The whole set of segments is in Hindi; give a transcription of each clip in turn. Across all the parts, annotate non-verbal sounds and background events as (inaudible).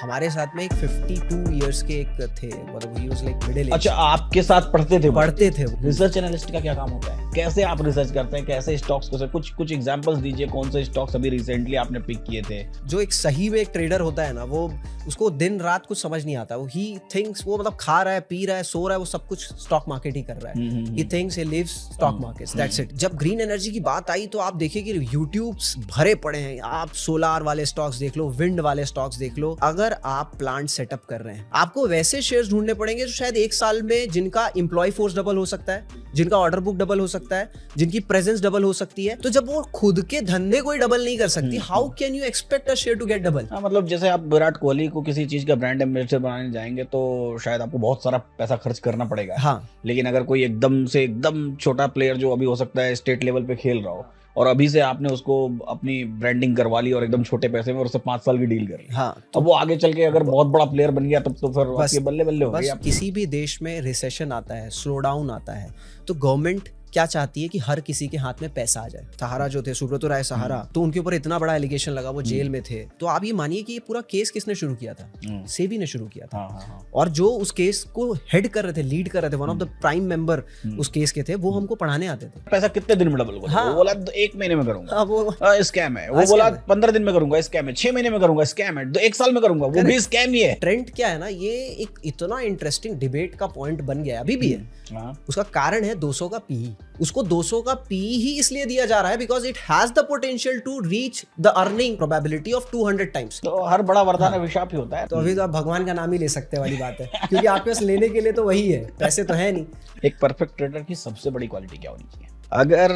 हमारे साथ में एक 52 इयर्स के एक थे मतलब ही वाज लाइक मिडिल अच्छा आपके साथ पढ़ते थे पढ़ते थे रिसर्च एनालिस्ट का क्या काम होता है कैसे आप रिसर्च करते हैं कैसे स्टॉक्स को कुछ कुछ एग्जांपल्स दीजिए कौन से स्टॉक्स अभी रिसेंटली आपने पिक किए थे जो एक सही वे एक ट्रेडर होता है ना वो उसको दिन रात कुछ समझ नहीं आता वो ही थिंक्स वो मतलब खा रहा है पी रहा है सो रहा है वो सब कुछ स्टॉक मार्केट ही कर रहा है he thinks he lives stock markets that's it जब ग्रीन एनर्जी की बात आई तो आप देखिए कि यूट्यूब्स भरे पड़े हैं आप सोलार वाले स्टॉक्स देख लो विंड वाले स्टॉक्स देख लो अगर आप प्लांट सेटअप कर रहे हैं आपको वैसे शेयर ढूंढने पड़ेंगे जो शायद एक साल में जिनका इंप्लॉय फोर्स डबल हो सकता है जिनका ऑर्डर बुक डबल हो सकता है सकता है जिनकी प्रेजेंस डबल हो सकती है तो जब वो खुद के धंधे को ही डबल नहीं कर सकती how can you expect a share to get double मतलब जैसे आप विराट कोहली को किसी चीज का ब्रांड एम्बेसडर बनाने जाएंगे तो शायद आपको बहुत सारा पैसा खर्च करना पड़ेगा हाँ लेकिन अगर कोई एकदम से एकदम छोटा प्लेयर जो अभी हो सकता है स्टेट लेवल पे खेल रहा हो और अभी से आपने उसको अपनी ब्रांडिंग करवा ली और एकदम छोटे पैसे में और उससे पांच साल की डील कर ली हाँ, तो अब वो आगे चल के अगर बहुत बड़ा प्लेयर बन गया तब तो, तो फिर बल्ले बल्ले हो गया किसी भी देश में रिसेशन आता है स्लो डाउन आता है तो गवर्नमेंट क्या चाहती है कि हर किसी के हाथ में पैसा आ जाए सहारा जो थे सुब्रत राय सहारा हम्म। तो उनके ऊपर इतना बड़ा एलिगेशन लगा वो जेल हम्म। में थे तो आप ये मानिए कि ये पूरा केस किसने शुरू किया था हम्म। सेबी ने शुरू किया था हाँ, हाँ, हाँ। और जो उस केस को हेड कर रहे थे लीड कर रहे थे one of the prime member उस केस के थे वो हमको पढ़ाने आते थे पैसा कितने दिन में डबल हाँ। वो बोला एक महीने में करूंगा वो स्कैम है वो बोला पंद्रह दिन में करूंगा स्कैम है छह महीने में करूंगा स्कैम है एक साल में करूंगा वो भी स्कैम ही है ट्रेंड क्या है ना ये एक इतना इंटरेस्टिंग डिबेट का पॉइंट बन गया अभी भी है हाँ। उसका कारण है 200 का पी उसको 200 का पी ही इसलिए दिया जा रहा है because it has the potential to reach the earning probability of 200 times तो हर बड़ा वरदान अभिशाप ही होता है तो अभी तो आप भगवान का नाम ही ले सकते वाली बात है क्योंकि आपके पास लेने के लिए तो वही है पैसे तो है नहीं एक परफेक्ट ट्रेडर की सबसे बड़ी क्वालिटी क्या होनी चाहिए अगर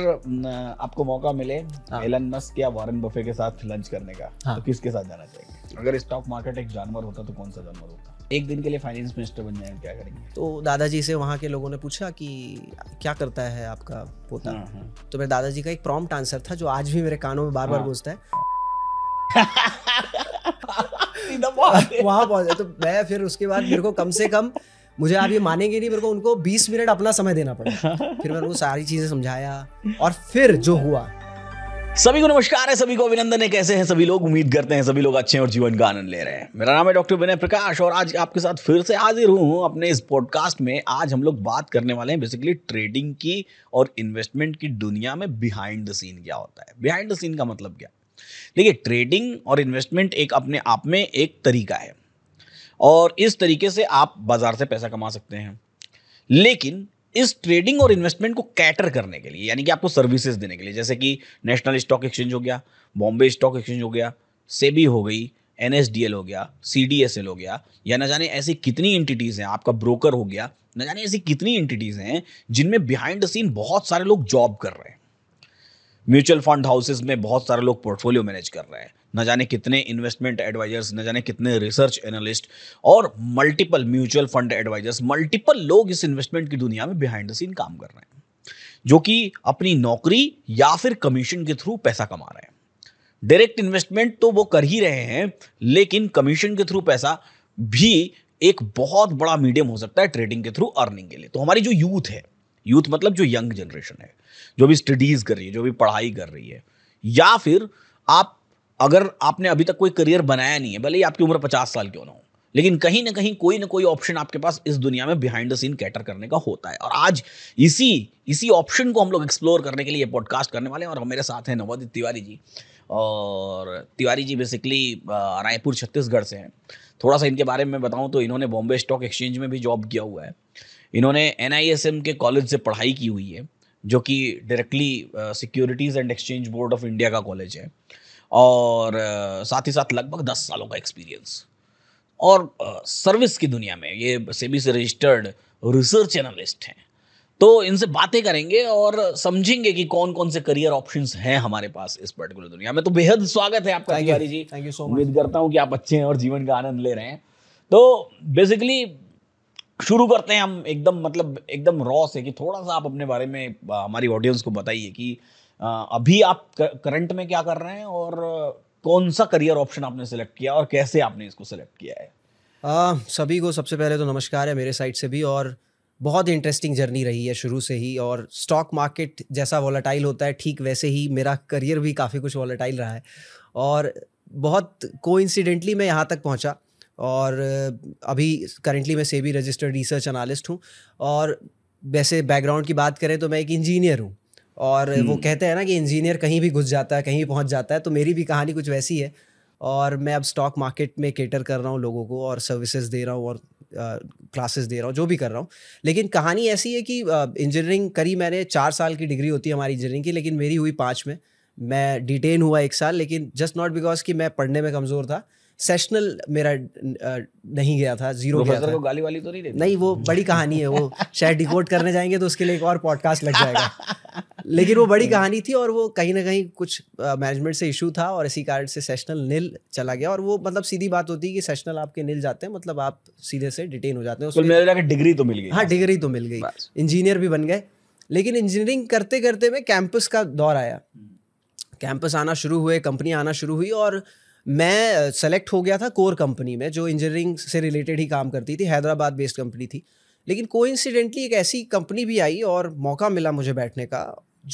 आपको मौका मिले एलन हाँ। मस्क या वॉरेन बफे के साथ लंच करने का तो हाँ। किसके साथ जाना चाहिए अगर स्टॉक मार्केट एक जानवर होता तो कौन सा जानवर होता एक दिन के लिए फाइनेंस मिनिस्टर बन जाएंगे क्या करेंगे तो दादाजी से वहाँ के लोगों ने पूछा कि क्या करता है आपका पोता हाँ, हाँ. तो मेरे दादाजी का एक प्रॉम्प्ट आंसर था जो आज भी मेरे कानों में बार हाँ। बार गूंजता है (laughs) (laughs) वहाँ पहुंचे तो मैं फिर उसके बाद मेरे को कम से कम मुझे आप ये मानेंगे नहीं मेरे को उनको 20 मिनट अपना समय देना पड़ा (laughs) फिर मैंने वो सारी चीज़ें समझाया और फिर जो हुआ सभी को नमस्कार है सभी को अभिनंदन है कैसे हैं सभी लोग उम्मीद करते हैं सभी लोग अच्छे हैं और जीवन का आनंद ले रहे हैं मेरा नाम है डॉक्टर विनय प्रकाश और आज आपके साथ फिर से हाजिर हूँ अपने इस पॉडकास्ट में आज हम लोग बात करने वाले हैं बेसिकली ट्रेडिंग की और इन्वेस्टमेंट की दुनिया में बिहाइंड द सीन क्या होता है बिहाइंड द सीन का मतलब क्या देखिए ट्रेडिंग और इन्वेस्टमेंट एक अपने आप में एक तरीका है और इस तरीके से आप बाजार से पैसा कमा सकते हैं लेकिन इस ट्रेडिंग और इन्वेस्टमेंट को कैटर करने के लिए यानी कि आपको सर्विसेज देने के लिए जैसे कि नेशनल स्टॉक एक्सचेंज हो गया बॉम्बे स्टॉक एक्सचेंज हो गया सेबी हो गई एन हो गया सी हो गया या ना जाने ऐसी कितनी इंटिटीज़ हैं आपका ब्रोकर हो गया ना जाने ऐसी कितनी इंटिटीज़ हैं जिनमें बिहाइंड द सीन बहुत सारे लोग जॉब कर रहे हैं म्यूचुअल फंड हाउसेज में बहुत सारे लोग पोर्टफोलियो मैनेज कर रहे हैं न जाने कितने इन्वेस्टमेंट एडवाइजर्स न जाने कितने रिसर्च एनालिस्ट और multiple mutual fund advisers multiple लोग इस इन्वेस्टमेंट की दुनिया में बिहाइंड द सीन काम कर रहे हैं जो कि अपनी नौकरी या फिर कमीशन के थ्रू पैसा कमा रहे हैं डायरेक्ट इन्वेस्टमेंट तो वो कर ही रहे हैं लेकिन कमीशन के थ्रू पैसा भी एक बहुत बड़ा मीडियम हो सकता है ट्रेडिंग के थ्रू अर्निंग के लिए तो हमारी जो यूथ है यूथ मतलब जो यंग जनरेशन है जो भी स्टडीज कर रही है जो भी पढ़ाई कर रही है या फिर आप अगर आपने अभी तक कोई करियर बनाया नहीं है भले ही आपकी उम्र पचास साल क्यों ना हो लेकिन कहीं ना कहीं कोई ना कोई ऑप्शन आपके पास इस दुनिया में बिहाइंड द सीन कैटर करने का होता है और आज इसी इसी ऑप्शन को हम लोग एक्सप्लोर करने के लिए पॉडकास्ट करने वाले हैं और मेरे साथ हैं नवोदित तिवारी जी और तिवारी जी बेसिकली रायपुर छत्तीसगढ़ से हैं थोड़ा सा इनके बारे में बताऊँ तो इन्होंने बॉम्बे स्टॉक एक्सचेंज में भी जॉब किया हुआ है इन्होंने एन के कॉलेज से पढ़ाई की हुई है जो कि directly securities and exchange board of India का कॉलेज है और uh, साथ ही साथ लगभग दस सालों का एक्सपीरियंस और सर्विस uh, की दुनिया में ये सेबी से रजिस्टर्ड रिसर्च एनालिस्ट हैं तो इनसे बातें करेंगे और समझेंगे कि कौन कौन से करियर ऑप्शंस हैं हमारे पास इस पर्टिकुलर दुनिया में तो बेहद स्वागत है आपका ji thank you so much उम्मीद करता हूँ कि आप अच्छे हैं और जीवन का आनंद ले रहे हैं तो बेसिकली शुरू करते हैं हम एकदम मतलब एकदम रॉ से कि थोड़ा सा आप अपने बारे में हमारी ऑडियंस को बताइए कि अभी आप करंट में क्या कर रहे हैं और कौन सा करियर ऑप्शन आपने सेलेक्ट किया और कैसे आपने इसको सेलेक्ट किया है आ, सभी को सबसे पहले तो नमस्कार है मेरे साइड से भी और बहुत इंटरेस्टिंग जर्नी रही है शुरू से ही और स्टॉक मार्केट जैसा वॉलेटाइल होता है ठीक वैसे ही मेरा करियर भी काफ़ी कुछ वॉलेटाइल रहा है और बहुत कोइंसिडेंटली मैं यहाँ तक पहुँचा और अभी करेंटली मैं सेबी रजिस्टर्ड रिसर्च एनालिस्ट हूँ और वैसे बैकग्राउंड की बात करें तो मैं एक इंजीनियर हूँ और हम्म। वो कहते हैं ना कि इंजीनियर कहीं भी घुस जाता है कहीं भी पहुँच जाता है तो मेरी भी कहानी कुछ वैसी है और मैं अब स्टॉक मार्केट में केटर कर रहा हूँ लोगों को और सर्विसेज दे रहा हूँ और क्लासेस दे रहा हूँ जो भी कर रहा हूँ लेकिन कहानी ऐसी है कि इंजीनियरिंग करी मैंने चार साल की डिग्री होती है हमारी इंजीनियरिंग की लेकिन मेरी हुई पाँच में मैं डिटेन हुआ एक साल लेकिन जस्ट नॉट बिकॉज कि मैं पढ़ने में कमज़ोर था सेशनल मेरा नहीं गया था जीरो गया था। को गाली वाली तो नहीं देती नहीं वो बड़ी कहानी है वो शायद डिकोड करने जाएंगे तो उसके लिए एक और पॉडकास्ट लग जाएगा लेकिन वो बड़ी कहानी थी और वो कहीं ना कहीं कुछ मैनेजमेंट से इशू था और इसी कारण से सेशनल नील चला गया और वो मतलब सीधी बात होती है कि सेशनल आपके नील जाते हैं मतलब आप सीधे से डिटेन हो जाते हैं तो उसमें डिग्री तो मिल गई हाँ डिग्री तो मिल गई इंजीनियर भी बन गए लेकिन इंजीनियरिंग करते करते में कैंपस का दौर आया कैंपस हम्म। आना शुरू हुए कंपनी आना शुरू हुई और मैं सेलेक्ट हो गया था कोर कंपनी में जो इंजीनियरिंग से रिलेटेड ही काम करती थी हैदराबाद बेस्ड कंपनी थी लेकिन को एक ऐसी कंपनी भी आई और मौका मिला मुझे बैठने का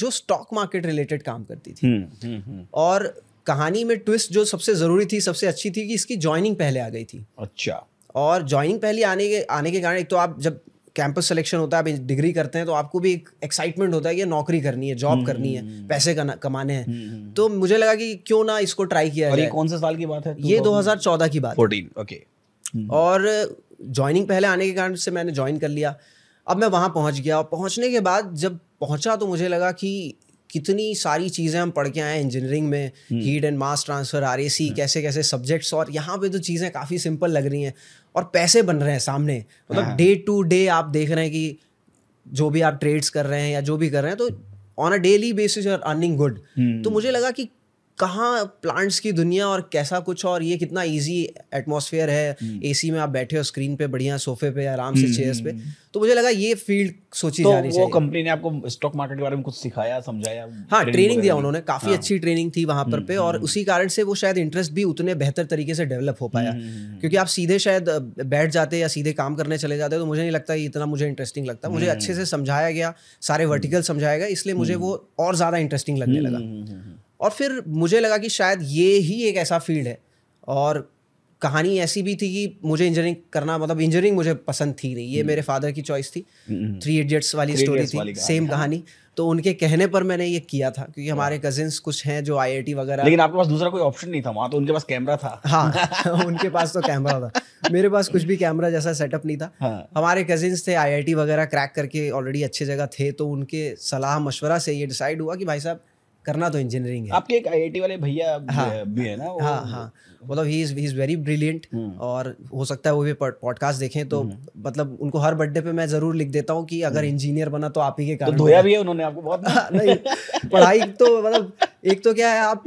जो स्टॉक मार्केट रिलेटेड काम करती थी हम्म, हम्म, हम्म। और कहानी में ट्विस्ट जो सबसे ज़रूरी थी सबसे अच्छी थी कि इसकी ज्वाइनिंग पहले आ गई थी अच्छा और ज्वाइनिंग पहले आने के आने के कारण एक तो आप जब कैंपस सिलेक्शन होता है अभी डिग्री करते हैं तो आपको भी एक एक्साइटमेंट होता है कि नौकरी करनी है जॉब हम्म, करनी है हम्म, पैसे कमाने हैं हम्म, तो मुझे लगा कि क्यों ना इसको ट्राई किया जाए कौन से साल की बात है ये 2014 की बात फोर्टीन ओके और ज्वाइनिंग पहले आने के कारण से मैंने ज्वाइन कर लिया अब मैं वहाँ पहुँच गया और पहुँचने के बाद जब पहुँचा तो मुझे लगा कि कितनी सारी चीज़ें हम पढ़ के आए इंजीनियरिंग में हीट एंड मास ट्रांसफ़र आर कैसे कैसे सब्जेक्ट्स और यहाँ पे तो चीज़ें काफ़ी सिंपल लग रही हैं और पैसे बन रहे हैं सामने मतलब डे टू डे आप देख रहे हैं कि जो भी आप ट्रेड्स कर रहे हैं या जो भी कर रहे हैं तो on a daily basis you are earning good तो मुझे लगा कि कहाँ प्लांट्स की दुनिया और कैसा कुछ और ये कितना इजी एटमॉस्फेयर है एसी हम्म। में आप बैठे हो स्क्रीन पे बढ़िया सोफे पे आराम से चेयर्स हम्म, हम्म, पे तो मुझे लगा ये फील्ड सोची तो जानी वो कंपनी ने आपको स्टॉक मार्केट के बारे में कुछ सिखाया समझाया हाँ ट्रेनिंग दिया उन्होंने काफी हाँ। अच्छी ट्रेनिंग थी वहां पर पे और उसी कारण से वो शायद इंटरेस्ट भी उतने बेहतर तरीके से डेवलप हो पाया क्योंकि आप सीधे शायद बैठ जाते या सीधे काम करने चले जाते तो मुझे नहीं लगता इतना मुझे इंटरेस्टिंग लगता मुझे अच्छे से समझाया गया सारे वर्टिकल समझाया गया इसलिए मुझे वो और ज्यादा इंटरेस्टिंग लगने लगा और फिर मुझे लगा कि शायद ये ही एक ऐसा फील्ड है और कहानी ऐसी भी थी कि मुझे इंजीनियरिंग करना मतलब इंजीनियरिंग मुझे पसंद थी नहीं ये हम्म। मेरे फादर की चॉइस थी थ्री हम्म, इडियट्स हम्म। वाली स्टोरी थी सेम हाँ। कहानी तो उनके कहने पर मैंने ये किया था क्योंकि हाँ। हमारे कजिन्स कुछ हैं जो आईआईटी वगैरह लेकिन आपके पास दूसरा कोई ऑप्शन नहीं था वहाँ तो उनके पास कैमरा था हाँ (laughs) उनके पास तो कैमरा था मेरे पास कुछ भी कैमरा जैसा सेटअप नहीं था हाँ। हमारे कजिन्स थे आई वगैरह क्रैक करके ऑलरेडी अच्छी जगह थे तो उनके सलाह मशवरा से ये डिसाइड हुआ कि भाई साहब करना तो इंजीनियरिंग है आपके एक आईआईटी वाले भैया हाँ। भी है ना वो हाँ हाँ मतलब he is he is very brilliant और हो सकता है वो भी पॉडकास्ट देखें तो हम्म। मतलब उनको हर बर्थडे पे मैं ज़रूर लिख देता हूँ कि हम्म। अगर इंजीनियर बना तो आप ही के तो कारण तो धोया भी है उन्होंने आपको बहुत हाँ, नहीं (laughs) पढ़ाई तो मतलब एक तो क्या है आप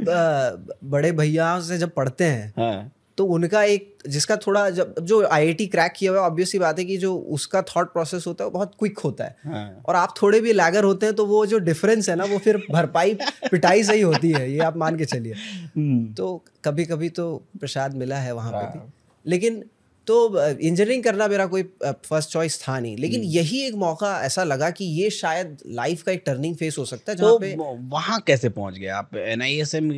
बड़े भैया से जब पढ़ते हैं हाँ। तो उनका एक जिसका थोड़ा जब जो आईआईटी क्रैक किया हुआ है ऑब्वियस ही बात है कि जो उसका थॉट प्रोसेस होता है वो बहुत क्विक होता है हाँ। और आप थोड़े भी लैगर होते हैं तो वो जो डिफरेंस है ना वो फिर भरपाई (laughs) पिटाई सही होती है ये आप मान के चलिए हम्म। तो कभी कभी तो प्रसाद मिला है वहाँ पर भी हाँ। लेकिन तो इंजीनियरिंग करना मेरा कोई फर्स्ट चॉइस था नहीं लेकिन हम्म। यही एक मौका ऐसा लगा कि ये शायद लाइफ का एक टर्निंग फेस हो सकता है तो पे वहाँ कैसे पहुँच गए आप एन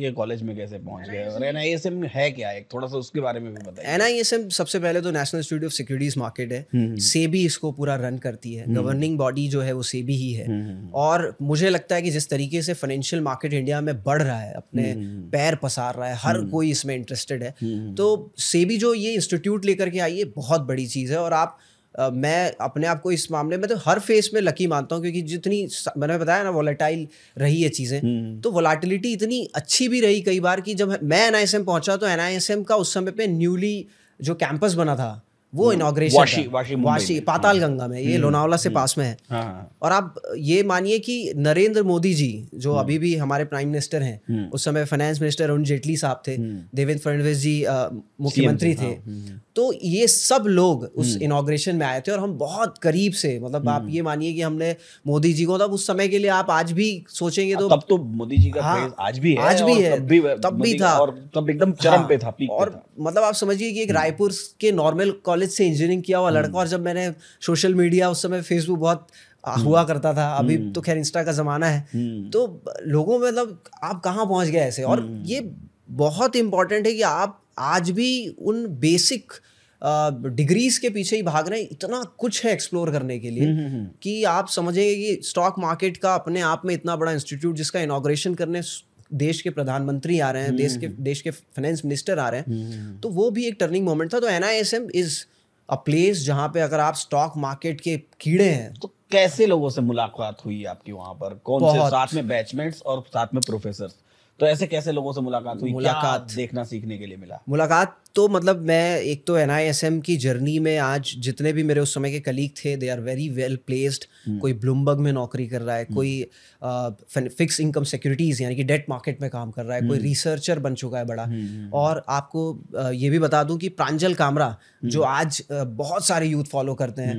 के कॉलेज में कैसे पहुँच गए और एन है क्या एक थोड़ा सा उसके बारे में भी बताइए एन सबसे पहले तो National Institute of Securities Market है हम्म, हम्म। सेबी इसको पूरा रन करती है गवर्निंग बॉडी जो है वो सेबी ही है और मुझे लगता है कि जिस तरीके से फाइनेंशियल मार्केट इंडिया में बढ़ रहा है अपने पैर पसार रहा है हर कोई इसमें इंटरेस्टेड है तो सेबी जो ये इंस्टीट्यूट लेकर के के हाँ, आइए बहुत बड़ी चीज़ है और आप Uh, मैं अपने आप को इस मामले में तो हर फेस में लकी मानता हूँ क्योंकि जितनी मैंने बताया ना वोलेटाइल रही है चीज़ें हम्म, हम्म। तो वोलाटिलिटी इतनी अच्छी भी रही कई बार कि जब मैं एन पहुंचा तो एन का उस समय पे न्यूली जो कैंपस बना था वो इनाग्रेशन हम्म, वाशी, वाशी, वाशी पाताल गंगा में ये लोनावला से पास में है हाँ, हाँ। और आप ये मानिए कि नरेंद्र मोदी जी जो अभी भी हमारे प्राइम मिनिस्टर हैं उस समय फाइनेंस मिनिस्टर अरुण जेटली साहब थे देवेंद्र फडणवीस जी मुख्यमंत्री थे तो ये सब लोग उस इनाग्रेशन हम्म। में आए थे और हम बहुत करीब से मतलब आप हम्म। ये मानिए कि हमने मोदी जी को तब उस समय के लिए आप आज भी सोचेंगे हाँ, तो तब तो मोदी जी का हाँ, आज भी है आज भी है तब भी, तब भी था और तब एकदम चरम हाँ, पे था पीक और था। मतलब आप समझिए कि एक हम्म। रायपुर के नॉर्मल कॉलेज से इंजीनियरिंग किया हुआ लड़का और जब मैंने सोशल मीडिया उस समय फेसबुक बहुत हुआ करता था अभी तो खैर इंस्टा का जमाना है तो लोगों में मतलब आप कहाँ पहुंच गए ऐसे और ये बहुत इंपॉर्टेंट है कि आप आज भी उन बेसिक डिग्रीज uh, के पीछे ही भाग रहे हैं इतना कुछ है एक्सप्लोर करने के लिए हम्म, हम्म, हम्म। कि आप समझेंगे कि स्टॉक मार्केट का अपने आप में इतना बड़ा इंस्टीट्यूट जिसका इनाग्रेशन करने देश के प्रधानमंत्री आ रहे हैं देश के देश के फाइनेंस मिनिस्टर आ रहे हैं तो वो भी एक टर्निंग मोमेंट था तो N I S M is a place जहाँ पे अगर आप स्टॉक मार्केट के कीड़े हैं तो कैसे लोगों से मुलाकात हुई आपकी वहाँ पर कौन से साथ में बैचमेंट्स और साथ में प्रोफेसर तो ऐसे कैसे लोगों से मुलाकात हुई मुलाकात देखना सीखने के लिए मिला मुलाकात तो मतलब मैं एक तो एन की जर्नी में आज जितने भी मेरे उस समय के कलीग थे they are very well placed कोई ब्लूमबर्ग में नौकरी कर रहा है हम्म। कोई फिक्स इनकम सिक्योरिटीज़ यानी कि डेट मार्केट में काम कर रहा है कोई रिसर्चर हम्म। बन चुका है बड़ा हम्म, और आपको ये भी बता दूं कि प्रांजल कामरा जो आज बहुत सारे यूथ फॉलो करते हैं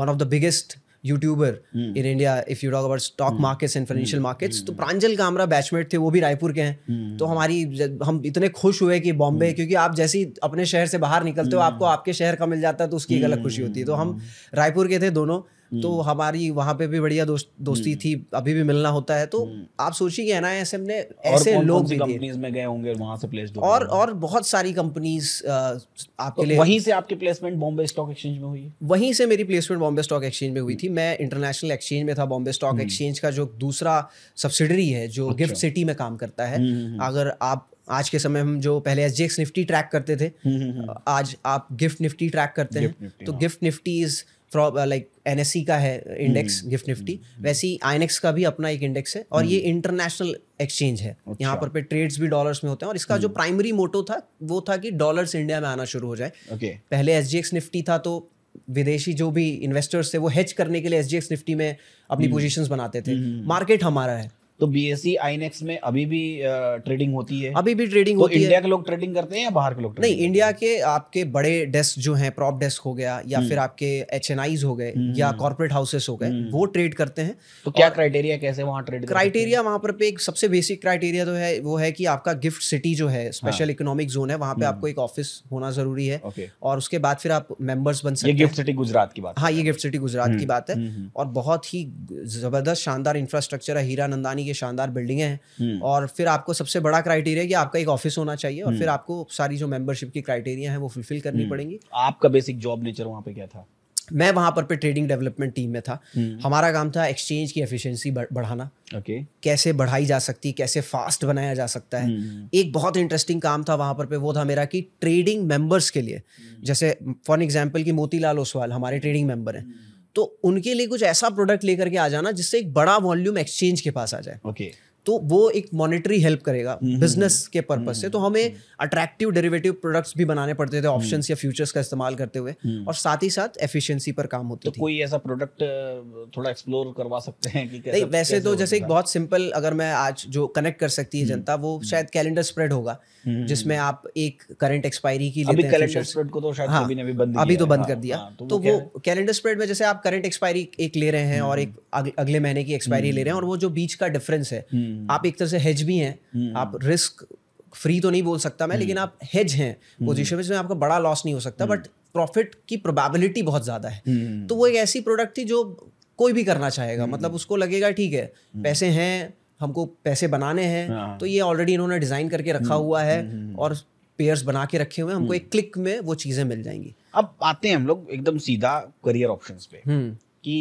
one of the biggest youtuber in India if you talk about stock markets and financial markets तो प्रांजल कामरा बैचमेट थे वो भी रायपुर के हैं hmm. तो हमारी हम इतने खुश हुए कि बॉम्बे hmm. क्योंकि आप जैसे ही अपने शहर से बाहर निकलते हो hmm. आपको आपके शहर का मिल जाता है तो उसकी एक अलग खुशी होती है तो हम रायपुर के थे दोनों तो हम्म। हमारी वहां पे भी बढ़िया दोस्त दोस्ती हम्म। थी अभी भी मिलना होता है तो हम्म। आप सोचिए कि एनआईएसएम ने ऐसे कौन, लोग कंपनीज में गए होंगे वहां से प्लेस और और बहुत सारी कंपनीज आपके तो लिए वहीं से आपकी प्लेसमेंट बॉम्बे स्टॉक एक्सचेंज में हुई वहीं से मेरी प्लेसमेंट बॉम्बे स्टॉक एक्सचेंज में हुई थी मैं इंटरनेशनल एक्सचेंज में था बॉम्बे स्टॉक एक्सचेंज का जो दूसरा सब्सिडरी है जो गिफ्ट अच्छा। सिटी में काम करता है अगर आप आज के समय हम जो पहले एस निफ्टी ट्रैक करते थे आज आप गिफ्ट निफ्टी ट्रैक करते हैं तो GIFT Nifty is like an e का है इंडेक्स गिफ्ट निफ्टी वैसे ही आई का भी अपना एक इंडेक्स है और ये इंटरनेशनल हम्म। एक्सचेंज है अच्छा। यहाँ पर पे ट्रेड्स भी डॉलर्स में होते हैं और इसका जो प्राइमरी हम्म। मोटो था वो था कि डॉलर्स इंडिया में आना शुरू हो जाए okay. पहले एस निफ्टी था तो विदेशी जो भी इन्वेस्टर्स थे वो हेज करने के लिए एस निफ्टी में अपनी पोजिशन हम्म। बनाते थे मार्केट हमारा है तो बी एस सी आईनेक्स में अभी भी ट्रेडिंग होती है अभी भी ट्रेडिंग तो होती इंडिया है इंडिया के लोग ट्रेडिंग करते हैं या बाहर के लोग नहीं इंडिया के आपके बड़े डेस्क जो हैं प्रॉप डेस्क हो गया या हम्म। फिर आपके एच एन आईज हो गए हम्म। या कॉर्पोरेट हाउसेस हो गए हम्म। वो ट्रेड करते हैं तो क्या क्राइटेरिया कैसे वहाँ ट्रेड क्राइटेरिया वहाँ पर एक सबसे बेसिक क्राइटेरिया तो है वो है कि आपका गिफ्ट सिटी जो है स्पेशल इकोनॉमिक जोन है वहाँ पे आपको एक ऑफिस होना जरूरी है और उसके बाद फिर आप मेंबर्स बन सकते हैं गिफ्ट सिटी गुजरात की बात हाँ ये गिफ्ट सिटी गुजरात की बात है और बहुत ही जबरदस्त शानदार इंफ्रास्ट्रक्चर है हीरा नंदानी ये शानदार बिल्डिंग है हम्म। और फिर आपको सबसे बड़ा क्राइटेरिया कि आपका एक ऑफिस होना चाहिए और हम्म। फिर आपको सारी जो मेंबरशिप की क्राइटेरिया है वो फुलफिल करनी हम्म। पड़ेंगी आपका बेसिक जॉब नेचर वहाँ पे क्या था मैं वहाँ पर पे ट्रेडिंग डेवलपमेंट टीम में था हमारा काम था एक्सचेंज की एफिशिएंसी बढ़ाना ओके okay. कैसे बढ़ाई जा सकती कैसे फास्ट बनाया जा सकता है एक बहुत इंटरेस्टिंग काम था वहाँ पर पे वो था मेरा कि ट्रेडिंग मेंबर्स के लिए जैसे फॉर एग्जांपल कि मोतीलाल ओसवाल हमारे ट्रेडिंग मेंबर हैं तो उनके लिए कुछ ऐसा प्रोडक्ट लेकर के आ जाना जिससे एक बड़ा वॉल्यूम एक्सचेंज के पास आ जाए ओके okay. तो वो एक मॉनेटरी हेल्प करेगा बिजनेस हम्म, हम्म, हम्म। के पर्पज से तो हमें अट्रैक्टिव डेरिवेटिव प्रोडक्ट्स भी बनाने पड़ते थे ऑप्शंस या फ्यूचर्स का इस्तेमाल करते हुए और साथ ही साथ एफिशिएंसी पर काम होती तो थी कोई ऐसा प्रोडक्ट थोड़ा एक्सप्लोर करवा सकते हैं कि कैसे, नहीं वैसे कैसे तो जैसे एक बहुत सिंपल अगर मैं आज जो कनेक्ट कर सकती है जनता वो शायद कैलेंडर स्प्रेड होगा जिसमें आप एक करंट एक्सपायरी की लेते स्प्रेड को तो शायद हाँ, अभी बंद अभी तो बंद कर हाँ, दिया हाँ, तो, तो वो कैलेंडर स्प्रेड में जैसे आप करंट एक्सपायरी एक ले रहे हैं और एक अगले महीने की एक्सपायरी ले रहे हैं और वो जो बीच का डिफरेंस है हम्म। आप एक तरह से हेज भी हैं हम्म। आप रिस्क फ्री तो नहीं बोल सकता मैं हम्म। लेकिन आप हेज हैं पोजिशन में आपका बड़ा लॉस नहीं हो सकता बट प्रॉफिट की प्रोबेबिलिटी बहुत ज़्यादा है तो वो एक ऐसी प्रोडक्ट थी जो कोई भी करना चाहेगा मतलब उसको लगेगा ठीक है पैसे हैं हमको पैसे बनाने हैं हाँ। तो ये ऑलरेडी इन्होंने डिज़ाइन करके रखा हुआ है और पेयर्स बना के रखे हुए हैं हमको एक क्लिक में वो चीज़ें मिल जाएंगी अब आते हैं हम लोग एकदम सीधा करियर ऑप्शंस पे कि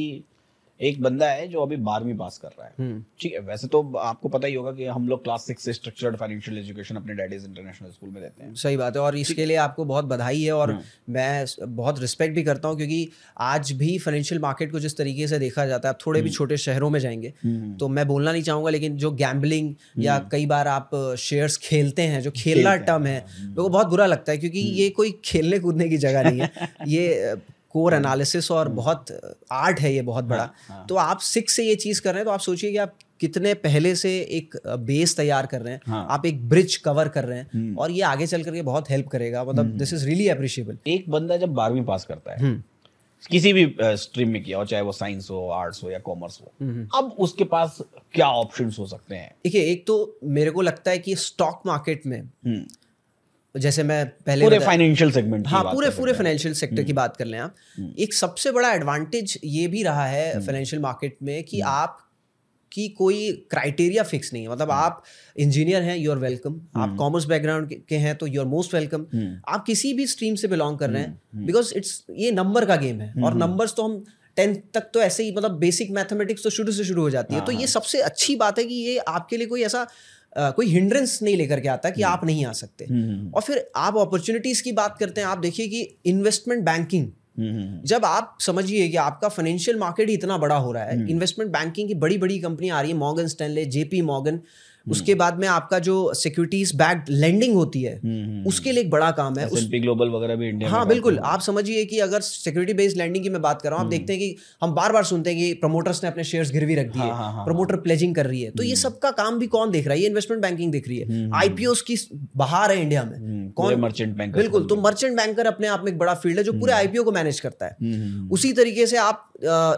एक बंदा है जो अभी बारहवीं पास कर रहा है हम्म। ठीक है वैसे तो आपको पता ही होगा कि हम लोग क्लास सिक्स से स्ट्रक्चर्ड फाइनेंशियल एजुकेशन अपने डैडीज इंटरनेशनल स्कूल में देते हैं सही बात है और इसके लिए आपको बहुत बधाई है और हम्म। मैं बहुत रिस्पेक्ट भी करता हूँ क्योंकि आज भी फाइनेंशियल मार्केट को जिस तरीके से देखा जाता है आप थोड़े भी हम्म। छोटे शहरों में जाएंगे तो मैं बोलना नहीं चाहूंगा लेकिन जो गैम्बलिंग या कई बार आप शेयर्स खेलते हैं जो खेलना टर्म है मेरे को बहुत बुरा लगता है क्योंकि ये कोई खेलने कूदने की जगह नहीं है (laughs) ये कोर एनालिसिस हाँ। और हम्म। बहुत आर्ट uh, है ये बहुत बड़ा हाँ, हाँ। तो आप सिक्स से ये चीज़ कर रहे हैं तो आप सोचिए कि आप कितने पहले से एक बेस uh, तैयार कर रहे हैं हाँ. आप एक ब्रिज कवर कर रहे हैं हम्म। और ये आगे चल करके बहुत हेल्प करेगा मतलब दिस इज रियली अप्रिशिएबल एक बंदा जब बारहवीं पास करता है हम्म। किसी भी स्ट्रीम uh, में किया हो चाहे वो साइंस हो आर्ट्स हो या कॉमर्स हो अब उसके पास क्या ऑप्शंस हो सकते हैं देखिए एक तो मेरे को लगता है कि स्टॉक मार्केट में जैसे मैं पहले पूरे फाइनेंशियल सेगमेंट हाँ पूरे पूरे फाइनेंशियल सेक्टर की हम्म। बात कर लें आप हम्म। एक सबसे बड़ा एडवांटेज ये भी रहा है फाइनेंशियल हम्म। मार्केट में कि आप कि कोई क्राइटेरिया फिक्स नहीं है मतलब आप इंजीनियर हैं यू आर वेलकम आप कॉमर्स बैकग्राउंड के हैं तो यू आर मोस्ट वेलकम आप किसी भी स्ट्रीम से बिलोंग कर रहे हैं बिकॉज इट्स ये नंबर का गेम है और नंबर्स तो हम टेंथ तक तो ऐसे ही मतलब बेसिक मैथमेटिक्स तो शुरू से शुरू हो जाती है हाँ, तो ये हाँ। सबसे अच्छी बात है कि ये आपके लिए कोई ऐसा कोई हिंड्रेंस नहीं लेकर के आता कि हम्म। आप नहीं आ सकते हम्म, हम्म, और फिर आप अपॉर्चुनिटीज की बात करते हैं आप देखिए कि इन्वेस्टमेंट बैंकिंग जब आप समझिए कि आपका फाइनेंशियल मार्केट ही इतना बड़ा हो रहा है इन्वेस्टमेंट बैंकिंग की बड़ी बड़ी कंपनियां आ रही है मॉर्गन स्टैनले जेपी मॉर्गन हम्म। उसके बाद में आपका जो सिक्योरिटीज बैक्ड लेंडिंग होती है हम्म, हम्म, उसके लिए एक बड़ा काम है उस ग्लोबल वगैरह भी इंडिया हाँ बिल्कुल आप समझिए कि अगर सिक्योरिटी बेस्ड लैंडिंग की मैं बात कर रहा हूँ आप देखते हैं कि हम बार बार सुनते हैं कि प्रमोटर्स ने अपने शेयर्स गिरवी रख दिए प्रमोटर हाँ, प्लेजिंग हाँ, हाँ, कर रही है तो ये सबका काम भी कौन देख रहा है ये इन्वेस्टमेंट बैंकिंग देख रही है आईपीओ की बाहर है इंडिया में कौन मर्चेंट बैंक बिल्कुल तो मर्चेंट बैंकर अपने आप में एक बड़ा फील्ड है जो पूरे आईपीओ को मैनेज करता है उसी तरीके से आप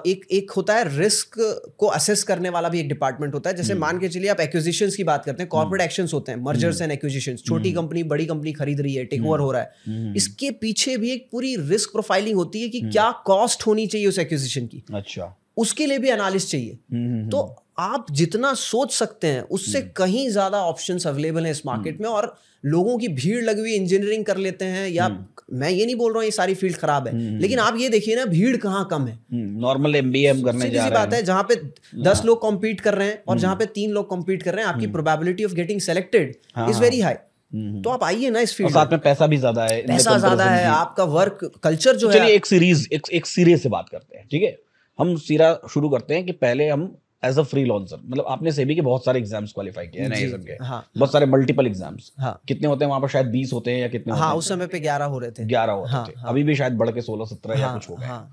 एक एक होता है रिस्क को असेस करने वाला भी एक डिपार्टमेंट होता है जैसे मान के चलिए आप एक्विजिशन एक्शन की बात करते हैं कॉर्पोरेट हम्म। एक्शन होते हैं मर्जर्स एंड एक्विजिशन छोटी कंपनी हम्म। बड़ी कंपनी खरीद रही है टेक ओवर हम्म। हो रहा है इसके पीछे भी एक पूरी रिस्क प्रोफाइलिंग होती है कि क्या कॉस्ट होनी चाहिए उस एक्विजिशन की अच्छा उसके लिए भी एनालिस्ट चाहिए तो आप जितना सोच सकते हैं उससे हम्म। कहीं ज़्यादा ऑप्शन अवेलेबल है इस मार्केट हम्म। में और लोगों की भीड़ लगी हुई इंजीनियरिंग कर लेते हैं या हम्म। मैं ये नहीं बोल रहा हूँ ये सारी फील्ड खराब है लेकिन आप ये देखिए ना भीड़ कहाँ कम है नॉर्मल एमबीएम करने जा बात है जहाँ पे हाँ। दस लोग कॉम्पीट कर रहे हैं और जहाँ पे तीन लोग कॉम्पीट कर रहे हैं आपकी probability of getting selected is very high तो आप आइए ना इस फील्ड साथ में पैसा भी ज्यादा है पैसा ज्यादा है आपका वर्क कल्चर जो है एक सीरीज एक सीरीज से बात करते हैं ठीक है हम सीरा शुरू करते हैं कि पहले हम एज अ फ्री लॉन्सर मतलब आपने सेबी के बहुत सारे एग्जाम्स क्वालिफाई किए हाँ, बहुत सारे मल्टीपल एग्जाम्स हाँ, कितने होते हैं वहाँ पर शायद बीस होते हैं या कितने हाँ, उस समय पे ग्यारह हो रहे थे ग्यारह हो हाँ, थे हाँ, अभी भी शायद बढ़ के सोलह सत्रह हाँ, या कुछ हो गए हाँ।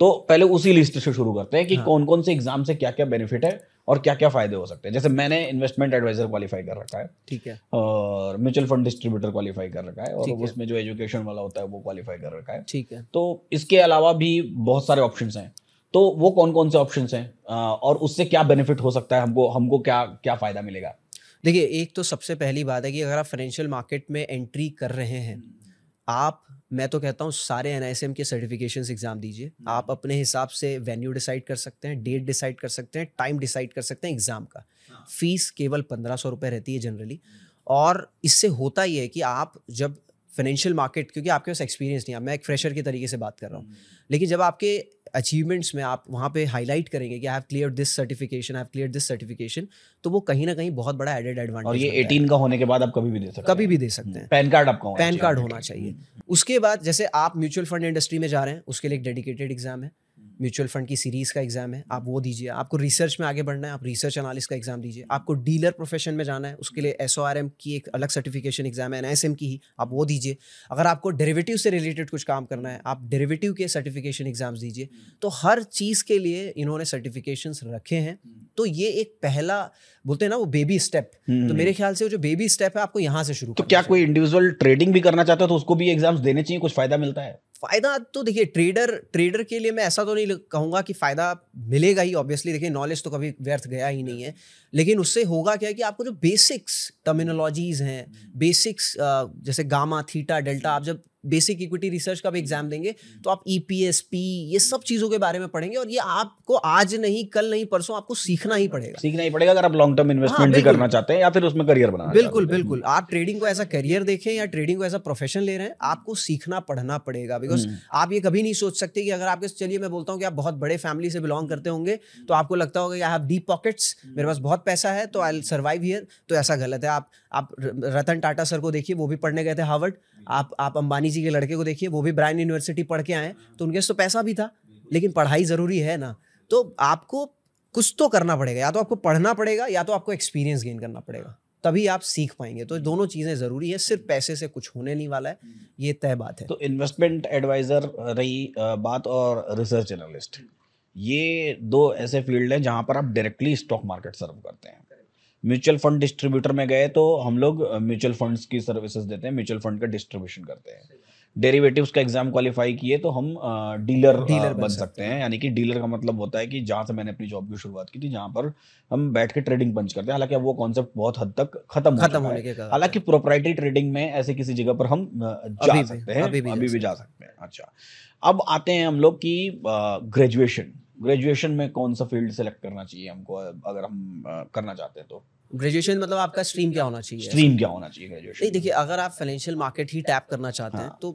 तो पहले उसी लिस्ट से शुरू करते हैं कि हाँ, कौन कौन से एग्जाम से क्या क्या बेनिफिट है और क्या क्या फायदे हो सकते हैं जैसे मैंने इन्वेस्टमेंट एडवाइजर क्वालिफाई कर रखा है ठीक है और म्यूचुअल फंड डिस्ट्रीब्यूटर क्वालिफाई कर रखा है और उसमें जो एजुकेशन वाला होता है वो क्वालिफाई कर रखा है ठीक है तो इसके अलावा भी बहुत सारे ऑप्शन हैं तो वो कौन कौन से ऑप्शन हैं और उससे क्या बेनिफिट हो सकता है हमको हमको क्या क्या फ़ायदा मिलेगा देखिए एक तो सबसे पहली बात है कि अगर आप फाइनेंशियल मार्केट में एंट्री कर रहे हैं आप मैं तो कहता हूँ सारे एन के सर्टिफिकेशन एग्जाम दीजिए हम्म। आप अपने हिसाब से वेन्यू डिसाइड कर सकते हैं डेट डिसाइड कर सकते हैं टाइम डिसाइड कर सकते हैं एग्जाम का फीस हाँ। केवल पंद्रह सौ रुपये रहती है जनरली और इससे होता ये है कि आप जब फाइनेंशियल मार्केट क्योंकि आपके पास एक्सपीरियंस नहीं है मैं एक फ्रेशर के तरीके से बात कर रहा हूँ हम्म। लेकिन जब आपके अचीवमेंट्स में आप वहाँ पे हाईलाइट करेंगे कि I have clear this certification I have clear this certification तो वो कहीं ना कहीं बहुत बड़ा एडेड एडवांटेज और ये 18 का होने के बाद आप कभी भी दे सकते हैं कभी भी दे सकते हैं पैन कार्ड आपका पैन कार्ड होना चाहिए हम्म। उसके बाद जैसे आप म्यूचुअल फंड इंडस्ट्री में जा रहे हैं उसके लिए एक डेडिकेटेड एग्जाम है म्यूचुअल फंड की सीरीज़ का एग्ज़ाम है आप वो दीजिए आपको रिसर्च में आगे बढ़ना है आप रिसर्च एनालिस का एग्ज़ाम दीजिए आपको डीलर प्रोफेशन में जाना है उसके लिए एस की एक अलग सर्टिफिकेशन एग्ज़ाम है एन की ही आप वो दीजिए अगर आपको डेरेवेटिव से रिलेटेड कुछ काम करना है आप डेरेवेटिव के सर्टिफिकेशन एग्जाम दीजिए तो हर चीज़ के लिए इन्होंने सर्टिफिकेशन रखे हैं तो ये एक पहला बोलते हैं ना वो बेबी स्टेप तो हम्म। मेरे ख्याल से जो बेबी स्टेप है आपको यहाँ से शुरू तो क्या कोई इंडिविजुअल ट्रेडिंग भी करना चाहता है तो उसको भी एग्जाम्स देने चाहिए कुछ फायदा मिलता है फ़ायदा तो देखिए ट्रेडर ट्रेडर के लिए मैं ऐसा तो नहीं कहूंगा कि फ़ायदा मिलेगा ही ऑब्वियसली देखिए नॉलेज तो कभी व्यर्थ गया ही नहीं है लेकिन उससे होगा क्या कि आपको जो बेसिक्स टर्मिनोलॉजीज़ हैं बेसिक्स हम्म। जैसे गामा थीटा डेल्टा आप जब बेसिक इक्विटी रिसर्च का भी एग्जाम hmm. देंगे तो आप ई e पी ये सब चीज़ों के बारे में पढ़ेंगे और ये आपको आज नहीं कल नहीं परसों आपको सीखना ही पड़ेगा सीखना ही पड़ेगा अगर आप लॉन्ग टर्म इन्वेस्टमेंट भी करना चाहते हैं या फिर उसमें करियर बनाना बिल्कुल बिल्कुल आप ट्रेडिंग को ऐसा करियर देखें या ट्रेडिंग को ऐसा प्रोफेशन ले रहे हैं आपको सीखना पढ़ना पड़ेगा बिकॉज hmm. आप ये कभी नहीं सोच सकते कि अगर आपके चलिए मैं बोलता हूँ कि आप बहुत बड़े फैमिली से बिलोंग करते होंगे तो आपको लगता होगा आई हैव डीप पॉकेट्स मेरे पास बहुत पैसा है तो आई सर्वाइव हियर तो ऐसा गलत है आप आप रतन टाटा सर को देखिए वो भी पढ़ने गए थे हार्वर्ड आप आप अंबानी जी के लड़के को देखिए वो भी ब्रांड यूनिवर्सिटी पढ़ के आए तो उनके तो पैसा भी था लेकिन पढ़ाई ज़रूरी है ना तो आपको कुछ तो करना पड़ेगा या तो आपको पढ़ना पड़ेगा या तो आपको एक्सपीरियंस गेन करना पड़ेगा तभी आप सीख पाएंगे तो दोनों चीज़ें ज़रूरी है सिर्फ पैसे से कुछ होने नहीं वाला है ये तय बात है तो इन्वेस्टमेंट एडवाइज़र रही बात और रिसर्च एनालिस्ट ये दो ऐसे फील्ड हैं जहाँ पर आप डायरेक्टली स्टॉक मार्केट सर्व करते हैं म्यूचुअल फंड डिस्ट्रीब्यूटर में गए तो हम लोग म्यूचुअल फंड्स की सर्विसेज देते हैं म्यूचुअल फंड का डिस्ट्रीब्यूशन करते हैं डेरिवेटिव्स का एग्जाम क्वालिफाई किए तो हम डीलर डीलर बन सकते हैं यानी कि डीलर का मतलब होता है कि जहाँ से मैंने अपनी जॉब की शुरुआत की थी जहाँ पर हम बैठ के ट्रेडिंग पंच करते हैं हालांकि अब वो कॉन्सेप्ट बहुत हद तक खत्म खत्म होने के हालांकि प्रोपराइटरी ट्रेडिंग में ऐसे किसी जगह पर हम जा सकते हैं अभी भी जा सकते हैं अच्छा अब आते हैं हम लोग की ग्रेजुएशन ग्रेजुएशन में कौन सा फील्ड सेलेक्ट करना चाहिए हमको अगर हम करना चाहते हैं तो ग्रेजुएशन मतलब आपका स्ट्रीम क्या होना चाहिए स्ट्रीम क्या होना चाहिए ग्रेजुएशन नहीं देखिए अगर आप फाइनेंशियल मार्केट ही टैप करना चाहते हाँ। हैं तो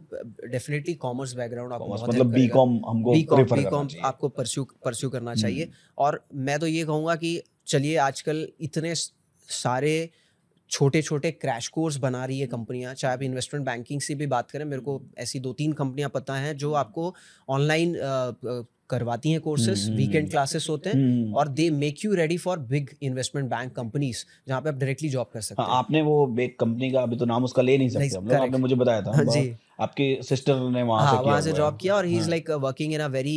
डेफिनेटली कॉमर्स बैकग्राउंड आपको मतलब बीकॉम हमको बीकॉम बीकॉम आपको परस्यू परस्यू करना चाहिए हम्म। और मैं तो ये कहूँगा कि चलिए आजकल इतने सारे छोटे छोटे क्रैश कोर्स बना रही है कंपनियां चाहे आप इन्वेस्टमेंट बैंकिंग से भी बात करें मेरे को ऐसी दो तीन कंपनियां पता हैं जो आपको ऑनलाइन करवाती हैं कोर्सेज वीकेंड क्लासेस होते हैं हम्म। और they make you ready for big investment bank companies जहाँ पे आप डायरेक्टली जॉब कर सकते हाँ, हैं आपने वो बिग कंपनी का अभी तो नाम उसका ले नहीं सकते आपने मुझे बताया था हाँ जी आपके सिस्टर ने वहां हाँ, से वहां से जॉब किया और he is like working in a very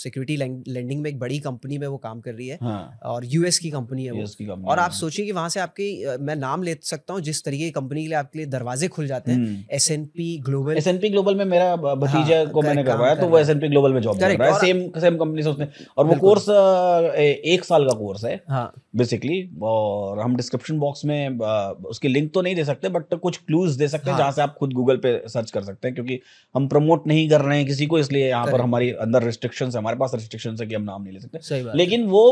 security lending में एक बड़ी कंपनी में वो काम कर रही है हाँ, और यूएस की कंपनी है US वो और आप हाँ। सोचिए कि वहां से आपके uh, मैं नाम ले सकता हूँ जिस तरीके की कंपनी के लिए आपके लिए दरवाजे खुल जाते हैं S and P Global S and P Global में मेरा हाँ, भतीजा को मैंने करवाया तो वो एस एन पी ग्लोबल में जॉब कर रहा है सेम सेम कंपनी से उसने और वो कोर्स uh, एक साल का कोर्स है बेसिकली हाँ। और हम डिस्क्रिप्शन बॉक्स में uh, उसकी लिंक तो नहीं दे सकते बट कुछ क्लूज दे सकते हैं जहाँ से आप खुद गूगल पे सर्च कर सकते हैं क्योंकि हम प्रमोट नहीं कर रहे हैं किसी को इसलिए यहाँ पर हमारी अंदर रिस्ट्रिक्शन है हमारे पास रिस्ट्रिक्शन है कि हम नाम नहीं ले सकते लेकिन वो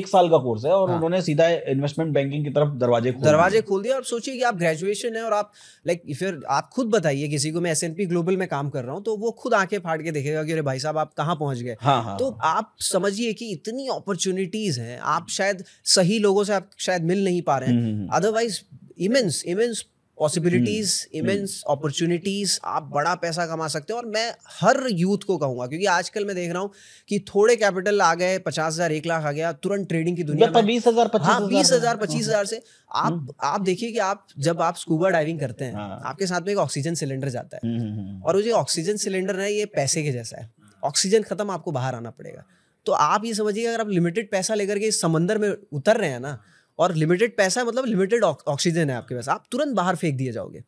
एक साल का कोर्स है और हाँ। उन्होंने सीधा इन्वेस्टमेंट बैंकिंग की तरफ दरवाजे खोल दरवाजे खोल दिए और सोचिए कि आप ग्रेजुएशन है और आप लाइक फिर आप खुद बताइए किसी को मैं एस ग्लोबल में काम कर रहा हूँ तो वो खुद आंखें फाड़ के देखेगा कि अरे भाई साहब आप कहाँ पहुंच गए हाँ, हाँ, तो हाँ। आप समझिए कि इतनी अपॉर्चुनिटीज हैं आप शायद सही लोगों से आप शायद मिल नहीं पा रहे हैं otherwise immense immense possibilities immense opportunities आप बड़ा पैसा कमा सकते हो और मैं हर यूथ को कहूंगा क्योंकि आजकल मैं देख रहा हूँ कि थोड़े कैपिटल आ गए पचास हजार एक लाख आ गया तुरंत ट्रेडिंग की दुनिया हाँ, में बीस हजार हाँ बीस हजार पच्चीस हजार से आप हम्म। आप देखिए कि आप जब आप स्कूबा डाइविंग करते हैं हाँ। आपके साथ में एक ऑक्सीजन सिलेंडर जाता है हम्म, हम्म, और वो जो ऑक्सीजन सिलेंडर है ये पैसे के जैसा है ऑक्सीजन खत्म आपको बाहर आना पड़ेगा तो आप ये समझिए अगर आप लिमिटेड पैसा लेकर के इस समंदर में उतर रहे हैं ना और लिमिटेड पैसा है मतलब लिमिटेड ऑक्सीजन है आपके पास आप तुरंत बाहर फेंक दिए जाओगे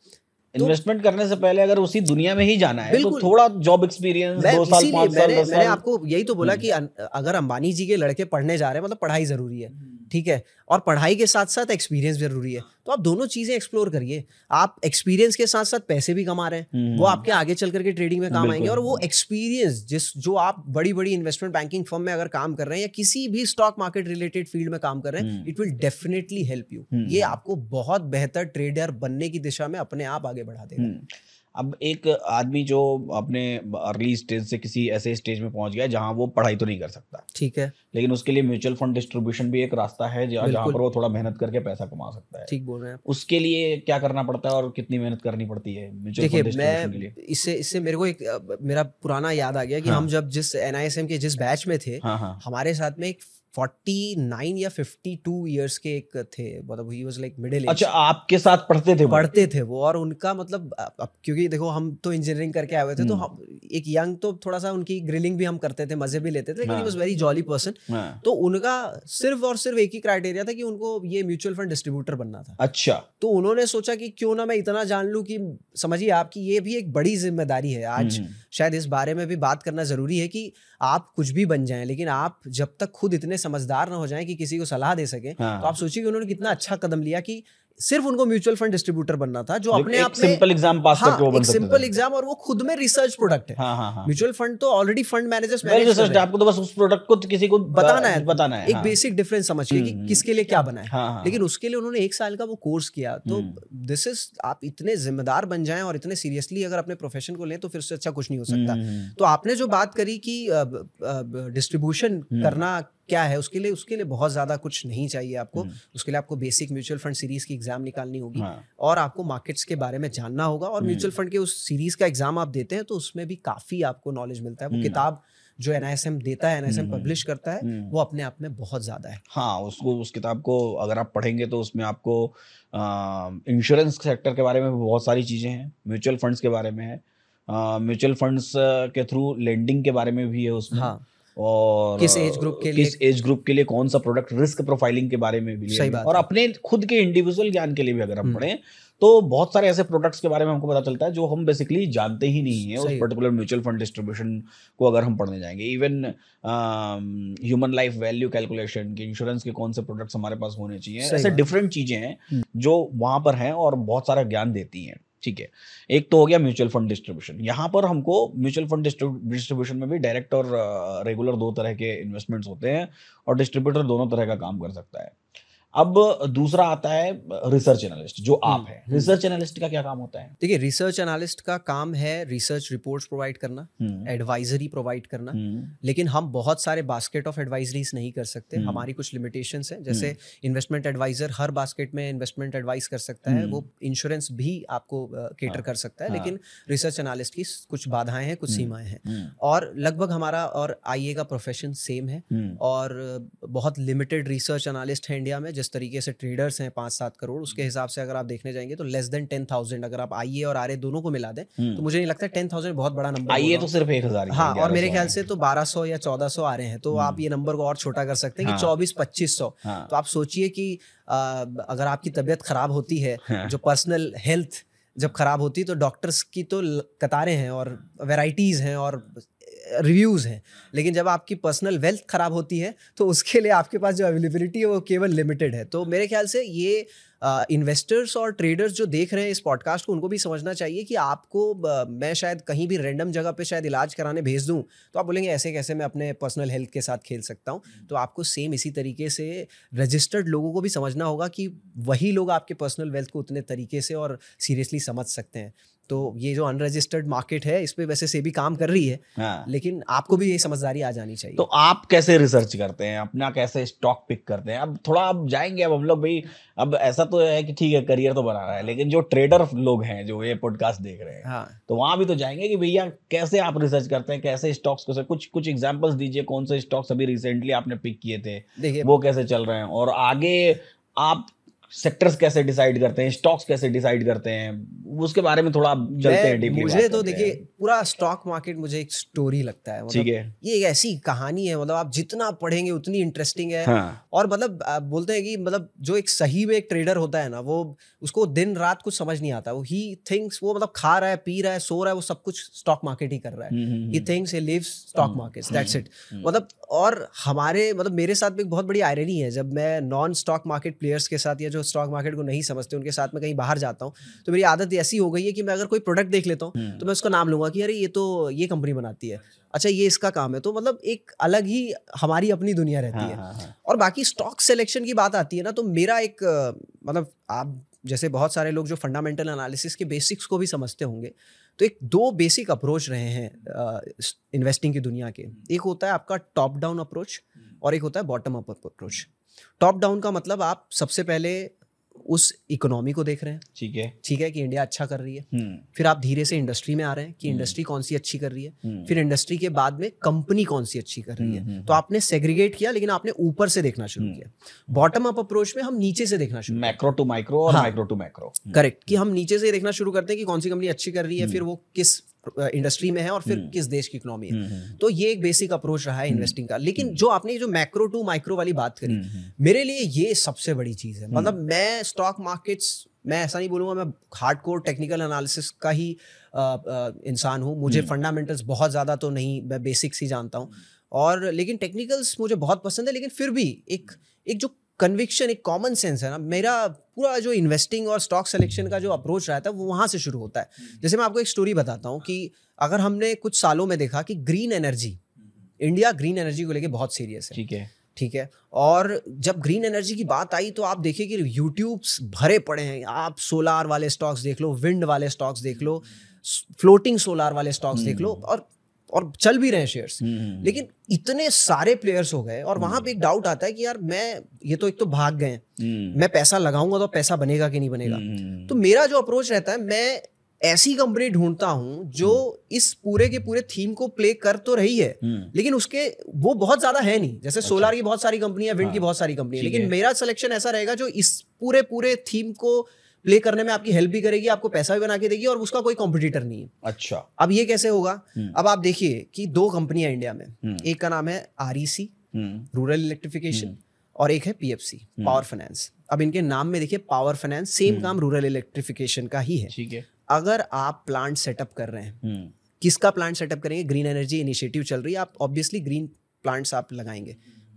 इन्वेस्टमेंट तो, करने से पहले अगर उसी दुनिया में ही जाना है तो थोड़ा जॉब एक्सपीरियंस दो साल पांच साल मैंने, मैंने आपको यही तो बोला हम्म। कि अगर अंबानी जी के लड़के पढ़ने जा रहे हैं मतलब पढ़ाई जरूरी है हम्म। ठीक है और पढ़ाई के साथ साथ एक्सपीरियंस जरूरी है तो आप दोनों चीजें एक्सप्लोर करिए आप एक्सपीरियंस के साथ साथ पैसे भी कमा रहे हैं हम्म। वो आपके आगे चल करके ट्रेडिंग में काम आएंगे और वो एक्सपीरियंस जिस जो आप बड़ी बड़ी इन्वेस्टमेंट बैंकिंग फर्म में अगर काम कर रहे हैं या किसी भी स्टॉक मार्केट रिलेटेड फील्ड में काम कर रहे हैं it will definitely help you ये आपको बहुत बेहतर ट्रेडर बनने की दिशा में अपने आप आगे बढ़ा देगा हम्म। अब एक आदमी जो अपने अर्ली स्टेज से किसी ऐसे स्टेज में पहुंच गया जहां वो पढ़ाई तो नहीं कर सकता ठीक है लेकिन उसके लिए म्यूचुअल फंड डिस्ट्रीब्यूशन भी एक रास्ता है जहां पर वो थोड़ा मेहनत करके पैसा कमा सकता है ठीक बोल रहे हैं उसके लिए क्या करना पड़ता है और कितनी मेहनत करनी पड़ती है इससे इससे मेरे को एक मेरा पुराना याद आ गया कि हाँ। हम जब जिस एन के जिस बैच में थे हाँ, हाँ। हमारे साथ में एक फोर्टी नाइन या फिफ्टी टू ईयर्स के एक थे मतलब ही वॉज लाइक मिडिल अच्छा आपके साथ पढ़ते थे पढ़ते थे वो और उनका मतलब अब क्योंकि देखो हम तो इंजीनियरिंग करके आए हुए थे तो हम्म। हम एक यंग तो थोड़ा सा उनकी ग्रिलिंग भी हम करते थे मजे भी लेते थे लेकिन वॉज वेरी जॉली पर्सन तो उनका सिर्फ और सिर्फ एक ही क्राइटेरिया था कि उनको ये म्यूचुअल फंड डिस्ट्रीब्यूटर बनना था अच्छा तो उन्होंने सोचा कि क्यों ना मैं इतना जान लूँ कि समझिए आपकी ये भी एक बड़ी जिम्मेदारी है आज हम्म। शायद इस बारे में भी बात करना जरूरी है कि आप कुछ भी बन जाए लेकिन आप जब तक खुद इतने समझदार ना हो जाए कि किसी को सलाह दे सके तो हाँ। तो आप सोचिए कि उन्होंने कितना अच्छा कदम लिया कि सिर्फ उनको म्यूचुअल फंड डिस्ट्रीब्यूटर बनना था जो अपने आप सिंपल एग्जाम पास हाँ, करके वो बन एक सिंपल एग्जाम और वो खुद में रिसर्च प्रोडक्ट है हाँ, हाँ, हाँ। म्यूचुअल फंड तो ऑलरेडी फंड मैनेजर्स मैनेज आपको तो बस उस प्रोडक्ट को किसी को बताना है बताना है एक बेसिक डिफरेंस समझिए कि हम्म, हम्म। किसके लिए क्या बना है लेकिन उसके लिए उन्होंने एक साल का वो कोर्स किया तो दिस हम्म। इज आप इतने जिम्मेदार बन जाए और इतने सीरियसली अगर अपने प्रोफेशन को लें तो फिर उससे अच्छा कुछ नहीं हो सकता तो आपने जो बात करी कि डिस्ट्रीब्यूशन करना क्या है उसके लिए उसके लिए बहुत ज़्यादा कुछ नहीं चाहिए आपको हम्म। उसके लिए आपको बेसिक म्यूचुअल फंड सीरीज की एग्जाम निकालनी होगी हाँ। और आपको मार्केट्स के बारे में जानना होगा और म्यूचुअल हम्म। फंड के उस सीरीज का एग्जाम आप देते हैं तो उसमें भी काफ़ी आपको नॉलेज मिलता है वो हम्म। किताब जो एन देता है एन पब्लिश करता है वो अपने आप में बहुत ज्यादा है हाँ उसको उस किताब को अगर आप पढ़ेंगे तो उसमें आपको इंश्योरेंस सेक्टर के बारे में बहुत सारी चीज़ें हैं म्यूचुअल फंड्स के बारे में है म्यूचुअल फंड्स के थ्रू लेंडिंग के बारे में भी है उसमें हाँ और किस एज ग्रुप के लिए किस एज ग्रुप के लिए कौन सा प्रोडक्ट रिस्क प्रोफाइलिंग के बारे में भी सही बात और अपने खुद के इंडिविजुअल ज्ञान के लिए भी अगर हम हम्म। पढ़े तो बहुत सारे ऐसे प्रोडक्ट्स के बारे में हमको पता चलता है जो हम बेसिकली जानते ही नहीं है उस पर्टिकुलर म्यूचुअल फंड डिस्ट्रीब्यूशन को अगर हम पढ़ने जाएंगे even human life value calculation के इंश्योरेंस के कौन से प्रोडक्ट्स हमारे पास होने चाहिए ऐसे डिफरेंट चीज़ें हैं हम्म। जो वहां पर हैं और बहुत सारा ज्ञान देती हैं ठीक है एक तो हो गया म्यूचुअल फंड डिस्ट्रीब्यूशन यहाँ पर हमको म्यूचुअल फंड डिस्ट्रीब्यूशन में भी डायरेक्ट और रेगुलर दो तरह के इन्वेस्टमेंट्स होते हैं और डिस्ट्रीब्यूटर दोनों तरह का काम कर सकता है अब दूसरा आता है रिसर्च एनालिस्ट जो आप है रिसर्च एनालिस्ट का क्या काम होता है देखिए रिसर्च एनालिस्ट का काम है रिसर्च रिपोर्ट्स प्रोवाइड करना एडवाइजरी हम्म। प्रोवाइड करना हम्म। लेकिन हम बहुत सारे बास्केट ऑफ एडवाइजरीज नहीं कर सकते हम्म। हमारी कुछ लिमिटेशन है जैसे इन्वेस्टमेंट एडवाइजर हर बास्केट में इन्वेस्टमेंट एडवाइस कर सकता है वो इंश्योरेंस भी आपको केटर हाँ। कर सकता है हाँ। लेकिन रिसर्च एनालिस्ट की कुछ बाधाएं हैं कुछ सीमाएं हैं और लगभग हमारा और आई का प्रोफेशन सेम है और बहुत लिमिटेड रिसर्च एनालिस्ट है इंडिया में जिस तरीके से ट्रेडर्स हैं पांच सात करोड़ उसके हम्म। हिसाब से अगर आप देखने जाएंगे तो लेस देन टेन थाउजेंड अगर आप आई और आर दोनों को मिला दें हम्म। तो मुझे नहीं लगता टेन थाउजेंड बहुत बड़ा नंबर आई तो सिर्फ एक हज़ार हाँ और मेरे ख्याल से तो बारह सौ या चौदह सौ आ रहे हैं तो आप हम्म। ये नंबर को और छोटा कर सकते हैं कि हाँ। चौबीस पच्चीस सौ हाँ। तो आप सोचिए कि अगर आपकी तबियत खराब होती है हाँ। जो पर्सनल हेल्थ जब खराब होती है तो डॉक्टर्स की तो कतारें हैं और वेराइटीज़ हैं और रिव्यूज़ हैं लेकिन जब आपकी पर्सनल वेल्थ ख़राब होती है तो उसके लिए आपके पास जो अवेलेबिलिटी है वो केवल लिमिटेड है तो मेरे ख्याल से ये इन्वेस्टर्स uh, और ट्रेडर्स जो देख रहे हैं इस पॉडकास्ट को उनको भी समझना चाहिए कि आपको uh, मैं शायद कहीं भी रैंडम जगह पे शायद इलाज कराने भेज दूं तो आप बोलेंगे ऐसे कैसे मैं अपने पर्सनल हेल्थ के साथ खेल सकता हूं हम्म। तो आपको सेम इसी तरीके से रजिस्टर्ड लोगों को भी समझना होगा कि वही लोग आपके पर्सनल वेल्थ को उतने तरीके से और सीरियसली समझ सकते हैं तो ये जो अनरजिस्टर्ड मार्केट है इस पर वैसे से भी काम कर रही है हाँ। लेकिन आपको भी ये समझदारी आ जानी चाहिए तो आप कैसे रिसर्च करते हैं अपना कैसे स्टॉक पिक करते हैं अब थोड़ा आप जाएंगे अब हम लोग भाई अब ऐसा तो है कि ठीक है करियर तो बना रहा है लेकिन जो ट्रेडर लोग हैं जो ये पॉडकास्ट देख रहे हैं हाँ। तो वहां भी तो जाएंगे कि भैया कैसे आप रिसर्च करते हैं कैसे स्टॉक्स को कुछ कुछ एग्जाम्पल्स दीजिए कौन से स्टॉक्स अभी रिसेंटली आपने पिक किए थे वो कैसे चल रहे हैं और आगे आप सेक्टर्स कैसे डिसाइड करते हैं स्टॉक्स कैसे डिसाइड करते हैं उसके बारे में थोड़ा चलते हैं मुझे तो देखिए पूरा स्टॉक मार्केट मुझे एक स्टोरी लगता है मतलब ये एक ऐसी कहानी है मतलब आप जितना पढ़ेंगे उतनी इंटरेस्टिंग है हाँ। और मतलब बोलते हैं कि मतलब जो एक सही में एक ट्रेडर होता है ना वो उसको दिन रात कुछ समझ नहीं आता वो ही थिंक्स वो मतलब खा रहा है पी रहा है सो रहा है वो सब कुछ स्टॉक मार्केट ही कर रहा है he thinks he lives stock market that's it मतलब और हमारे मतलब मेरे साथ में एक बहुत बड़ी आयरनी है जब मैं नॉन स्टॉक मार्केट प्लेयर्स के साथ या जो स्टॉक मार्केट को नहीं समझते उनके साथ में कहीं बाहर जाता हूँ तो मेरी आदत ऐसी हो गई है कि मैं अगर कोई प्रोडक्ट देख लेता हूँ हम्म। तो मैं उसका नाम लूंगा कि अरे ये तो ये कंपनी बनाती है अच्छा ये इसका काम है तो मतलब एक अलग ही हमारी अपनी दुनिया रहती हाँ, है हाँ, हाँ. और बाकी स्टॉक सिलेक्शन की बात आती है ना तो मेरा एक मतलब आप जैसे बहुत सारे लोग जो फंडामेंटल एनालिसिस के बेसिक्स को भी समझते होंगे तो एक दो बेसिक अप्रोच रहे हैं इन्वेस्टिंग की दुनिया के एक होता है आपका टॉप डाउन अप्रोच और एक होता है bottom up approach top down का मतलब आप सबसे पहले उस इकोनॉमी को देख रहे हैं ठीक है ठीक है कि इंडिया अच्छा कर रही है हम्म। फिर आप धीरे से इंडस्ट्री में आ रहे हैं कि इंडस्ट्री हम्म। कौन सी अच्छी कर रही है हम्म। फिर इंडस्ट्री के बाद में कंपनी कौन सी अच्छी कर रही है तो आपने सेग्रीगेट किया लेकिन आपने ऊपर से देखना शुरू किया बॉटम अप अप्रोच में हम नीचे से देखना शुरू मैक्रो टू माइक्रो और माइक्रो टू मैक्रो करेक्ट कि हम नीचे से देखना शुरू करते हैं कि कौन सी कंपनी अच्छी कर रही है फिर वो किस इंडस्ट्री में है और फिर हम्म। किस देश की इकोनॉमी है हम्म, हम्म, तो ये एक बेसिक अप्रोच रहा है इन्वेस्टिंग का लेकिन जो आपने जो मैक्रो टू माइक्रो वाली बात करी मेरे लिए ये सबसे बड़ी चीज़ है मतलब मैं स्टॉक मार्केट्स मैं ऐसा नहीं बोलूंगा मैं हार्ड कोर टेक्निकल एनालिसिस का ही इंसान हूँ मुझे फंडामेंटल्स बहुत ज़्यादा तो नहीं मैं बेसिक्स ही जानता हूँ और लेकिन टेक्निकल्स मुझे बहुत पसंद है लेकिन फिर भी एक एक जो कन्विक्शन एक कॉमन सेंस है ना मेरा पूरा जो इन्वेस्टिंग और स्टॉक सिलेक्शन का जो अप्रोच रहता है वो वहाँ से शुरू होता है हम्म। जैसे मैं आपको एक स्टोरी बताता हूँ कि अगर हमने कुछ सालों में देखा कि green energy India green energy को लेके बहुत सीरियस है ठीक है ठीक है और जब ग्रीन एनर्जी की बात आई तो आप देखिए कि यूट्यूब्स भरे पड़े हैं आप सोलार वाले स्टॉक्स देख लो विंड वाले स्टॉक्स देख लो फ्लोटिंग हम्म। सोलार वाले स्टॉक्स देख लो हम्म। और और चल भी रहे हैं शेयर्स हम्म, हम्म, हम्म। लेकिन इतने सारे प्लेयर्स हो गए और वहां पे एक डाउट आता है कि यार मैं ये तो एक तो भाग गए मैं पैसा लगाऊंगा तो पैसा बनेगा कि नहीं बनेगा तो मेरा जो अप्रोच रहता है मैं ऐसी कंपनी ढूंढता हूं जो इस पूरे के पूरे थीम को प्ले कर तो रही है लेकिन उसके वो बहुत ज्यादा है नहीं जैसे अच्छा। सोलर की बहुत सारी कंपनी है विंड हाँ। की बहुत सारी कंपनी है लेकिन मेरा सिलेक्शन ऐसा रहेगा जो इस पूरे पूरे थीम को प्ले करने में आपकी हेल्प भी करेगी आपको पैसा भी बना के देगी और उसका कोई कॉम्पिटिटर नहीं है अच्छा अब ये कैसे होगा हम्म। अब आप देखिए कि दो कंपनियां इंडिया में हम्म। एक का नाम है आर रूरल इलेक्ट्रिफिकेशन और एक है पीएफसी पावर फाइनेंस अब इनके नाम में देखिए पावर फाइनेंस सेम काम रूरल इलेक्ट्रिफिकेशन का ही है ठीक है अगर आप प्लांट सेटअप कर रहे हैं हम्म। किसका प्लांट सेटअप करेंगे ग्रीन एनर्जी इनिशिएटिव चल रही है आप ऑब्वियसली ग्रीन प्लांट्स आप लगाएंगे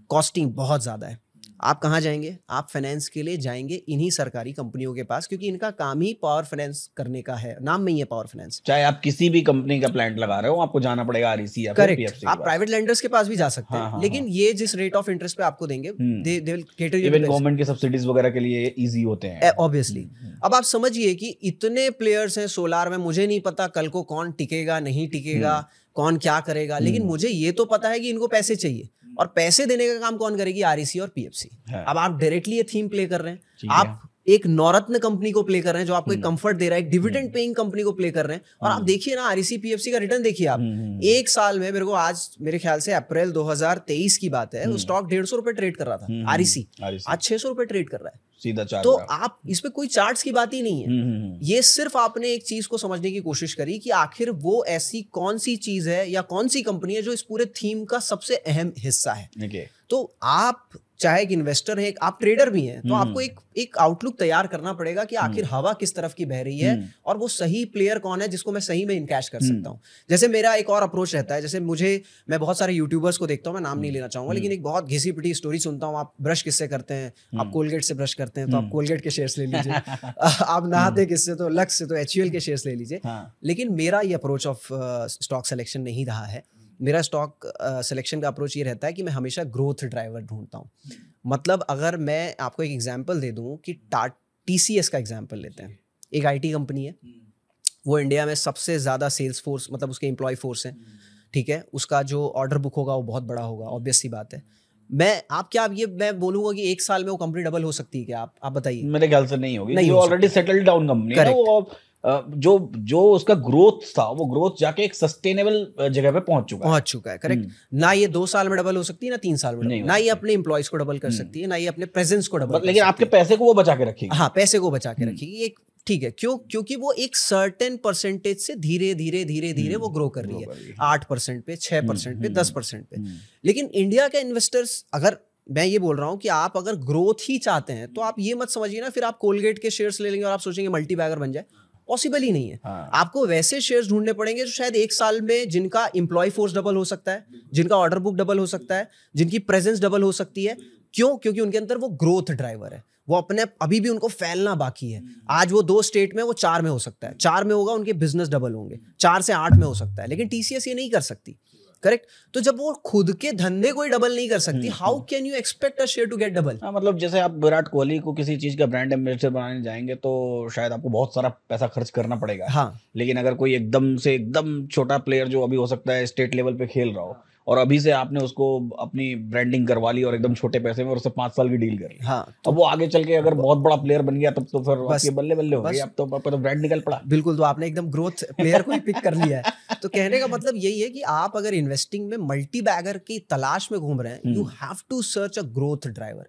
कॉस्टिंग बहुत ज़्यादा है आप कहाँ जाएंगे आप फाइनेंस के लिए जाएंगे इन्हीं सरकारी कंपनियों के पास क्योंकि इनका काम ही पावर फाइनेंस करने का है नाम में ही है पावर फाइनेंस चाहे आप किसी भी कंपनी का प्लांट लगा रहे हो आपको जाना पड़ेगा आरईसी e या करेक्ट आप प्राइवेट लेंडर्स के पास भी जा सकते हाँ, हैं हाँ, हाँ, लेकिन हाँ, ये जिस रेट ऑफ इंटरेस्ट पे आपको देंगे they they will cater even government के सब्सिडीज वगैरह के लिए इजी होते हैं ऑब्वियसली eh, हम्म, हम्म। अब आप समझिए कि इतने प्लेयर्स हैं सोलार में मुझे नहीं पता कल को कौन टिकेगा नहीं टिकेगा हम्म। कौन क्या करेगा लेकिन मुझे ये तो पता है कि इनको पैसे चाहिए और पैसे देने का काम कौन करेगी आरईसी e और पीएफसी हाँ। अब आप डायरेक्टली ये थीम प्ले कर रहे हैं आप एक नौरत्न कंपनी को प्ले कर रहे हैं जो आपको एक कंफर्ट हम्म। दे रहा है एक डिविडेंड पेइंग कंपनी को प्ले कर रहे हैं और आप हम्म। देखिए ना आरईसी पीएफसी e का रिटर्न देखिए आप हम्म, एक साल में मेरे को आज मेरे ख्याल से अप्रैल 2023 की बात है वो स्टॉक डेढ़ सौ रुपए ट्रेड कर रहा था आरईसी e आज छह सौ रुपए ट्रेड कर रहा है सीधा चार्ट तो आप इसमें कोई चार्ट्स की बात ही नहीं है हम्म, हम्म, हम्म। ये सिर्फ आपने एक चीज को समझने की कोशिश करी कि आखिर वो ऐसी कौन सी चीज है या कौन सी कंपनी है जो इस पूरे थीम का सबसे अहम हिस्सा है तो आप चाहे एक इन्वेस्टर है एक आप ट्रेडर भी हैं तो हम्म। आपको एक एक आउटलुक तैयार करना पड़ेगा कि आखिर हम्म। हवा किस तरफ की बह रही है हम्म। और वो सही प्लेयर कौन है जिसको मैं सही में इनकैश कर सकता हूँ जैसे मेरा एक और अप्रोच रहता है जैसे मुझे मैं बहुत सारे यूट्यूबर्स को देखता हूँ मैं नाम नहीं लेना चाहूंगा लेकिन एक बहुत घिसी पिटी स्टोरी सुनता हूँ आप ब्रश किससे करते हैं आप कोलगेट से ब्रश करते हैं तो आप कोलगेट के शेयर्स (laughs) तो तो e ले लीजिए आप नहाते किससे तो लक्स से तो एच के शेयर्स ले लीजिए लेकिन मेरा ये अप्रोच ऑफ स्टॉक सेलेक्शन नहीं रहा है मेरा स्टॉक सिलेक्शन का अप्रोच ये रहता है कि मैं हमेशा ग्रोथ ड्राइवर ढूंढता हूँ मतलब अगर मैं आपको एक एग्जाम्पल दे दूँ कि टाट टी का एग्जाम्पल लेते हैं एक आई कंपनी है वो इंडिया में सबसे ज़्यादा सेल्स फोर्स मतलब उसके एम्प्लॉय फोर्स हैं ठीक है उसका जो ऑर्डर बुक होगा वो बहुत बड़ा होगा ऑब्वियस सी बात है मैं आप क्या आप ये मैं बोलूंगा कि एक साल में वो कंपनी डबल हो सकती है क्या आप आप बताइए मेरे ख्याल से नहीं होगी नहीं ऑलरेडी सेटल्ड डाउन कंपनी है वो जो जो उसका ग्रोथ था वो ग्रोथ जाके एक सस्टेनेबल जगह पे पहुंच चुका पहुंच चुका है करेक्ट हम्म। ना ये दो साल में डबल हो सकती है ना तीन साल में नहीं ना ये अपने एम्प्लॉयज को डबल कर हम्म। सकती है ना ये अपने प्रेजेंस को डबल लेकिन आपके पैसे को वो बचा के रखेगी हाँ पैसे को बचा के हम्म। रखेगी एक ठीक है क्यों क्योंकि वो एक सर्टेन परसेंटेज से धीरे धीरे धीरे धीरे वो ग्रो कर रही है आठ परसेंट पे छह परसेंट पे दस परसेंट पे लेकिन इंडिया के इन्वेस्टर्स अगर मैं ये बोल रहा हूँ कि आप अगर ग्रोथ ही चाहते हैं तो आप ये मत समझिए ना फिर आप कोलगेट के शेयर्स ले लेंगे और आप सोचेंगे मल्टी बैगर बन जाए पॉसिबल ही नहीं है हाँ। आपको वैसे शेयर्स ढूंढने पड़ेंगे जो शायद एक साल में जिनका इंप्लॉय फोर्स डबल हो सकता है जिनका ऑर्डर बुक डबल हो सकता है जिनकी प्रेजेंस डबल हो सकती है क्यों क्योंकि उनके अंदर वो ग्रोथ ड्राइवर है वो अपने अभी भी उनको फैलना बाकी है आज वो दो स्टेट में वो चार में हो सकता है चार में होगा उनके बिजनेस डबल होंगे चार से आठ में हो सकता है लेकिन टीसीएस ये नहीं कर सकती करेक्ट तो जब वो खुद के धंधे कोई डबल नहीं कर सकती how can you expect a share to get double मतलब जैसे आप विराट कोहली को किसी चीज का ब्रांड एम्बेसडर बनाने जाएंगे तो शायद आपको बहुत सारा पैसा खर्च करना पड़ेगा हाँ लेकिन अगर कोई एकदम से एकदम छोटा प्लेयर जो अभी हो सकता है स्टेट लेवल पे खेल रहा हो और अभी से आपने उसको अपनी ब्रांडिंग करवा ली और एकदम छोटे पैसे में और उससे पांच साल की डील कर ली हाँ तो अब वो आगे चल के अगर हाँ। बहुत बड़ा प्लेयर बन गया तब तो फिर बल्ले बल्ले हो गई अब तो तो ब्रांड निकल पड़ा बिल्कुल तो आपने एकदम ग्रोथ प्लेयर को ही पिक कर लिया है तो कहने का मतलब यही है कि आप अगर इन्वेस्टिंग में मल्टी बैगर की तलाश में घूम रहे हैं you have to search a growth driver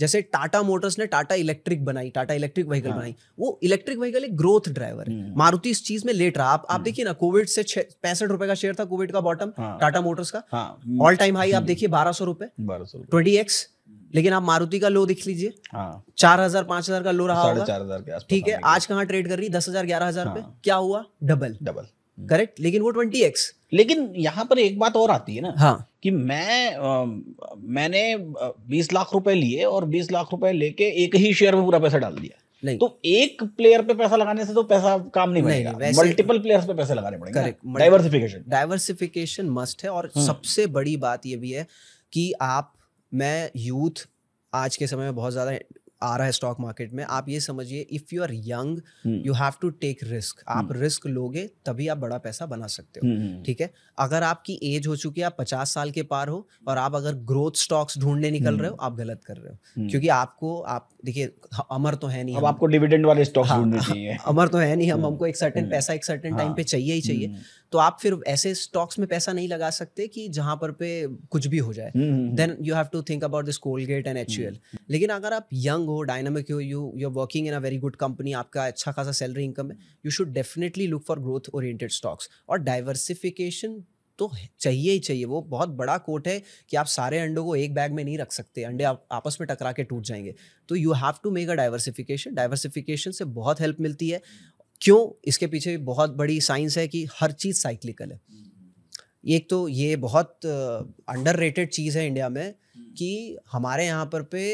जैसे टाटा मोटर्स ने टाटा इलेक्ट्रिक बनाई टाटा इलेक्ट्रिक व्हीकल हाँ। बनाई वो इलेक्ट्रिक व्हीकल एक ग्रोथ ड्राइवर है हम्म। मारुति इस चीज में लेट रहा आप आप हम्म। देखिए ना कोविड से पैंसठ रुपए का शेयर था कोविड का बॉटम हाँ। टाटा मोटर्स का ऑल टाइम हाई आप हम्म। देखिए बारह सौ रुपए ट्वेंटी एक्स लेकिन आप मारुति का लो देख लीजिए हाँ। चार हजार पांच हजार का लो रहा होगा ठीक है आज कहाँ ट्रेड कर रही है दस हजार ग्यारह हजार हाँ। पे क्या हुआ डबल डबल करेक्ट लेकिन वो ट्वेंटी एक्स लेकिन यहाँ पर एक बात और आती है ना हाँ कि मैं आ, मैंने बीस लाख रुपए लिए और बीस लाख रुपए लेके एक ही शेयर में पूरा पैसा डाल दिया नहीं तो एक प्लेयर पे पैसा लगाने से तो पैसा काम नहीं बनेगा मल्टीपल प्लेयर्स पे पैसे लगाने पड़ेंगे करेक्ट डाइवर्सिफिकेशन डाइवर्सिफिकेशन मस्ट है और हम्म। सबसे बड़ी बात यह भी है कि आप मैं यूथ आज के समय में बहुत ज़्यादा आ रहा है स्टॉक मार्केट में आप ये समझिए if you are young you have to take risk आप रिस्क हम्म। लोगे तभी आप बड़ा पैसा बना सकते हो हम्म, हम्म। ठीक है अगर आपकी एज हो चुकी है आप पचास साल के पार हो और आप अगर ग्रोथ स्टॉक्स ढूंढने निकल रहे हो हम्म। आप गलत कर रहे हो हम्म। क्योंकि आपको आप देखिए अमर तो है नहीं अब आपको डिविडेंड वाले स्टॉक्स हाँ, ढूंढने हाँ, चाहिए अमर तो है नहीं हम हम्म। हमको एक सर्टेन पैसा एक सर्टेन टाइम हाँ। पे चाहिए ही चाहिए तो आप फिर ऐसे स्टॉक्स में पैसा नहीं लगा सकते कि जहां पर पे कुछ भी हो जाए then you have to think about this Colgate and H लेकिन अगर आप यंग हो डायनामिक हो you you are working in a very good company आपका अच्छा खासा सैलरी इनकम है you should definitely look for growth oriented stocks और डाइवर्सिफिकेशन तो चाहिए ही चाहिए वो बहुत बड़ा कोट है कि आप सारे अंडों को एक बैग में नहीं रख सकते अंडे आप आपस में टकरा के टूट जाएंगे तो you have to make a diversification diversification से बहुत हेल्प मिलती है क्यों इसके पीछे बहुत बड़ी साइंस है कि हर चीज़ साइक्लिकल है एक तो ये बहुत अंडर रेटेड चीज़ है इंडिया में कि हमारे यहाँ पर पे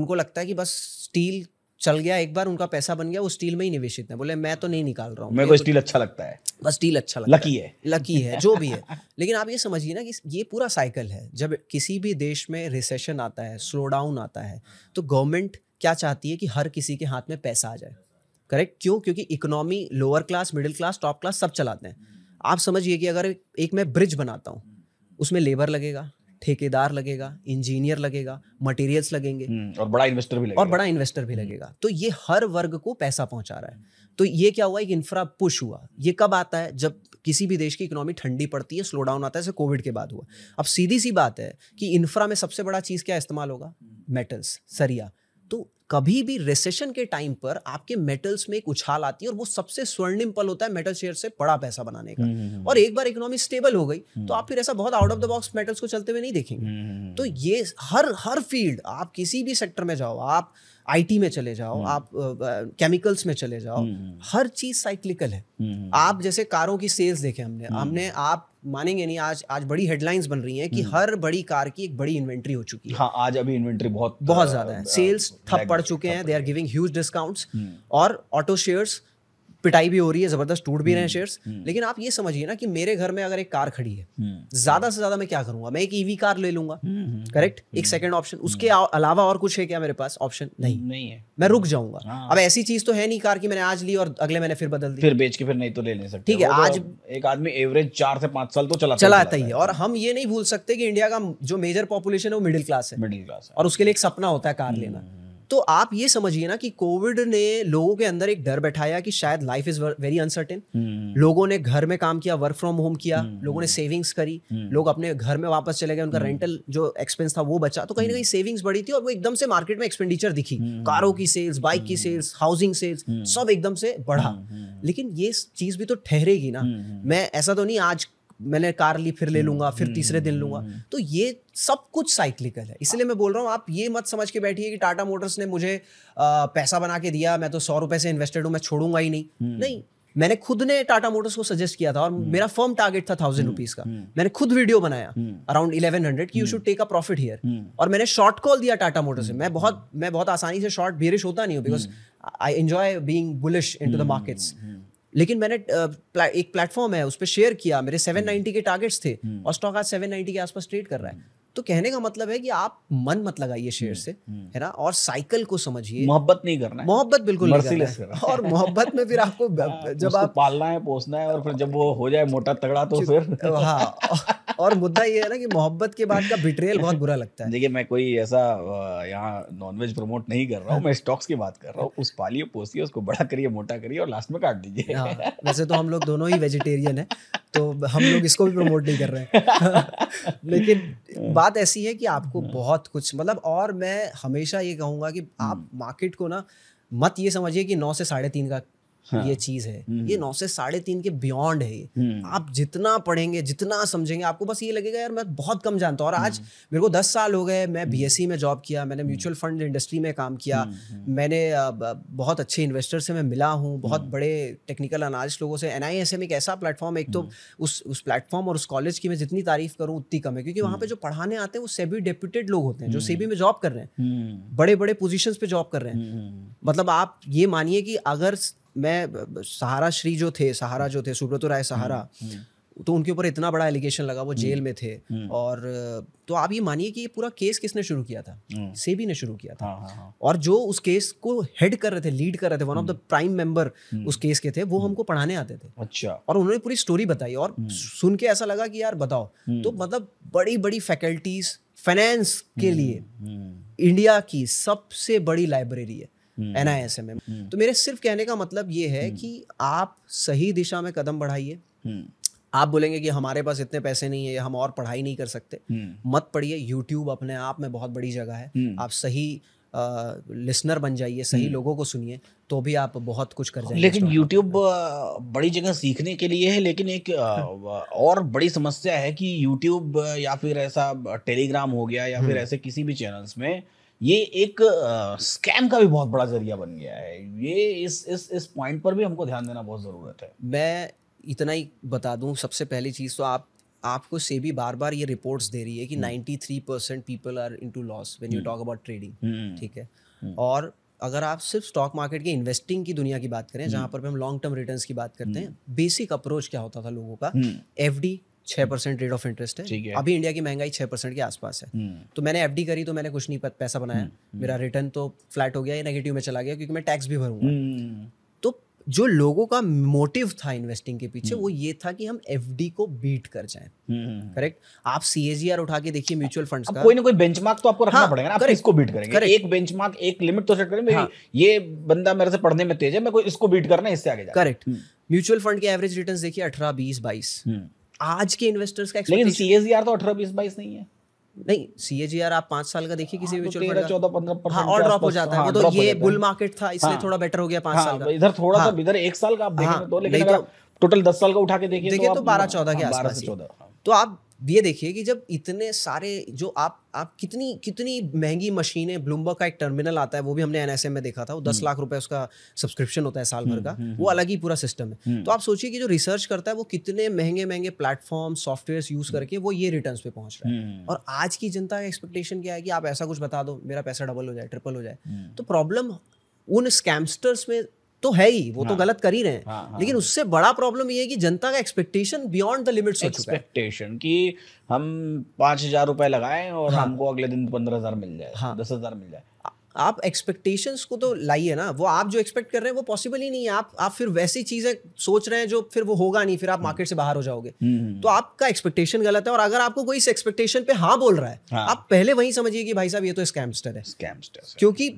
उनको लगता है कि बस स्टील चल गया एक बार उनका पैसा बन गया वो स्टील में ही निवेशित है बोले मैं तो नहीं निकाल रहा हूँ मेरे को स्टील तो अच्छा लगता है बस स्टील अच्छा लगता लकी है लकी है जो भी है लेकिन आप ये समझिए ना कि ये पूरा साइकिल है जब किसी भी देश में रिसेशन आता है स्लो डाउन आता है तो गवर्नमेंट क्या चाहती है कि हर किसी के हाथ में पैसा आ जाए करेक्ट क्यों क्योंकि economy lower class middle class top class सब चलाते हैं आप समझिए कि अगर एक मैं ब्रिज बनाता हूँ उसमें लेबर लगेगा ठेकेदार लगेगा इंजीनियर लगेगा मटेरियल्स लगेंगे हम्म, और बड़ा इन्वेस्टर भी लगेगा और बड़ा इन्वेस्टर भी हम्म। लगेगा तो ये हर वर्ग को पैसा पहुंचा रहा है तो ये क्या हुआ एक इंफ्रा पुश हुआ ये कब आता है जब किसी भी देश की इकोनॉमी ठंडी पड़ती है स्लो डाउन आता है जैसे कोविड के बाद हुआ अब सीधी सी बात है कि इंफ्रा में सबसे बड़ा चीज़ क्या इस्तेमाल होगा मेटल्स सरिया तो कभी भी रिसेशन के टाइम पर आपके मेटल्स में एक उछाल आती है और वो सबसे स्वर्णिम पल होता है मेटल शेयर से बड़ा पैसा बनाने का हम्म, हम्म, हम्म। और एक बार इकोनॉमी स्टेबल हो गई तो आप फिर ऐसा बहुत out of the box metals को चलते हुए नहीं देखेंगे तो ये हर हर फील्ड आप किसी भी सेक्टर में जाओ आप आईटी में चले जाओ आप केमिकल्स में चले जाओ हर चीज साइक्लिकल है आप जैसे कारों की सेल्स देखे हमने हमने आप मानेंगे नहीं आज आज बड़ी हेडलाइंस बन रही हैं कि हम्म। हर बड़ी कार की एक बड़ी इन्वेंट्री हो चुकी है हाँ आज अभी इन्वेंट्री बहुत बहुत ज़्यादा है सेल्स थप पड़ चुके हैं they are giving huge discounts और ऑटो शेयर्स पिटाई भी हो रही है जबरदस्त टूट भी रहे हैं शेयर्स हम्म, हम्म। लेकिन आप ये समझिए ना कि मेरे घर में अगर एक कार खड़ी है हम्म। ज्यादा से ज्यादा मैं क्या करूंगा मैं एक ईवी कार ले लूंगा करेक्ट एक सेकंड ऑप्शन उसके अलावा और कुछ है क्या मेरे पास ऑप्शन नहीं नहीं है मैं रुक जाऊंगा हाँ। अब ऐसी चीज तो है नहीं कार की मैंने आज ली और अगले मैंने फिर बदल दी फिर बेच के फिर नहीं तो ले ले सकते ठीक है तो आज एक आदमी एवरेज चार से पांच साल तो चला चलाता ही है और हम ये नहीं भूल सकते कि इंडिया का जो मेजर पॉपुलेशन है वो मिडिल क्लास है मिडिल क्लास और उसके लिए एक सपना होता है कार लेना तो आप ये समझिए ना कि कोविड ने लोगों के अंदर एक डर बैठाया कि शायद लाइफ इज वेरी अनसर्टेन लोगों ने घर में काम किया वर्क फ्रॉम होम किया हम्म। लोगों ने सेविंग्स करी हम्म। लोग अपने घर में वापस चले गए उनका रेंटल हम्म। जो एक्सपेंस था वो बचा तो कहीं ना कहीं सेविंग्स बढ़ी थी और वो एकदम से मार्केट में एक्सपेंडिचर दिखी कारों की सेल्स बाइक की सेल्स हाउसिंग सेल्स सब एकदम से बढ़ा लेकिन ये चीज भी तो ठहरेगी ना मैं ऐसा तो नहीं आज मैंने कार ली फिर ले लूंगा फिर तीसरे दिन लूंगा हम्म। तो ये सब कुछ साइक्लिकल है इसलिए मैं बोल रहा हूँ आप ये मत समझ के बैठिए कि टाटा मोटर्स ने मुझे पैसा बना के दिया मैं तो सौ रुपए से इन्वेस्टेड हूँ मैं छोड़ूंगा ही नहीं हम्म। नहीं मैंने खुद ने टाटा मोटर्स को सजेस्ट किया था और हम्म। मेरा फर्म टारगेट था थाउजेंड रुपीज का मैंने खुद वीडियो बनाया अराउंड इलेवन हंड्रेड की you should take a profit here और मैंने शॉर्ट कॉल दिया टाटा मोटर्स से मैं बहुत मैं बहुत आसानी से शॉर्ट बेरिश होता नहीं हूँ because I enjoy being bullish in to the markets लेकिन मैंने एक प्लेटफॉर्म है उस पर शेयर किया मेरे 790 हम्म। के टारगेट्स थे हम्म। और स्टॉक आज 790 के आसपास ट्रेड कर रहा है तो कहने का मतलब है कि आप मन मत लगाइए शेर हम्म, से हम्म। है ना और साइकिल को समझिए मोहब्बत नहीं करना मोहब्बत बिल्कुल नहीं करना, है। और मोहब्बत में फिर आपको हाँ, जब आप पालना है पोसना है और फिर जब वो हो जाए मोटा तगड़ा तो फिर हाँ और मुद्दा ये है ना कि मोहब्बत के बाद का बिट्रेल बहुत बुरा लगता है देखिए मैं कोई ऐसा यहाँ नॉनवेज प्रमोट नहीं कर रहा हूँ मैं स्टॉक्स की बात कर रहा हूँ उस पालिए पोसिए उसको बड़ा करिए मोटा करिए और लास्ट में काट दीजिए हाँ, वैसे तो हम लोग दोनों ही वेजिटेरियन है तो हम लोग इसको भी प्रमोट नहीं कर रहे हैं (laughs) लेकिन बात ऐसी है कि आपको हम्म। बहुत कुछ मतलब और मैं हमेशा ये कहूँगा कि आप मार्केट हम्म। को ना मत ये समझिए कि नौ से साढ़े तीन का हाँ, ये चीज है हम्म। ये नौ से साढ़े तीन के बियॉन्ड है ये हम्म। आप जितना पढ़ेंगे जितना समझेंगे आपको बस ये लगेगा यार मैं बहुत कम जानता हूँ और आज हम्म। मेरे को दस साल हो गए मैं बीएससी e में जॉब किया मैंने म्यूचुअल फंड इंडस्ट्री में काम किया मैंने बहुत अच्छे इन्वेस्टर से मैं मिला हूँ बहुत बड़े टेक्निकल अनालिस्ट लोगों से एन एक ऐसा प्लेटफॉर्म एक तो उस उस प्लेटफॉर्म और उस कॉलेज की मैं जितनी तारीफ करूँ उतनी कम है क्योंकि वहाँ पे जो पढ़ाने आते हैं वो सेबी डेप्यूटेड लोग होते हैं जो सेबी में जॉब कर रहे हैं बड़े बड़े पोजिशन पे जॉब कर रहे हैं मतलब आप ये मानिए कि अगर मैं सहारा श्री जो थे सहारा जो थे सुब्रत राय सहारा हम्म, हम्म। तो उनके ऊपर इतना बड़ा एलिगेशन लगा वो हम्म, जेल में थे और तो आप ये मानिए कि ये पूरा केस किसने शुरू किया था सेबी ने शुरू किया था हाँ, हाँ. हाँ। और जो उस केस को हेड कर रहे थे लीड कर रहे थे one of the prime member उस केस के थे वो हमको पढ़ाने आते थे अच्छा और उन्होंने पूरी स्टोरी बताई और सुन के ऐसा लगा कि यार बताओ तो मतलब बड़ी बड़ी फैकल्टीज फाइनेंस के लिए इंडिया की सबसे बड़ी लाइब्रेरी है N I S M M तो मेरे सिर्फ कहने का मतलब ये है हम्म। कि आप सही दिशा में कदम बढ़ाइए हम्म। आप बोलेंगे कि हमारे पास इतने पैसे नहीं है हम और पढ़ाई नहीं कर सकते हम्म। मत पढ़िए यूट्यूब अपने आप में बहुत बड़ी जगह है आप सही लिसनर बन जाइए सही लोगों को सुनिए तो भी आप बहुत कुछ कर जाएंगे लेकिन यूट्यूब बड़ी जगह सीखने के लिए है लेकिन एक (laughs) और बड़ी समस्या है कि यूट्यूब या फिर ऐसा टेलीग्राम हो गया या फिर ऐसे किसी भी चैनल्स में ये एक स्कैम का भी बहुत बड़ा जरिया बन गया है ये इस इस इस पॉइंट पर भी हमको ध्यान देना बहुत ज़रूरत है मैं इतना ही बता दूं सबसे पहली चीज़ तो आप आपको सेबी बार बार ये रिपोर्ट्स दे रही है कि ninety three percent people are in to loss when you talk about trading ठीक है हम्म। और अगर आप सिर्फ स्टॉक मार्केट के इन्वेस्टिंग की दुनिया की बात करें जहां हम्म। पर हम लॉन्ग टर्म रिटर्न की बात करते हैं बेसिक हम्म। अप्रोच क्या होता था लोगों का एफ डी छः परसेंट रेट ऑफ इंटरेस्ट है अभी इंडिया की महंगाई छः परसेंट के आसपास है हम्म। तो मैंने एफ करी तो मैंने कुछ नहीं पैसा बनाया हम्म, हम्म। मेरा रिटर्न तो फ्लैट हो गया या नेगेटिव में चला गया क्योंकि मैं टैक्स भी भरूंगा तो जो लोगों का मोटिव था इन्वेस्टिंग के पीछे वो ये था कि हम एफ को बीट कर जाए करेक्ट आप सी उठा के देखिए म्यूचुअल फंड कोई ना कोई बेंचमार्क तो आपको रखना हाँ, पड़ेगा आप इसको बीट करेंगे correct. एक बेंचमार्क एक लिमिट तो सेट करेंगे हाँ। ये बंदा मेरे से पढ़ने में तेज है मैं इसको बीट करना इससे आगे करेक्ट म्यूचुअल फंड के एवरेज रिटर्न देखिए अठारह बीस बाईस आज के इन्वेस्टर्स का लेकिन सीएजीआर तो अठारह बीस बाईस नहीं है नहीं सीएजीआर आप पांच साल का देखिए किसी म्यूचुअल हाँ, तो चौदह पंद्रह हाँ, और ड्रॉप हो जाता है हाँ, तो ये बुल मार्केट था इसलिए हाँ, थोड़ा बेटर हो गया पांच हाँ, साल का इधर थोड़ा सा हाँ। इधर एक साल का आप देखें तो लेकिन टोटल तो- दस साल का उठा के देखिए तो, तो बारह चौदह के आसपास तो आप ये देखिए कि जब इतने सारे जो आप आप कितनी कितनी महंगी मशीनें ब्लूमबर्ग का एक टर्मिनल आता है वो भी हमने एनएसएम में देखा था वो दस हम्म। लाख रुपए उसका सब्सक्रिप्शन होता है साल भर हम्म, का हम्म, वो अलग ही पूरा सिस्टम है तो आप सोचिए कि जो रिसर्च करता है वो कितने महंगे महंगे प्लेटफॉर्म सॉफ्टवेयर यूज करके वो ये रिटर्न पे पहुंच रहा है और आज की जनता का एक्सपेक्टेशन क्या है कि आप ऐसा कुछ बता दो मेरा पैसा डबल हो जाए ट्रिपल हो जाए तो प्रॉब्लम उन स्कैमस्टर्स में तो है ही वो तो हाँ, तो गलत कर ही रहे हैं हाँ, हाँ, लेकिन उससे बड़ा प्रॉब्लम ये है कि जनता का expectation beyond the limits expectation कि हम पांच हजार रुपए लगाए और हाँ, हमको अगले दिन पंद्रह हजार मिल जाए हाँ, दस हजार मिल जाए आप एक्सपेक्टेशंस को तो लाइए ना वो आप जो एक्सपेक्ट कर रहे हैं वो पॉसिबल ही नहीं है आप आप फिर वैसी चीजें सोच रहे हैं जो फिर वो होगा नहीं फिर आप मार्केट हम्म। से बाहर हो जाओगे हम्म, हम्म, तो आपका एक्सपेक्टेशन गलत है और अगर आपको कोई इस एक्सपेक्टेशन पे हाँ बोल रहा है हाँ। आप पहले वही समझिए कि भाई साहब ये तो स्कैमस्टर है स्कैमस्टर क्योंकि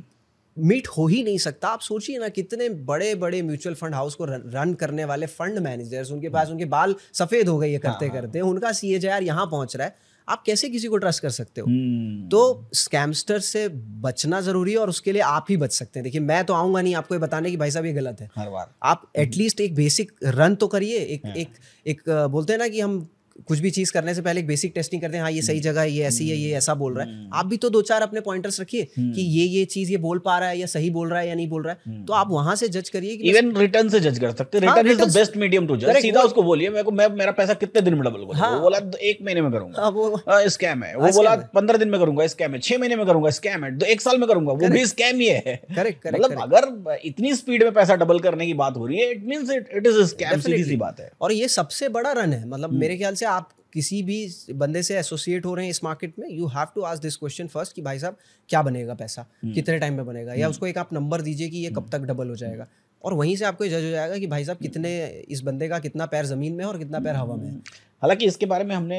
मीट हो ही नहीं सकता आप सोचिए ना कितने बड़े बड़े म्यूचुअल फंड हाउस को रन करने वाले फंड मैनेजर्स उनके पास हाँ। उनके बाल सफेद हो गए ये करते हाँ, हाँ। करते उनका सी एच आई यहाँ पहुंच रहा है आप कैसे किसी को ट्रस्ट कर सकते हो हम्म। तो स्कैमस्टर से बचना जरूरी है और उसके लिए आप ही बच सकते हैं देखिए मैं तो आऊंगा नहीं आपको ये बताने की भाई साहब ये गलत है हर बार आप एटलीस्ट हम्म। एक बेसिक रन तो करिए एक एक एक बोलते हैं ना कि हम कुछ भी चीज़ करने से पहले एक बेसिक टेस्टिंग करते हैं हाँ ये सही हम्म। जगह है ये ऐसी है ये ऐसा बोल रहा है हम्म। आप भी तो दो चार अपने पॉइंटर्स रखिए हम्म। कि ये ये चीज़ ये बोल पा रहा है या सही बोल रहा है या नहीं बोल रहा है तो आप वहां से जज करिए इवन रिटर्न से जज कर सकते हैं return is the best medium to जज सीधा उसको बोलिए मेरे को मैं मेरा पैसा कितने दिन में डबल बोला हाँ। वो बोला एक महीने में करूंगा स्कैम हाँ, हाँ, है वो बोला पंद्रह दिन में करूंगा स्कैम है छह महीने में करूंगा स्कैम है एक साल में करूंगा वो भी स्कैम ही है मतलब अगर इतनी स्पीड में पैसा डबल करने की बात हो रही है it mean it is scam सीधी सी बात है और ये सबसे बड़ा रन है मतलब मेरे ख्याल जैसे आप किसी भी बंदे से एसोसिएट हो रहे हैं इस मार्केट में you have to ask this question first कि भाई साहब क्या बनेगा पैसा हम्म। कितने टाइम में बनेगा या हम्म। उसको एक आप नंबर दीजिए कि ये कब हम्म। तक डबल हो जाएगा और वहीं से आपको जज हो जाएगा कि भाई साहब कितने इस बंदे का कितना पैर ज़मीन में है और कितना पैर हवा में है हालांकि इसके बारे में हमने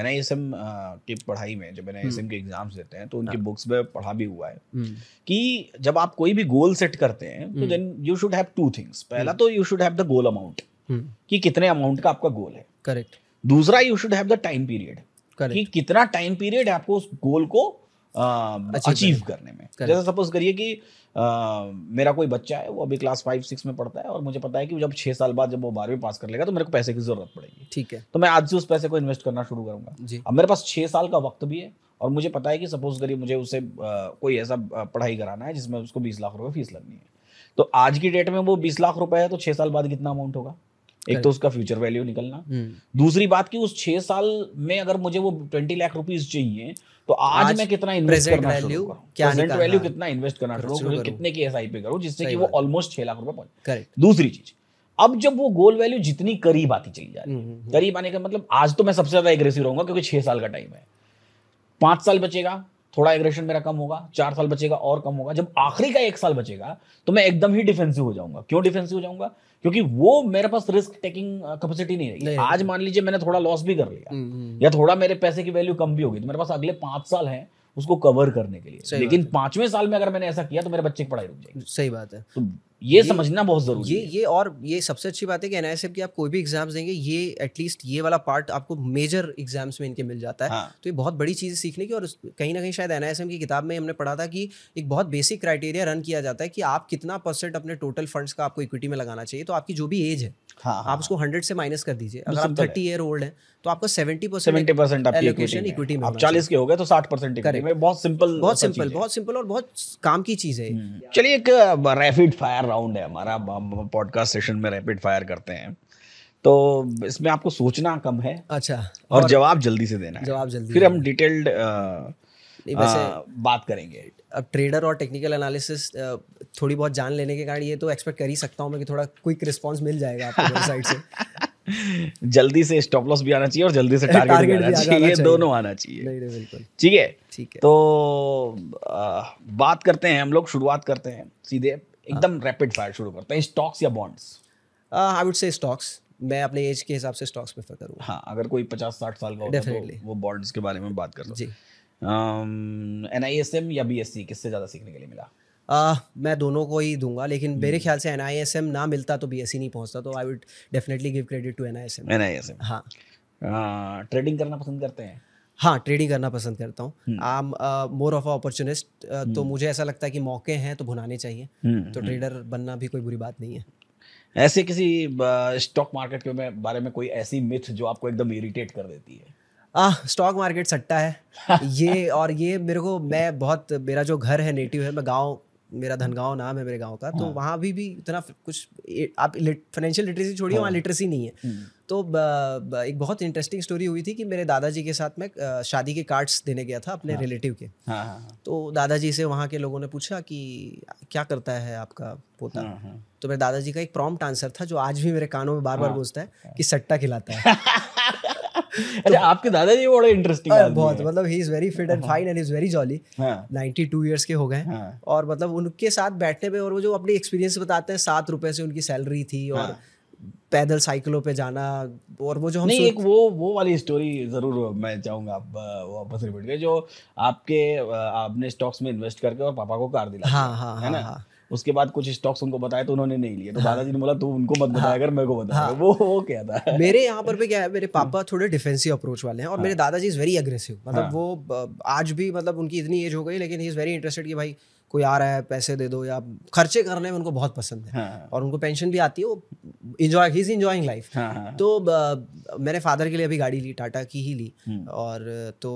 एन आई एस एम की पढ़ाई में जब एन आई एस एम के एग्जाम्स देते हैं तो उनके बुक्स हाँ। में पढ़ा भी हुआ है कि जब आप कोई भी गोल सेट करते हैं तो then you should have two things पहला तो you should have the goal amount hmm. कि कितने अमाउंट का आपका गोल है करेक्ट दूसरा you should have the time period कि कितना टाइम पीरियड है आपको उस गोल को अचीव करने में Correct. जैसे सपोज करिए कि आ, मेरा कोई बच्चा है वो अभी क्लास फाइव सिक्स में पढ़ता है और मुझे पता है कि जब छह साल बाद जब वो बारहवीं पास कर लेगा तो मेरे को पैसे की जरूरत पड़ेगी ठीक है तो मैं आज से उस पैसे को इन्वेस्ट करना शुरू करूंगा अब मेरे पास छह साल का वक्त भी है और मुझे पता है कि सपोज करिए मुझे उसे आ, कोई ऐसा पढ़ाई कराना है जिसमें उसको बीस लाख रुपये फीस लगनी है तो आज की डेट में वो बीस लाख रुपए है तो छह साल बाद कितना अमाउंट होगा एक तो उसका फ्यूचर वैल्यू निकलना हम्म। दूसरी बात कि उस छह साल में अगर मुझे वो ट्वेंटी लाख रुपीज चाहिए तो आज, आज मैं कितना इन्वेस्ट करना शुरू प्रेजेंट वैल्यू कितना इन्वेस्ट करना शुरू कितने की एस पे करूँ जिससे कि वो ऑलमोस्ट छह लाख रुपए पहुंचे दूसरी चीज अब जब वो गोल वैल्यू जितनी करीब आती चली जा रही हम्म, हम्म, करीब आने का मतलब आज तो मैं सबसे ज्यादा एग्रेसिव रहूंगा क्योंकि छह साल का टाइम है पांच साल बचेगा थोड़ा एग्रेशन मेरा कम होगा चार साल बचेगा और कम होगा जब आखिरी का एक साल बचेगा तो मैं एकदम ही डिफेंसिव हो जाऊंगा क्यों डिफेंसिव हो जाऊंगा क्योंकि वो मेरे पास रिस्क टेकिंग कैपेसिटी नहीं रही आज मान लीजिए मैंने थोड़ा लॉस भी कर लिया हम्म, हम्म। या थोड़ा मेरे पैसे की वैल्यू कम भी होगी तो मेरे पास अगले पांच साल है उसको कवर करने के लिए लेकिन पांचवें साल में अगर मैंने ऐसा किया तो मेरे बच्चे की पढ़ाई रुक जाएगी सही बात है तो ये, ये समझना बहुत जरूरी ये है। ये और ये सबसे अच्छी बात है कि एन की आप कोई भी एग्जाम्स देंगे ये एटलीस्ट ये वाला पार्ट आपको मेजर एग्जाम्स में इनके मिल जाता है हाँ। तो ये बहुत बड़ी चीज़ सीखने की और कहीं ना कहीं शायद एनआईएसएम की किताब में हमने पढ़ा था कि एक बहुत बेसिक क्राइटेरिया रन किया जाता है कि आप कितना परसेंट अपने टोटल फंड्स का आपको इक्विटी में लगाना चाहिए तो आपकी जो भी एज है हाँ, हाँ, आप उसको हंड्रेड हाँ। से माइनस कर दीजिए अगर आप थर्टी ईयर ओल्ड है तो आपका सेवेंटी परसेंट एलोकेशन इक्विटी में चालीस के हो गए तो साठ परसेंट बहुत सिंपल बहुत सिंपल बहुत सिंपल और बहुत काम की चीज है हम्म। चलिए एक रैपिड फायर राउंड है हमारा पॉडकास्ट सेशन में रैपिड फायर करते हैं तो इसमें आपको सोचना कम है अच्छा और, और जवाब जल्दी से देना जवाब जल्दी फिर हम डिटेल्ड बात करेंगे अब ट्रेडर और टेक्निकल एनालिसिस थोड़ी बहुत जान लेने के कारण ये तो एक्सपेक्ट कर ही सकता हूँ मैं कि थोड़ा क्विक रिस्पांस मिल जाएगा आपको साइड से (laughs) जल्दी से स्टॉप लॉस भी आना चाहिए और जल्दी से टारगेट भी आना चाहिए ये दोनों आना चाहिए बिल्कुल ठीक है ठीक है तो बात करते हैं हम लोग शुरुआत करते हैं सीधे हाँ। एकदम रैपिड फायर शुरू करते हैं स्टॉक्स या bonds I would say stocks मैं अपने एज के हिसाब से स्टॉक्स प्रेफर करूँगा हाँ अगर कोई पचास साठ साल का डेफिनेटली तो वो बॉन्ड्स के बारे में बात कर लो जी एन आई एस एम या बी एस सी किससे ज़्यादा सीखने के लिए मिला Uh, मैं दोनों को ही दूंगा लेकिन मेरे hmm। ख्याल से एन ना मिलता तो बी e नहीं पहुंचता तो I would definitely give credit to N I S M N I S M हाँ ट्रेडिंग uh, करना पसंद करते हैं हाँ ट्रेडिंग करना पसंद करता हूँ I am more of opportunist तो हम्म। मुझे ऐसा लगता है कि मौके हैं तो भुनाने चाहिए हम्म, तो ट्रेडर हम्म। बनना भी कोई बुरी बात नहीं है ऐसे किसी स्टॉक uh, मार्केट के बारे में कोई ऐसी मिथ जो आपको एकदम इरिटेट कर देती है स्टॉक मार्केट सट्टा है (laughs) ये और ये मेरे को मैं बहुत मेरा जो घर है नेटिव है मैं गांव मेरा धनगांव नाम है मेरे गांव का तो हाँ। वहाँ भी भी इतना कुछ आप फाइनेंशियल लिटरेसी छोड़िए वहाँ लिटरेसी हाँ। नहीं है हम्म। तो एक बहुत इंटरेस्टिंग स्टोरी हुई थी कि मेरे दादाजी के साथ मैं शादी के कार्ड्स देने गया था अपने रिलेटिव हाँ। के तो दादाजी से वहाँ के लोगों ने पूछा कि क्या करता है आपका पोता तो मेरे दादाजी का एक प्रॉम्प्ट आंसर था जो आज भी मेरे कानों में बार बार गूंजता है कि सट्टा खिलाता है (laughs) अच्छा आपके दादाजी बड़े इंटरेस्टिंग हाँ, आदमी बहुत मतलब he is very fit and fine and is very jolly 92 years के हो गए हाँ। और मतलब उनके साथ बैठने पे और वो जो अपने एक्सपीरियंस बताते हैं सात रुपए से उनकी सैलरी थी हाँ। और पैदल साइकिलों पे जाना और वो जो हम नहीं एक वो वो वाली स्टोरी ज़रूर मैं चाहूंगा आप वापस रिपीट करें जो आपके आपने स्टॉक्स में इन्वेस्ट करके और पापा को कार दिला हाँ हाँ है ना हाँ, उसके बाद कुछ स्टॉक्स उनको बताए तो उन्होंने नहीं लिए तो हाँ। दादाजी ने बोला तू उनको मत बताया अगर हाँ। मेरे को बता हाँ। वो वो क्या था (laughs) मेरे यहाँ पर भी क्या है मेरे पापा थोड़े डिफेंसिव अप्रोच वाले हैं और मेरे दादाजी इज़ वेरी एग्रेसिव मतलब वो आज भी मतलब उनकी इतनी एज हो गई लेकिन ही इज़ वेरी इंटरेस्टेड कि भाई कोई आ रहा है पैसे दे दो या खर्चे करने में उनको बहुत पसंद है हाँ। और उनको पेंशन भी आती है वो enjoy he is enjoying life तो आ, मैंने फादर के लिए अभी गाड़ी ली टाटा की ही ली हम्म। और तो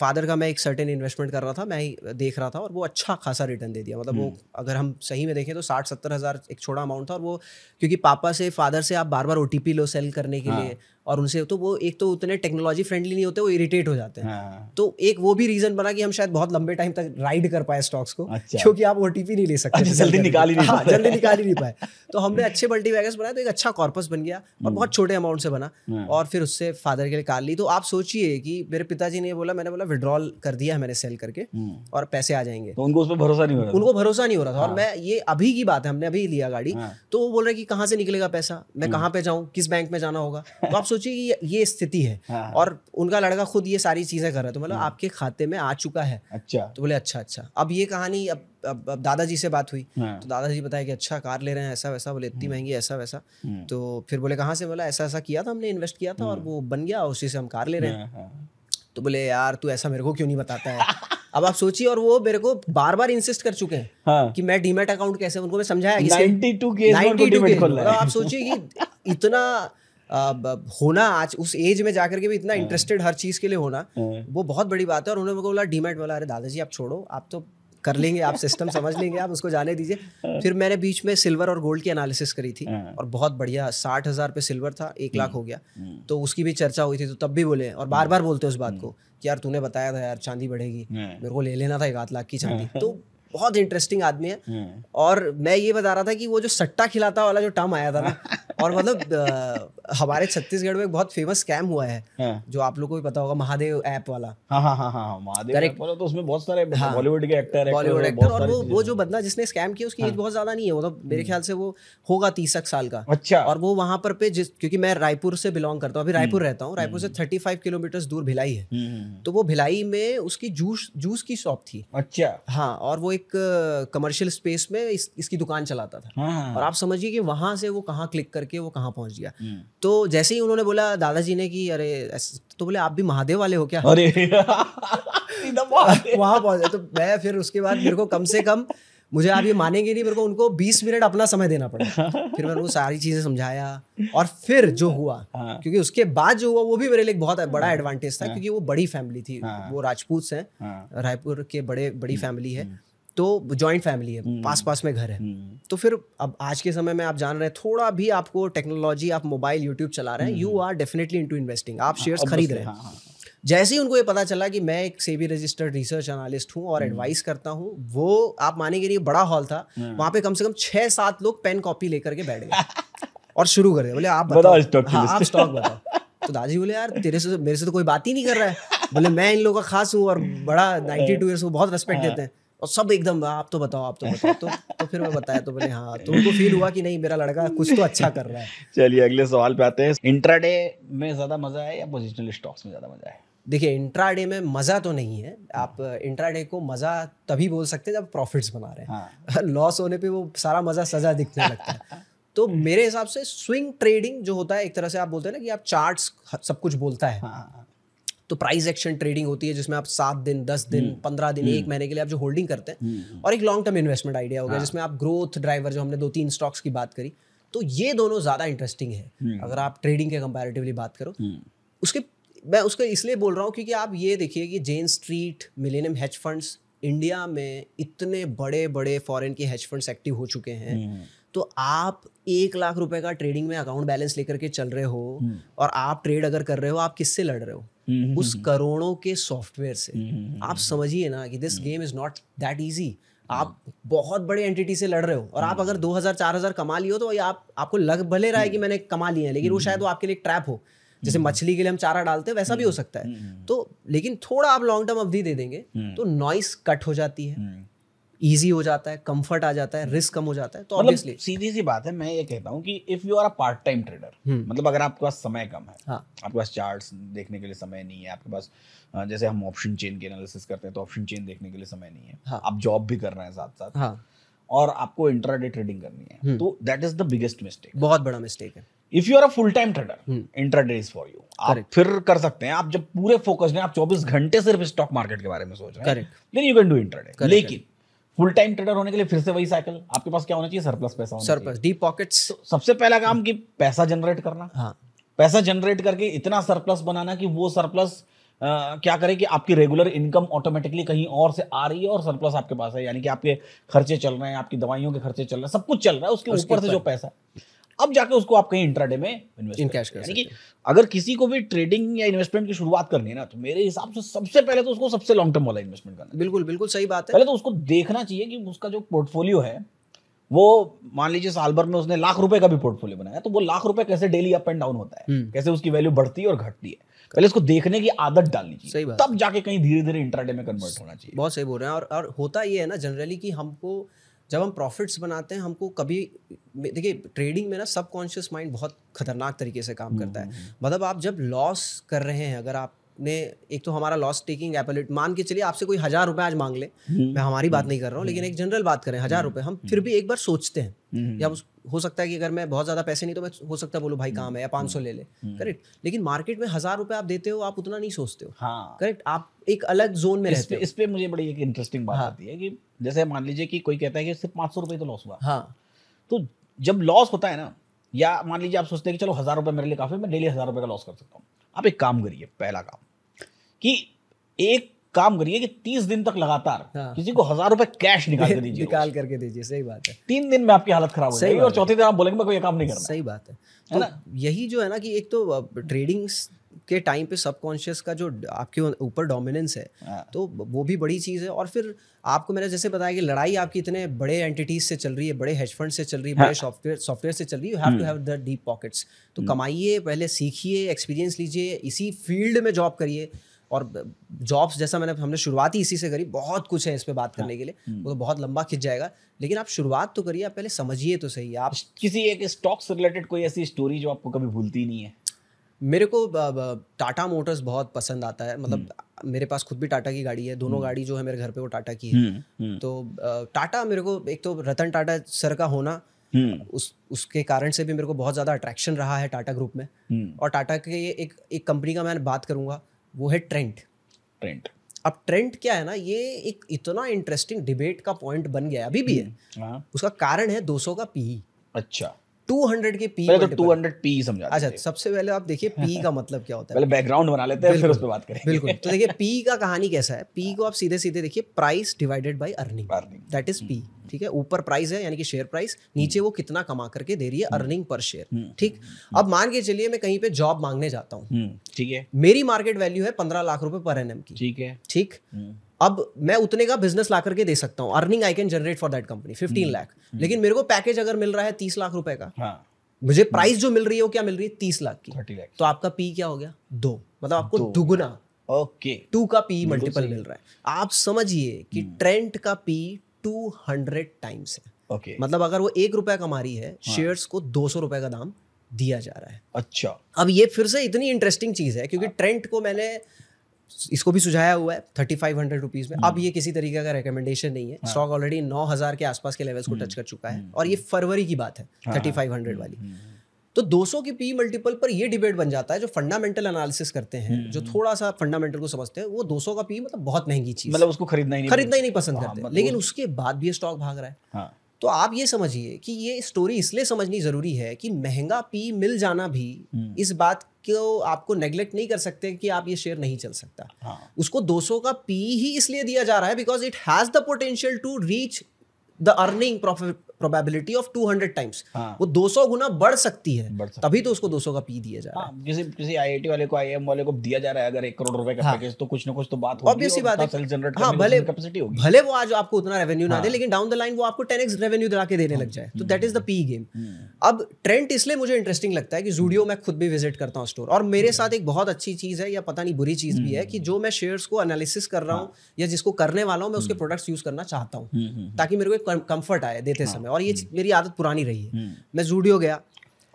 फादर का मैं एक सर्टेन इन्वेस्टमेंट कर रहा था मैं देख रहा था और वो अच्छा खासा रिटर्न दे दिया मतलब वो हम्म। अगर हम सही में देखें तो साठ सत्तर हज़ार एक छोटा अमाउंट था और वो क्योंकि पापा से फादर से आप बार बार ओ लो सेल करने के हाँ. लिए और उनसे तो वो एक तो उतने टेक्नोलॉजी फ्रेंडली नहीं होते वो इरिटेट हो जाते हैं हाँ। तो एक वो भी रीजन बना कि हम शायद बहुत लंबे टाइम तक राइड कर पाए स्टॉक्स को अच्छा। क्योंकि आप ओ नहीं ले सकते अच्छा, जल्दी निकाल ही नहीं हाँ, जल्दी निकाल ही नहीं पाए तो हमने अच्छे मल्टी बैगर्स बनाए तो एक अच्छा कॉर्पस बन गया और हम्म। बहुत छोटे अमाउंट से बना हाँ। और फिर उससे फादर के लिए कार ली तो आप सोचिए कि मेरे पिताजी ने बोला मैंने बोला विड्रॉल कर दिया है मैंने सेल करके हम्म। और पैसे आ जाएंगे तो उनको उस पर भरोसा नहीं हो रहा उनको भरोसा नहीं हो रहा था और हाँ। मैं ये अभी की बात है हमने अभी लिया गाड़ी हाँ। तो वो बोल रहे कि कहाँ से निकलेगा पैसा मैं हम्म। कहाँ पे जाऊँ किस बैंक में जाना होगा तो आप (laughs) सोचिए कि ये स्थिति है हाँ। और उनका लड़का खुद ये सारी चीजें कर रहा है तो मतलब हम्म। आपके खाते में आ चुका है अच्छा तो बोले अच्छा अच्छा अब ये कहानी अब अब, अब दादाजी से बात हुई हाँ। तो दादाजी बताया कि अच्छा कार ले रहे हैं ऐसा वैसा बोले इतनी हम्म। महंगी ऐसा वैसा हम्म। तो फिर बोले कहाँ से बोला ऐसा ऐसा किया था हमने इन्वेस्ट किया था और वो बन गया उसी से हम कार ले रहे हैं हाँ, हाँ। तो बोले यार तू ऐसा मेरे को क्यों नहीं बताता है (laughs) अब आप सोचिए और वो मेरे को बार बार इंसिस्ट कर चुके हैं हाँ। कि मैं डीमेट अकाउंट कैसे उनको मैं समझाया कि 92 केस 92 केस आप सोचिए कि इतना होना आज उस एज में जाकर के भी इतना इंटरेस्टेड हाँ। हर चीज़ के लिए होना हाँ। वो बहुत बड़ी बात है और उन्होंने बोला डीमेट बोला अरे दादाजी आप छोड़ो आप तो कर लेंगे आप सिस्टम समझ लेंगे आप उसको जाने दीजिए हाँ। फिर मैंने बीच में सिल्वर और गोल्ड की एनालिसिस करी थी और बहुत बढ़िया साठ हज़ार पे सिल्वर था एक हम्म। लाख हो गया हम्म। तो उसकी भी चर्चा हुई थी तो तब भी बोले और बार बार बोलते उस बात हम्म। को कि यार तूने बताया था यार चांदी बढ़ेगी मेरे को ले लेना था एक आध लाख की चांदी तो बहुत इंटरेस्टिंग आदमी है और मैं ये बता रहा था कि वो जो सट्टा खिलाता वाला जो टर्म आया था ना (laughs) और मतलब हमारे छत्तीसगढ़ में एक बहुत फेमस स्कैम हुआ है हाँ. जो आप लोगों को भी पता होगा महादेव ऐप वाला हाँ हाँ हाँ हाँ, हाँ महादेव ऐप वाला तो उसमें बहुत सारे हाँ। जो जिसने स्कैम किया उसकी एज हाँ। बहुत ज्यादा नहीं है मतलब मेरे हम्म। ख्याल से वो होगा तीस साल का अच्छा और वो वहां पर जिस क्योंकि मैं रायपुर से बिलोंग करता हूँ अभी रायपुर हम्म। रहता हूँ रायपुर से थर्टी फाइव किलोमीटर दूर भिलाई है हम्म, तो वो भिलाई में उसकी जूस जूस की शॉप थी अच्छा हाँ और वो एक कमर्शियल स्पेस में इसकी दुकान चलाता था और आप समझिए कि वहां से वो कहाँ क्लिक करके वो कहाँ पहुंच गया तो जैसे ही उन्होंने बोला दादाजी ने कि अरे तो, तो बोले आप भी महादेव वाले हो क्या अरे (laughs) वहाँ पहुंचे तो मैं फिर उसके बाद मेरे को कम से कम मुझे आप ये मानेंगे नहीं मेरे को उनको 20 मिनट अपना समय देना पड़ा फिर मैंने वो सारी चीज़ें समझाया और फिर जो हुआ हाँ। क्योंकि उसके बाद जो हुआ वो भी मेरे लिए बहुत बड़ा एडवांटेज हाँ। था हाँ। क्योंकि वो बड़ी फैमिली थी वो राजपूत हैं रायपुर के बड़े बड़ी फैमिली हम्म। है हम्म। तो जॉइंट फैमिली है हम्म। पास पास में घर है हम्म। तो फिर अब आज के समय में आप जान रहे हैं थोड़ा भी आपको टेक्नोलॉजी आप मोबाइल यूट्यूब चला रहे हैं you are definitely into investing आप शेयर्स खरीद रहे हैं हाँ, हाँ। जैसे ही उनको ये पता चला कि मैं एक सेबी रजिस्टर्ड रिसर्च एनालिस्ट हूँ और एडवाइस हम्म। करता हूँ वो आप मानेंगे नहीं बड़ा हॉल था वहाँ पे कम से कम छः सात लोग पेन कॉपी लेकर के बैठ गए और शुरू कर गए बोले आप बताओ हाँ, आप स्टॉक बताओ तो दादी बोले यार तेरे से मेरे से तो कोई बात ही नहीं कर रहा है बोले मैं इन लोगों का खास हूँ और बड़ा नाइनटी टू ईयर्स को बहुत रेस्पेक्ट हाँ। देते हैं और सब एकदम आप तो बताओ आप तो बताओ तो, तो फिर मैं बताया तो मैंने हाँ तो उनको फील हुआ कि नहीं मेरा लड़का कुछ तो अच्छा कर रहा है चलिए अगले सवाल पे आते हैं इंट्राडे में ज़्यादा मज़ा है या पोजिशनल स्टॉक्स में ज़्यादा मज़ा है देखिए इंट्राडे में मज़ा तो नहीं है आप इंट्राडे को मज़ा तभी बोल सकते हैं जब प्रॉफिट्स बना रहे हैं हाँ। लॉस (laughs) होने पे वो सारा मज़ा सजा दिखने लगता है तो मेरे हिसाब से स्विंग ट्रेडिंग जो होता है एक तरह से आप बोलते हैं ना कि आप चार्ट्स सब कुछ बोलता है हाँ। तो प्राइस एक्शन ट्रेडिंग होती है जिसमें आप सात दिन दस दिन हम्म। पंद्रह दिन एक हम्म। महीने के लिए आप जो होल्डिंग करते हैं हम्म। और एक लॉन्ग टर्म इन्वेस्टमेंट आइडिया हो गया जिसमें आप ग्रोथ ड्राइवर जो हमने दो तीन स्टॉक्स की बात करी तो ये दोनों ज़्यादा इंटरेस्टिंग है अगर आप ट्रेडिंग के कंपेरेटिवली बात करो उसके मैं उसको इसलिए बोल रहा हूँ क्योंकि आप ये देखिए कि Jane Street Millennium hedge funds India में इतने बड़े बड़े फॉरेन के हेज फंड्स एक्टिव हो चुके हैं तो आप एक लाख रुपए का ट्रेडिंग में अकाउंट बैलेंस लेकर के चल रहे हो और आप ट्रेड अगर कर रहे हो आप किससे लड़ रहे हो हम्म, उस हम्म, हम्म। करोड़ों के सॉफ्टवेयर से आप समझिए ना कि this game is not that easy आप बहुत बड़े एंटिटी से लड़ रहे हो और आप अगर 2000 4000 कमा लिए हो तो ये आप आपको लग भले रहा है कि मैंने कमा लिया है लेकिन वो शायद वो आपके लिए ट्रैप हो जैसे मछली के लिए हम चारा डालते हैं वैसा भी हो सकता है तो लेकिन थोड़ा आप लॉन्ग टर्म अवधि दे देंगे तो नॉइस कट हो जाती है ईजी हो जाता है कंफर्ट आ जाता है रिस्क कम हो जाता है तो ऑब्वियसली मतलब सीधी सी बात है मैं ये कहता हूँ कि if you are a part time trader मतलब अगर आपके पास समय कम है हाँ. आपके पास चार्ट देखने के लिए समय नहीं है आपके पास जैसे हम ऑप्शन चेन के एनालिसिस करते हैं तो ऑप्शन चेन देखने के लिए समय नहीं है हाँ. आप जॉब भी कर रहे हैं साथ साथ हाँ. और आपको इंटरडे ट्रेडिंग करनी है हम्म। तो that is the biggest mistake बहुत बड़ा मिस्टेक है if you are a full time trader intraday is for you आप फिर कर सकते हैं आप जब पूरे फोकस आप 24 घंटे सिर्फ स्टॉक मार्केट के बारे में सोच रहे हैं यू कैन डू इंटरडे लेकिन फुल टाइम ट्रेडर होने के लिए फिर से वही साइकिल आपके पास क्या होना चाहिए सरप्लस पैसा सरप्लस डीप पॉकेट्स तो सबसे पहला काम कि पैसा जनरेट करना हाँ पैसा जनरेट करके इतना सरप्लस बनाना कि वो सरप्लस Uh, क्या करें कि आपकी रेगुलर इनकम ऑटोमेटिकली कहीं और से आ रही है और सरप्लस आपके पास है यानी कि आपके खर्चे चल रहे हैं आपकी दवाइयों के खर्चे चल रहे हैं सब कुछ चल रहा है उसके ऊपर से जो पैसा है अब जाके उसको आप कहीं इंट्राडे में इन्वेस्ट कैश कर कि अगर किसी को भी ट्रेडिंग या इन्वेस्टमेंट की शुरुआत करनी है ना तो मेरे हिसाब से सबसे पहले तो उसको सबसे लॉन्ग टर्म वाला इन्वेस्टमेंट करना बिल्कुल बिल्कुल सही बात है पहले तो उसको देखना चाहिए कि उसका जो पोर्टफोलियो है वो मान लीजिए साल भर में उसने लाख रुपए का भी पोर्टफोलियो बनाया तो वो लाख रुपए कैसे डेली अप एंड डाउन होता है हम्म। कैसे उसकी वैल्यू बढ़ती है और घटती है पहले इसको देखने की आदत डालनी चाहिए सही बात तब जाके कहीं धीरे धीरे इंटरडे में कन्वर्ट होना चाहिए बहुत सही बोल रहे हैं और और होता ये है ना जनरली कि हमको जब हम प्रॉफिट्स बनाते हैं हमको कभी देखिए ट्रेडिंग में ना सबकॉन्शियस माइंड बहुत खतरनाक तरीके से काम करता है हम्म। मतलब आप जब लॉस कर रहे हैं अगर आप ने एक तो हमारा लॉस टेकिंग एपलिट मान के चलिए आपसे कोई हजार रुपए आज मांग ले हम्म। मैं हमारी बात नहीं कर रहा हूँ हम्म। लेकिन एक जनरल बात करें हजार रुपए हम फिर भी एक बार सोचते हैं या हो सकता है कि अगर मैं बहुत ज्यादा पैसे नहीं तो मैं हो सकता है बोलो भाई काम है या पांच सौ ले ले करेक्ट लेकिन मार्केट में हजार रुपए आप देते हो आप उतना नहीं सोचते हो करेक्ट हाँ। आप एक अलग जोन में रहते हो इस पे मुझे बड़ी एक इंटरेस्टिंग बात हाँ। आती है कि जैसे मान लीजिए कि कोई कहता है कि सिर्फ पाँच सौ रुपये तो लॉस हुआ हाँ तो जब लॉस होता है ना या मान लीजिए आप सोचते हैं कि चलो हज़ार रुपये मेरे लिए काफ़ी मैं डेली हज़ार रुपये का लॉस कर सकता हूँ आप एक काम करिए पहला काम कि एक काम करिए कि तीस दिन तक लगातार हाँ। किसी को हजार रुपए कैश निकाल के दीजिए निकाल करके दीजिए सही बात है तीन दिन में आपकी हालत खराब हो जाएगी और चौथे दिन आप बोलेंगे मैं कोई काम नहीं करना सही बात है तो यही जो है ना कि एक तो ट्रेडिंग के टाइम पे सबकॉन्शियस का जो आपके ऊपर डोमिनेंस है हाँ। तो वो भी बड़ी चीज़ है और फिर आपको मैंने जैसे बताया कि लड़ाई आपकी इतने बड़े एंटिटीज से चल रही है बड़े हेज फंड से चल रही है बड़े सॉफ्टवेयर हाँ। सॉफ्टवेयर से चल रही है you have to have the deep pockets तो हम्म। कमाइए पहले सीखिए एक्सपीरियंस लीजिए इसी फील्ड में जॉब करिए और जॉब्स जैसा मैंने हमने शुरुआत ही इसी से करी बहुत कुछ है इस पर बात हाँ। करने के लिए हम्म। वो तो बहुत लंबा खिंच जाएगा लेकिन आप शुरुआत तो करिए आप पहले समझिए तो सही आप किसी एक स्टॉक से रिलेटेड कोई ऐसी स्टोरी जो आपको कभी भूलती नहीं है मेरे को टाटा मोटर्स बहुत पसंद आता है मतलब हम्म। मेरे पास खुद भी टाटा की गाड़ी है दोनों हम्म। गाड़ी जो है मेरे घर पे वो टाटा की है हम्म, तो टाटा मेरे को एक तो रतन टाटा सर का होना उस उसके कारण से भी मेरे को बहुत ज़्यादा अट्रैक्शन रहा है टाटा ग्रुप में और टाटा के एक एक कंपनी का मैं बात करूंगा वो है ट्रेंट ट्रेंट अब ट्रेंड क्या है ना ये एक इतना इंटरेस्टिंग डिबेट का पॉइंट बन गया अभी भी है हाँ। उसका कारण है 200 का पीई अच्छा 200 के पी तो 200 पी समझा अच्छा सबसे पहले आप देखिए पी का मतलब क्या होता है पहले बैकग्राउंड बना लेते हैं फिर उस पर बात बिल्कुल तो देखिए पी का कहानी कैसा है पी को आप सीधे सीधे देखिए price divided earning that is P ठीक है ऊपर प्राइस है यानी कि शेयर प्राइस नीचे वो कितना कमा करके दे रही है अर्निंग पर शेयर ठीक हम्म। अब मान के चलिए मैं कहीं पे जॉब मांगने जाता हूँ हम्म, ठीक है मेरी मार्केट वैल्यू है पंद्रह लाख रुपए पर एन की ठीक है ठीक हम्म। अब मैं उतने का बिजनेस ला करके दे सकता हूँ earning I can generate for that company fifteen lakh लेकिन मेरे को पैकेज अगर मिल रहा है तीस लाख रुपए का हाँ। मुझे प्राइस हम्म। जो मिल रही है वो क्या मिल रही है तीस लाख की तो आपका पी क्या हो गया दो मतलब आपको दुगुना ओके टू का पी मल्टीपल मिल रहा है आप समझिए कि ट्रेंट हम्म। का पी टू हंड्रेड टाइम्स है ओके मतलब अगर वो एक रुपए कमा रही है हाँ. शेयर्स को दो सौ रुपए का दाम दिया जा रहा है अच्छा अब ये फिर से इतनी इंटरेस्टिंग चीज है क्योंकि ट्रेंट हाँ। को मैंने इसको भी सुझाया हुआ है थर्टी फाइव हंड्रेड रुपीज़ में अब हम्म। ये किसी तरीके का रिकमेंडेशन नहीं है स्टॉक हाँ। ऑलरेडी नौ हज़ार के आसपास के लेवल्स को टच हम्म। कर चुका है हम्म। और ये फरवरी की बात है हाँ। थर्टी फाइव हंड्रेड वाली तो 200 की पी मल्टीपल पर ये डिबेट बन जाता है जो फंडामेंटल एनालिसिस करते हैं जो थोड़ा सा फंडामेंटल को समझते हैं वो 200 का पी मतलब बहुत महंगी चीज मतलब उसको खरीदना ही नहीं खरीदना ही नहीं पसंद हाँ, करते मतलब लेकिन उसके बाद भी स्टॉक भाग रहा है तो आप ये समझिए कि ये स्टोरी इसलिए समझनी ज़रूरी है कि महंगा पी मिल जाना भी हम्म। इस बात को आपको नेग्लेक्ट नहीं कर सकते कि आप ये शेयर नहीं चल सकता हाँ। उसको 200 का पी ही इसलिए दिया जा रहा है because it has the potential to reach the earning probability of two hundred times वो दो सौ गुना बढ़ सकती है बढ़ सकती तभी तो उसको दो सौ का पी दिया जा रहा है हाँ, किसी किसी आईआईटी वाले को आईएम वाले को दिया जा रहा है अगर एक करोड़ रुपए का पैकेज हाँ। तो कुछ ना कुछ तो बात होगी बात है हाँ, भले भले वो आज आपको उतना रेवेन्यू ना हाँ। दे लेकिन डाउन द लाइन वो आपको टेन एक्स रेवेन्यू दिला के देने लग जाए तो that is the P game अब ट्रेंड इसलिए मुझे इंटरेस्टिंग लगता है कि जूडियो मैं खुद भी विजिट करता हूँ स्टोर और मेरे साथ एक बहुत अच्छी चीज है या पता नहीं बुरी चीज भी है हम्म। कि जो मैं शेयर्स को एनालिसिस कर रहा हूँ या जिसको करने वाला हूँ मैं उसके प्रोडक्ट्स हम्म। यूज करना चाहता हूँ हम्म, ताकि मेरे को एक कंफर्ट आए देते समय में और ये हम्म। मेरी आदत पुरानी रही है हम्म। मैं जूडियो गया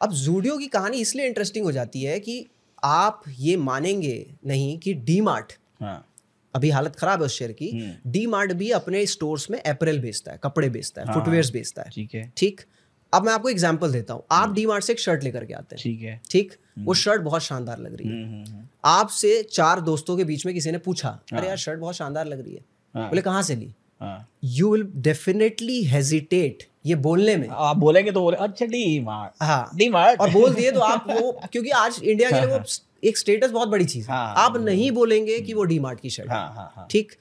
अब जूडियो की कहानी इसलिए इंटरेस्टिंग हो जाती है कि आप ये मानेंगे नहीं कि डी मार्ट हाँ। अभी हालत खराब है उस शेयर की डी हम्म। मार्ट भी अपने स्टोर्स में अप्रैल बेचता है कपड़े बेचता है फुटवेयर हाँ। बेचता है ठीक है ठीक अब मैं आपको एग्जाम्पल देता हूँ आप डी मार्ट से एक शर्ट लेकर के आते हैं ठीक है ठीक वो शर्ट बहुत शानदार लग रही है आपसे चार दोस्तों के बीच में किसी ने पूछा अरे यार शर्ट हाँ। बहुत शानदार लग रही है बोले कहाँ से ली यू विल डेफिनेटली हेजिटेट ये बोलने में आप बोलेंगे तो बोले अच्छा डी मार हाँ डी मार और बोल दिए तो आप वो (laughs) क्योंकि आज इंडिया के लिए वो हाँ, हाँ। एक स्टेटस बहुत बड़ी चीज है हाँ, आप नहीं बोलेंगे कि वो डी मार्ट की शर्ट हाँ, हाँ, हाँ, ठीक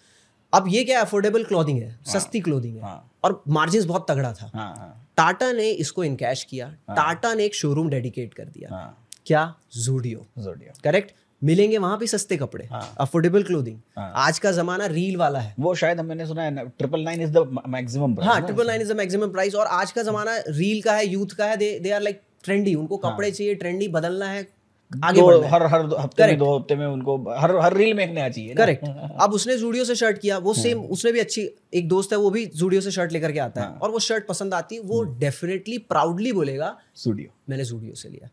अब ये क्या अफोर्डेबल क्लोथिंग है हाँ, सस्ती क्लोथिंग है हाँ, और मार्जिन बहुत तगड़ा था हाँ, हाँ. टाटा ने इसको इनकैश किया हाँ, टाटा ने एक शोरूम डेडिकेट कर दिया हाँ, क्या जूडियो जूडियो करेक्ट मिलेंगे वहां भी सस्ते कपड़े अफोर्डेबल हाँ। क्लोथिंग हाँ। आज का जमाना रील वाला है वो शायद हमने सुना है triple nine is the maximum हाँ triple nine is the maximum price और आज का जमाना रील का है यूथ का है they they are like trendy उनको हाँ। कपड़े चाहिए ट्रेंडी बदलना है आगे दो, हर हर हफ्ते में दो हफ्ते में उनको हर हर रील में एक नया चाहिए करेक्ट (laughs) अब उसने जूडियो से शर्ट किया वो सेम उसने भी अच्छी एक दोस्त है वो भी जूडियो से शर्ट लेकर के आता है और वो शर्ट पसंद आती है वो डेफिनेटली प्राउडली बोलेगा जूडियो मैंने जूडियो से लिया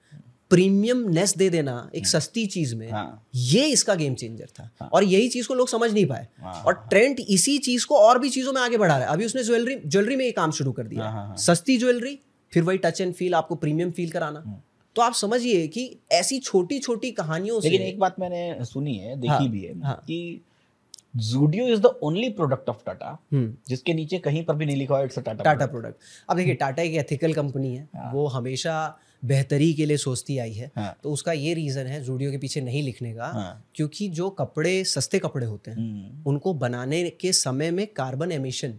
प्रीमियमनेस दे देना एक हाँ। सस्ती चीज में हाँ। ये इसका गेम चेंजर था हाँ। और यही चीज को लोग समझ नहीं पाए और ट्रेंड इसी चीज को और भी चीजों में आगे बढ़ा रहा है अभी उसने ज्वेलरी ज्वेलरी में ये काम शुरू कर दिया हाँ। सस्ती ज्वेलरी फिर वही टच एंड फील आपको प्रीमियम फील कराना तो आप समझिए कि ऐसी छोटी छोटी कहानियों से एक बात मैंने सुनी है देखी भी है हाँ, कि Zudio is the only product of Tata जिसके नीचे कहीं पर भी नहीं लिखा हुआ इट्स टाटा टाटा प्रोडक्ट अब देखिए टाटा एक एथिकल कंपनी है वो हमेशा बेहतरी के लिए सोचती आई है हाँ. तो उसका ये रीज़न है जूडियो के पीछे नहीं लिखने का हाँ. क्योंकि जो कपड़े सस्ते कपड़े होते हैं हम्म। उनको बनाने के समय में कार्बन हाँ। एमिशन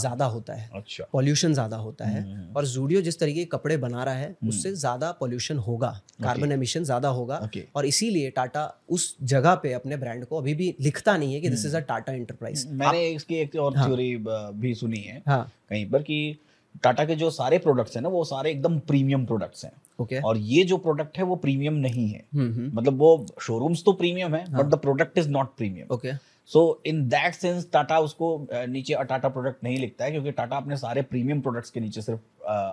ज्यादा होता है अच्छा पॉल्यूशन ज्यादा होता है हम्म, हम्म। और जूडियो जिस तरीके के कपड़े बना रहा है उससे ज्यादा पॉल्यूशन होगा कार्बन एमिशन ज्यादा होगा और इसीलिए टाटा उस जगह पे अपने ब्रांड को अभी भी लिखता नहीं है कि this is a Tata enterprise मैंने इसकी एक और थ्योरी हाँ। भी सुनी है हाँ। कहीं पर कि टाटा के जो सारे प्रोडक्ट्स हैं ना वो सारे एकदम प्रीमियम प्रोडक्ट्स हैं ओके okay. और ये जो प्रोडक्ट है वो प्रीमियम नहीं है हम्म, हम्म। मतलब वो शोरूम्स तो प्रीमियम है but the product is not premium okay so in that sense Tata उसको नीचे अटाटा प्रोडक्ट नहीं लिखता है क्योंकि टाटा अपने सारे प्रीमियम प्रोडक्ट्स के नीचे सिर्फ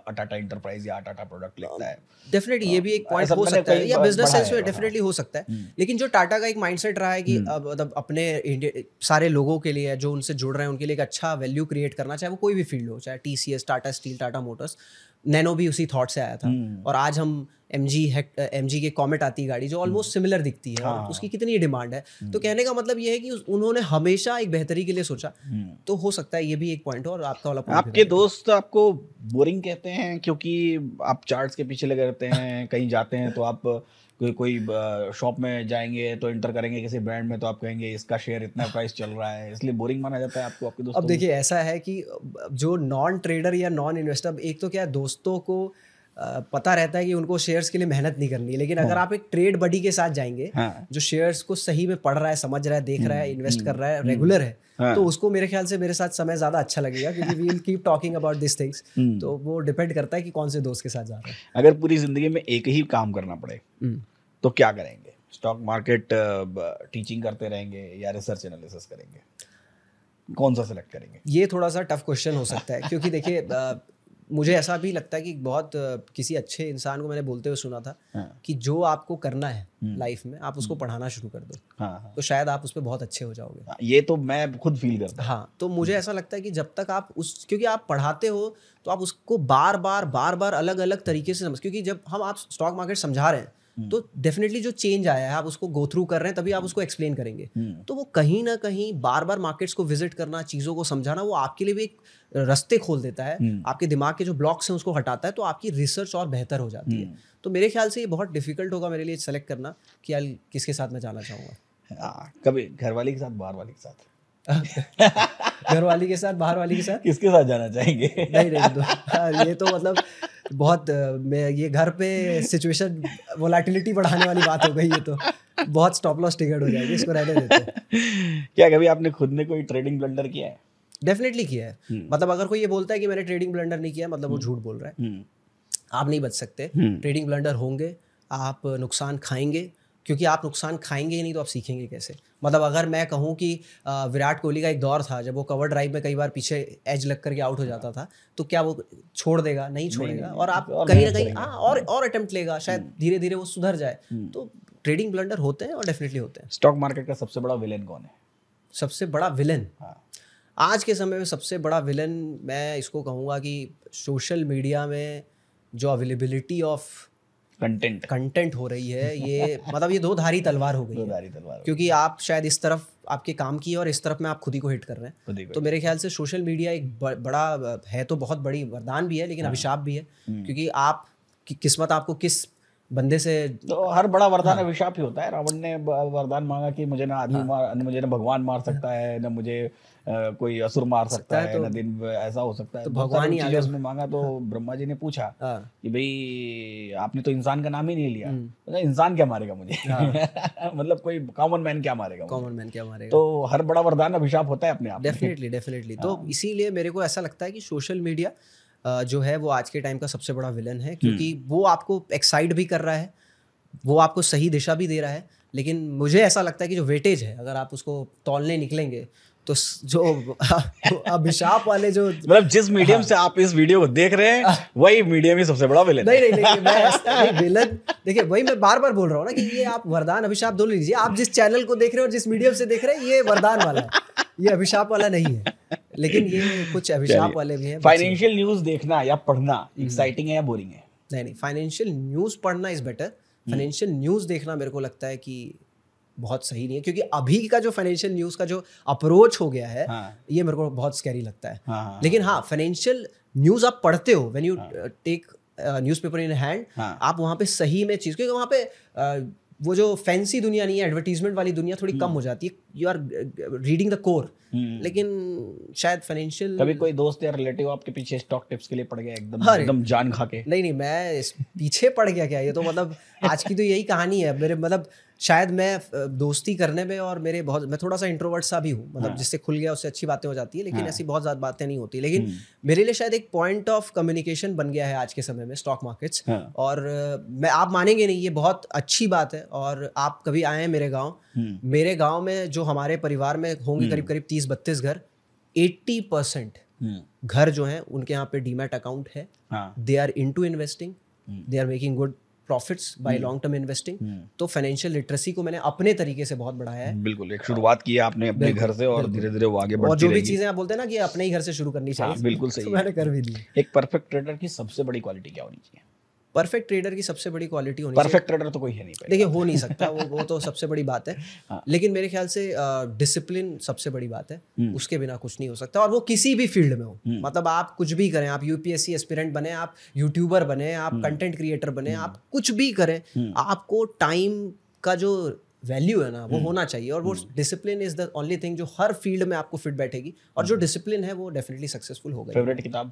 अटाटा इंटरप्राइज या अटाटा प्रोडक्ट um, लिखता है डेफिनेटली ये तो, भी एक पॉइंट हो सकता है या बिजनेस सेंस में डेफिनेटली हो सकता है लेकिन जो टाटा का एक माइंडसेट रहा है कि हम्म। अब मतलब अपने सारे लोगों के लिए जो उनसे जुड़ रहे हैं उनके लिए एक अच्छा वैल्यू क्रिएट करना चाहे वो कोई भी फील्ड हो चाहे TCS Tata steel Tata Motors Nano भी उसी थॉट से आया था हम्म। और आज हम एम जी एम जी के कॉमेट आती है गाड़ी जो ऑलमोस्ट सिमिलर hmm. दिखती है हाँ। उसकी कितनी डिमांड है तो hmm. कहने का मतलब ये है कि उन्होंने हमेशा एक बेहतरी के लिए सोचा hmm. तो हो सकता है ये भी एक पॉइंट हो और आपका वाला आपके दोस्त आपको बोरिंग कहते हैं क्योंकि आप चार्ट के पीछे लगे रहते हैं (laughs) कहीं जाते हैं तो आप कोई कोई शॉप में जाएंगे तो इंटर करेंगे किसी ब्रांड में तो आप कहेंगे इसका शेयर इतना प्राइस चल रहा है इसलिए बोरिंग माना जाता है आपको आपके दोस्तों अब देखिए ऐसा है कि जो नॉन ट्रेडर या नॉन इन्वेस्टर एक तो क्या दोस्तों को पता रहता है कि उनको शेयर्स के लिए मेहनत नहीं करनी है लेकिन अगर हाँ। आप एक ट्रेड बडी के साथ जाएंगे हाँ। जो शेयर्स को सही में पढ़ रहा है समझ रहा है देख रहा है इन्वेस्ट हम्म। कर रहा है रेगुलर हम्म। है हाँ। तो उसको मेरे ख्याल से मेरे साथ समय ज्यादा अच्छा लगेगा क्योंकि we'll keep talking about this things तो वो डिपेंड करता है कि कौन से दोस्त के साथ जा रहा है अगर पूरी जिंदगी में एक ही काम करना पड़े हम्म। तो क्या करेंगे स्टॉक मार्केट टीचिंग करते रहेंगे या रिसर्च एनालिसिस करेंगे कौन सा सेलेक्ट करेंगे ये थोड़ा सा टफ क्वेश्चन हो सकता है क्योंकि देखिए (laughs) मुझे ऐसा भी लगता है कि बहुत किसी अच्छे इंसान को मैंने बोलते हुए सुना था हाँ। कि जो आपको करना है हम्म। लाइफ में आप उसको हम्म। पढ़ाना शुरू कर दो हाँ।, हाँ। तो शायद आप उस पर बहुत अच्छे हो जाओगे हाँ, ये तो मैं खुद फील करता हाँ तो मुझे हम्म। ऐसा लगता है कि जब तक आप उस क्योंकि आप पढ़ाते हो तो आप उसको बार बार बार बार अलग अलग तरीके से समझ क्योंकि जब हम आप स्टॉक मार्केट समझा रहे हैं हम्म। तो डेफिनेटली जो चेंज आया है आप उसको गो थ्रू कर रहे हैं तभी आप हम्म। उसको एक्सप्लेन करेंगे हम्म। तो वो कहीं ना कहीं बार बार मार्केट्स को विजिट करना चीज़ों को समझाना वो आपके लिए भी एक रास्ते खोल देता है आपके दिमाग के जो ब्लॉक्स हैं उसको हटाता है तो आपकी रिसर्च और बेहतर हो जाती है तो मेरे ख्याल से ये बहुत डिफिकल्ट होगा मेरे लिए सेलेक्ट करना कि यार किसके साथ मैं जाना चाहूँगा हाँ, कभी घर वाले के साथ बाहर वाले के साथ (laughs) घर वाली के साथ बाहर वाली के साथ किसके साथ जाना चाहेंगे नहीं नहीं तो, हाँ, ये तो मतलब बहुत मैं ये घर पे सिचुएशन वोलेटिलिटी बढ़ाने वाली बात हो गई ये तो बहुत स्टॉप लॉस टिकट हो जाएगी इसको रहने देते क्या कभी आपने खुद ने कोई ट्रेडिंग ब्लंडर किया है डेफिनेटली किया है हम्म। मतलब अगर कोई ये बोलता है कि मैंने ट्रेडिंग ब्लंडर नहीं किया मतलब वो हम्म। झूठ बोल रहा है हम्म। आप नहीं बच सकते ट्रेडिंग ब्लंडर होंगे आप नुकसान खाएंगे क्योंकि आप नुकसान खाएंगे ही नहीं तो आप सीखेंगे कैसे मतलब अगर मैं कहूँ कि विराट कोहली का एक दौर था जब वो कवर ड्राइव में कई बार पीछे एज लग करके आउट हो जाता था तो क्या वो छोड़ देगा नहीं छोड़ेगा और आप कहीं ना कहीं हाँ और और अटेम्प्ट लेगा हम्म। शायद धीरे धीरे वो सुधर जाए हम्म। तो ट्रेडिंग ब्लंडर होते हैं और डेफिनेटली होते हैं स्टॉक मार्केट का सबसे बड़ा विलेन कौन है सबसे बड़ा विलेन हाँ। आज के समय में सबसे बड़ा विलन मैं इसको कहूँगा कि सोशल मीडिया में जो अवेलेबिलिटी ऑफ कंटेंट कंटेंट हो रही है ये (laughs) मतलब ये दो धारी तलवार हो गई दो धारी तलवार क्योंकि आप शायद इस तरफ आपके काम की और इस तरफ में आप खुद ही को हिट कर रहे हैं तो मेरे ख्याल से सोशल मीडिया एक बड़ा है तो बहुत बड़ी वरदान भी है लेकिन हाँ। अभिशाप भी है हम्म। क्योंकि आप कि, किस्मत आपको किस बंदे से तो हर बड़ा वरदान हाँ। अभिशाप ही होता है रावण ने वरदान मांगा कि मुझे ना आदमी हाँ। मार मुझे ना भगवान मार सकता है ना मुझे कोई असुर मार सकता सकता है तो, दिन ऐसा हो सकता है तो भगवान ही उसने मांगा तो हाँ। ब्रह्मा जी ने पूछा हाँ। कि भाई आपने तो इंसान का नाम ही नहीं लिया तो इंसान क्या मारेगा मुझे हाँ। (laughs) मतलब कोई कॉमन मैन क्या मारेगा कॉमन मैन क्या मारेगा तो हर बड़ा वरदान अभिशाप होता है अपने आप डेफिनेटली डेफिनेटली तो हाँ। इसीलिए मेरे को ऐसा लगता है कि सोशल मीडिया जो है वो आज के टाइम का सबसे बड़ा विलन है हम्म। क्योंकि वो आपको एक्साइट भी कर रहा है वो आपको सही दिशा भी दे रहा है लेकिन मुझे ऐसा लगता है कि जो वेटेज है अगर आप उसको तोलने निकलेंगे तो जो (laughs) अभिशाप वाले जो मतलब जिस मीडियम हाँ। से आप इस वीडियो को देख रहे हैं हाँ। वही मीडियम ही सबसे बड़ा विलन नहीं नहीं नहीं मैं विलन देखिए वही मैं बार बार बोल रहा हूँ ना कि ये आप वरदान अभिशाप दो लीजिए आप जिस चैनल को देख रहे हो जिस मीडियम से देख रहे हैं ये वरदान वाला है ये अभिशाप वाला नहीं है लेकिन ये कुछ अभिशाप वाले भी हैं फाइनेंशियल न्यूज देखना या पढ़ना एक्साइटिंग हम्म। है या बोरिंग है नहीं नहीं फाइनेंशियल न्यूज पढ़ना इज बेटर फाइनेंशियल न्यूज देखना मेरे को लगता है कि बहुत सही नहीं है क्योंकि अभी का जो फाइनेंशियल न्यूज का जो अप्रोच हो गया है हाँ. ये मेरे को बहुत स्कैरी लगता है हाँ. हाँ लेकिन हाँ फाइनेंशियल हाँ, न्यूज आप पढ़ते हो when you take newspaper in hand आप वहां पे सही में चीज क्योंकि वहां पे uh, वो जो फैंसी दुनिया नहीं है एडवर्टीजमेंट वाली दुनिया थोड़ी कम हम्म। हो जाती है you are reading the core लेकिन शायद फाइनेंशियल कभी कोई दोस्त या रिलेटिव आपके पीछे स्टॉक टिप्स के लिए पड़ गया एकदम हाँ, एकदम जान खा के नहीं नहीं मैं पीछे पड़ गया क्या ये तो मतलब आज की तो यही कहानी है मेरे मतलब शायद मैं दोस्ती करने में और मेरे बहुत मैं थोड़ा सा इंट्रोवर्ट सा भी हूँ मतलब हाँ। जिससे खुल गया उससे अच्छी बातें हो जाती है लेकिन हाँ। ऐसी बहुत ज़्यादा बातें नहीं होती लेकिन हम्म। मेरे लिए शायद एक पॉइंट ऑफ कम्युनिकेशन बन गया है आज के समय में स्टॉक मार्केट्स हाँ। और मैं आप मानेंगे नहीं ये बहुत अच्छी बात है और आप कभी आए मेरे गाँव हम्म। मेरे गाँव में जो हमारे परिवार में होंगे हम्म। करीब करीब तीस बत्तीस घर एट्टी परसेंट घर जो है उनके यहाँ पे डीमेट अकाउंट है they are in into investing they are making good profits by long term investing तो फाइनेंशियल लिटरेसी को मैंने अपने तरीके से बहुत बढ़ाया है बिल्कुल एक शुरुआत की है आपने अपने घर से और धीरे धीरे वो आगे और जो भी चीजें आप बोलते हैं ना कि अपने ही घर से शुरू करनी चाहिए हाँ, बिल्कुल (laughs) तो सही मैंने कर भी दी एक परफेक्ट ट्रेडर की सबसे बड़ी क्वालिटी क्या होनी चाहिए परफेक्ट ट्रेडर की सबसे बड़ी क्वालिटी होनी परफेक्ट ट्रेडर तो कोई है नहीं देखिए हो नहीं सकता वो वो तो सबसे बड़ी बात है हाँ। लेकिन मेरे ख्याल से डिसिप्लिन सबसे बड़ी बात है हम्म। उसके बिना कुछ नहीं हो सकता और वो किसी भी फील्ड में हो हम्म। मतलब आप कुछ भी करें आप यूपीएससी एस्पिरेंट बने आप यूट्यूबर बने आप कंटेंट हम्म। क्रिएटर बने आप कुछ भी करें आपको टाइम का जो वैल्यू है ना वो होना चाहिए और वो discipline is the only thing जो हर फील्ड में आपको फिट बैठेगी और जो डिसिप्लिन है वो डेफिनेटली सक्सेसफुल होगा फेवरेट किताब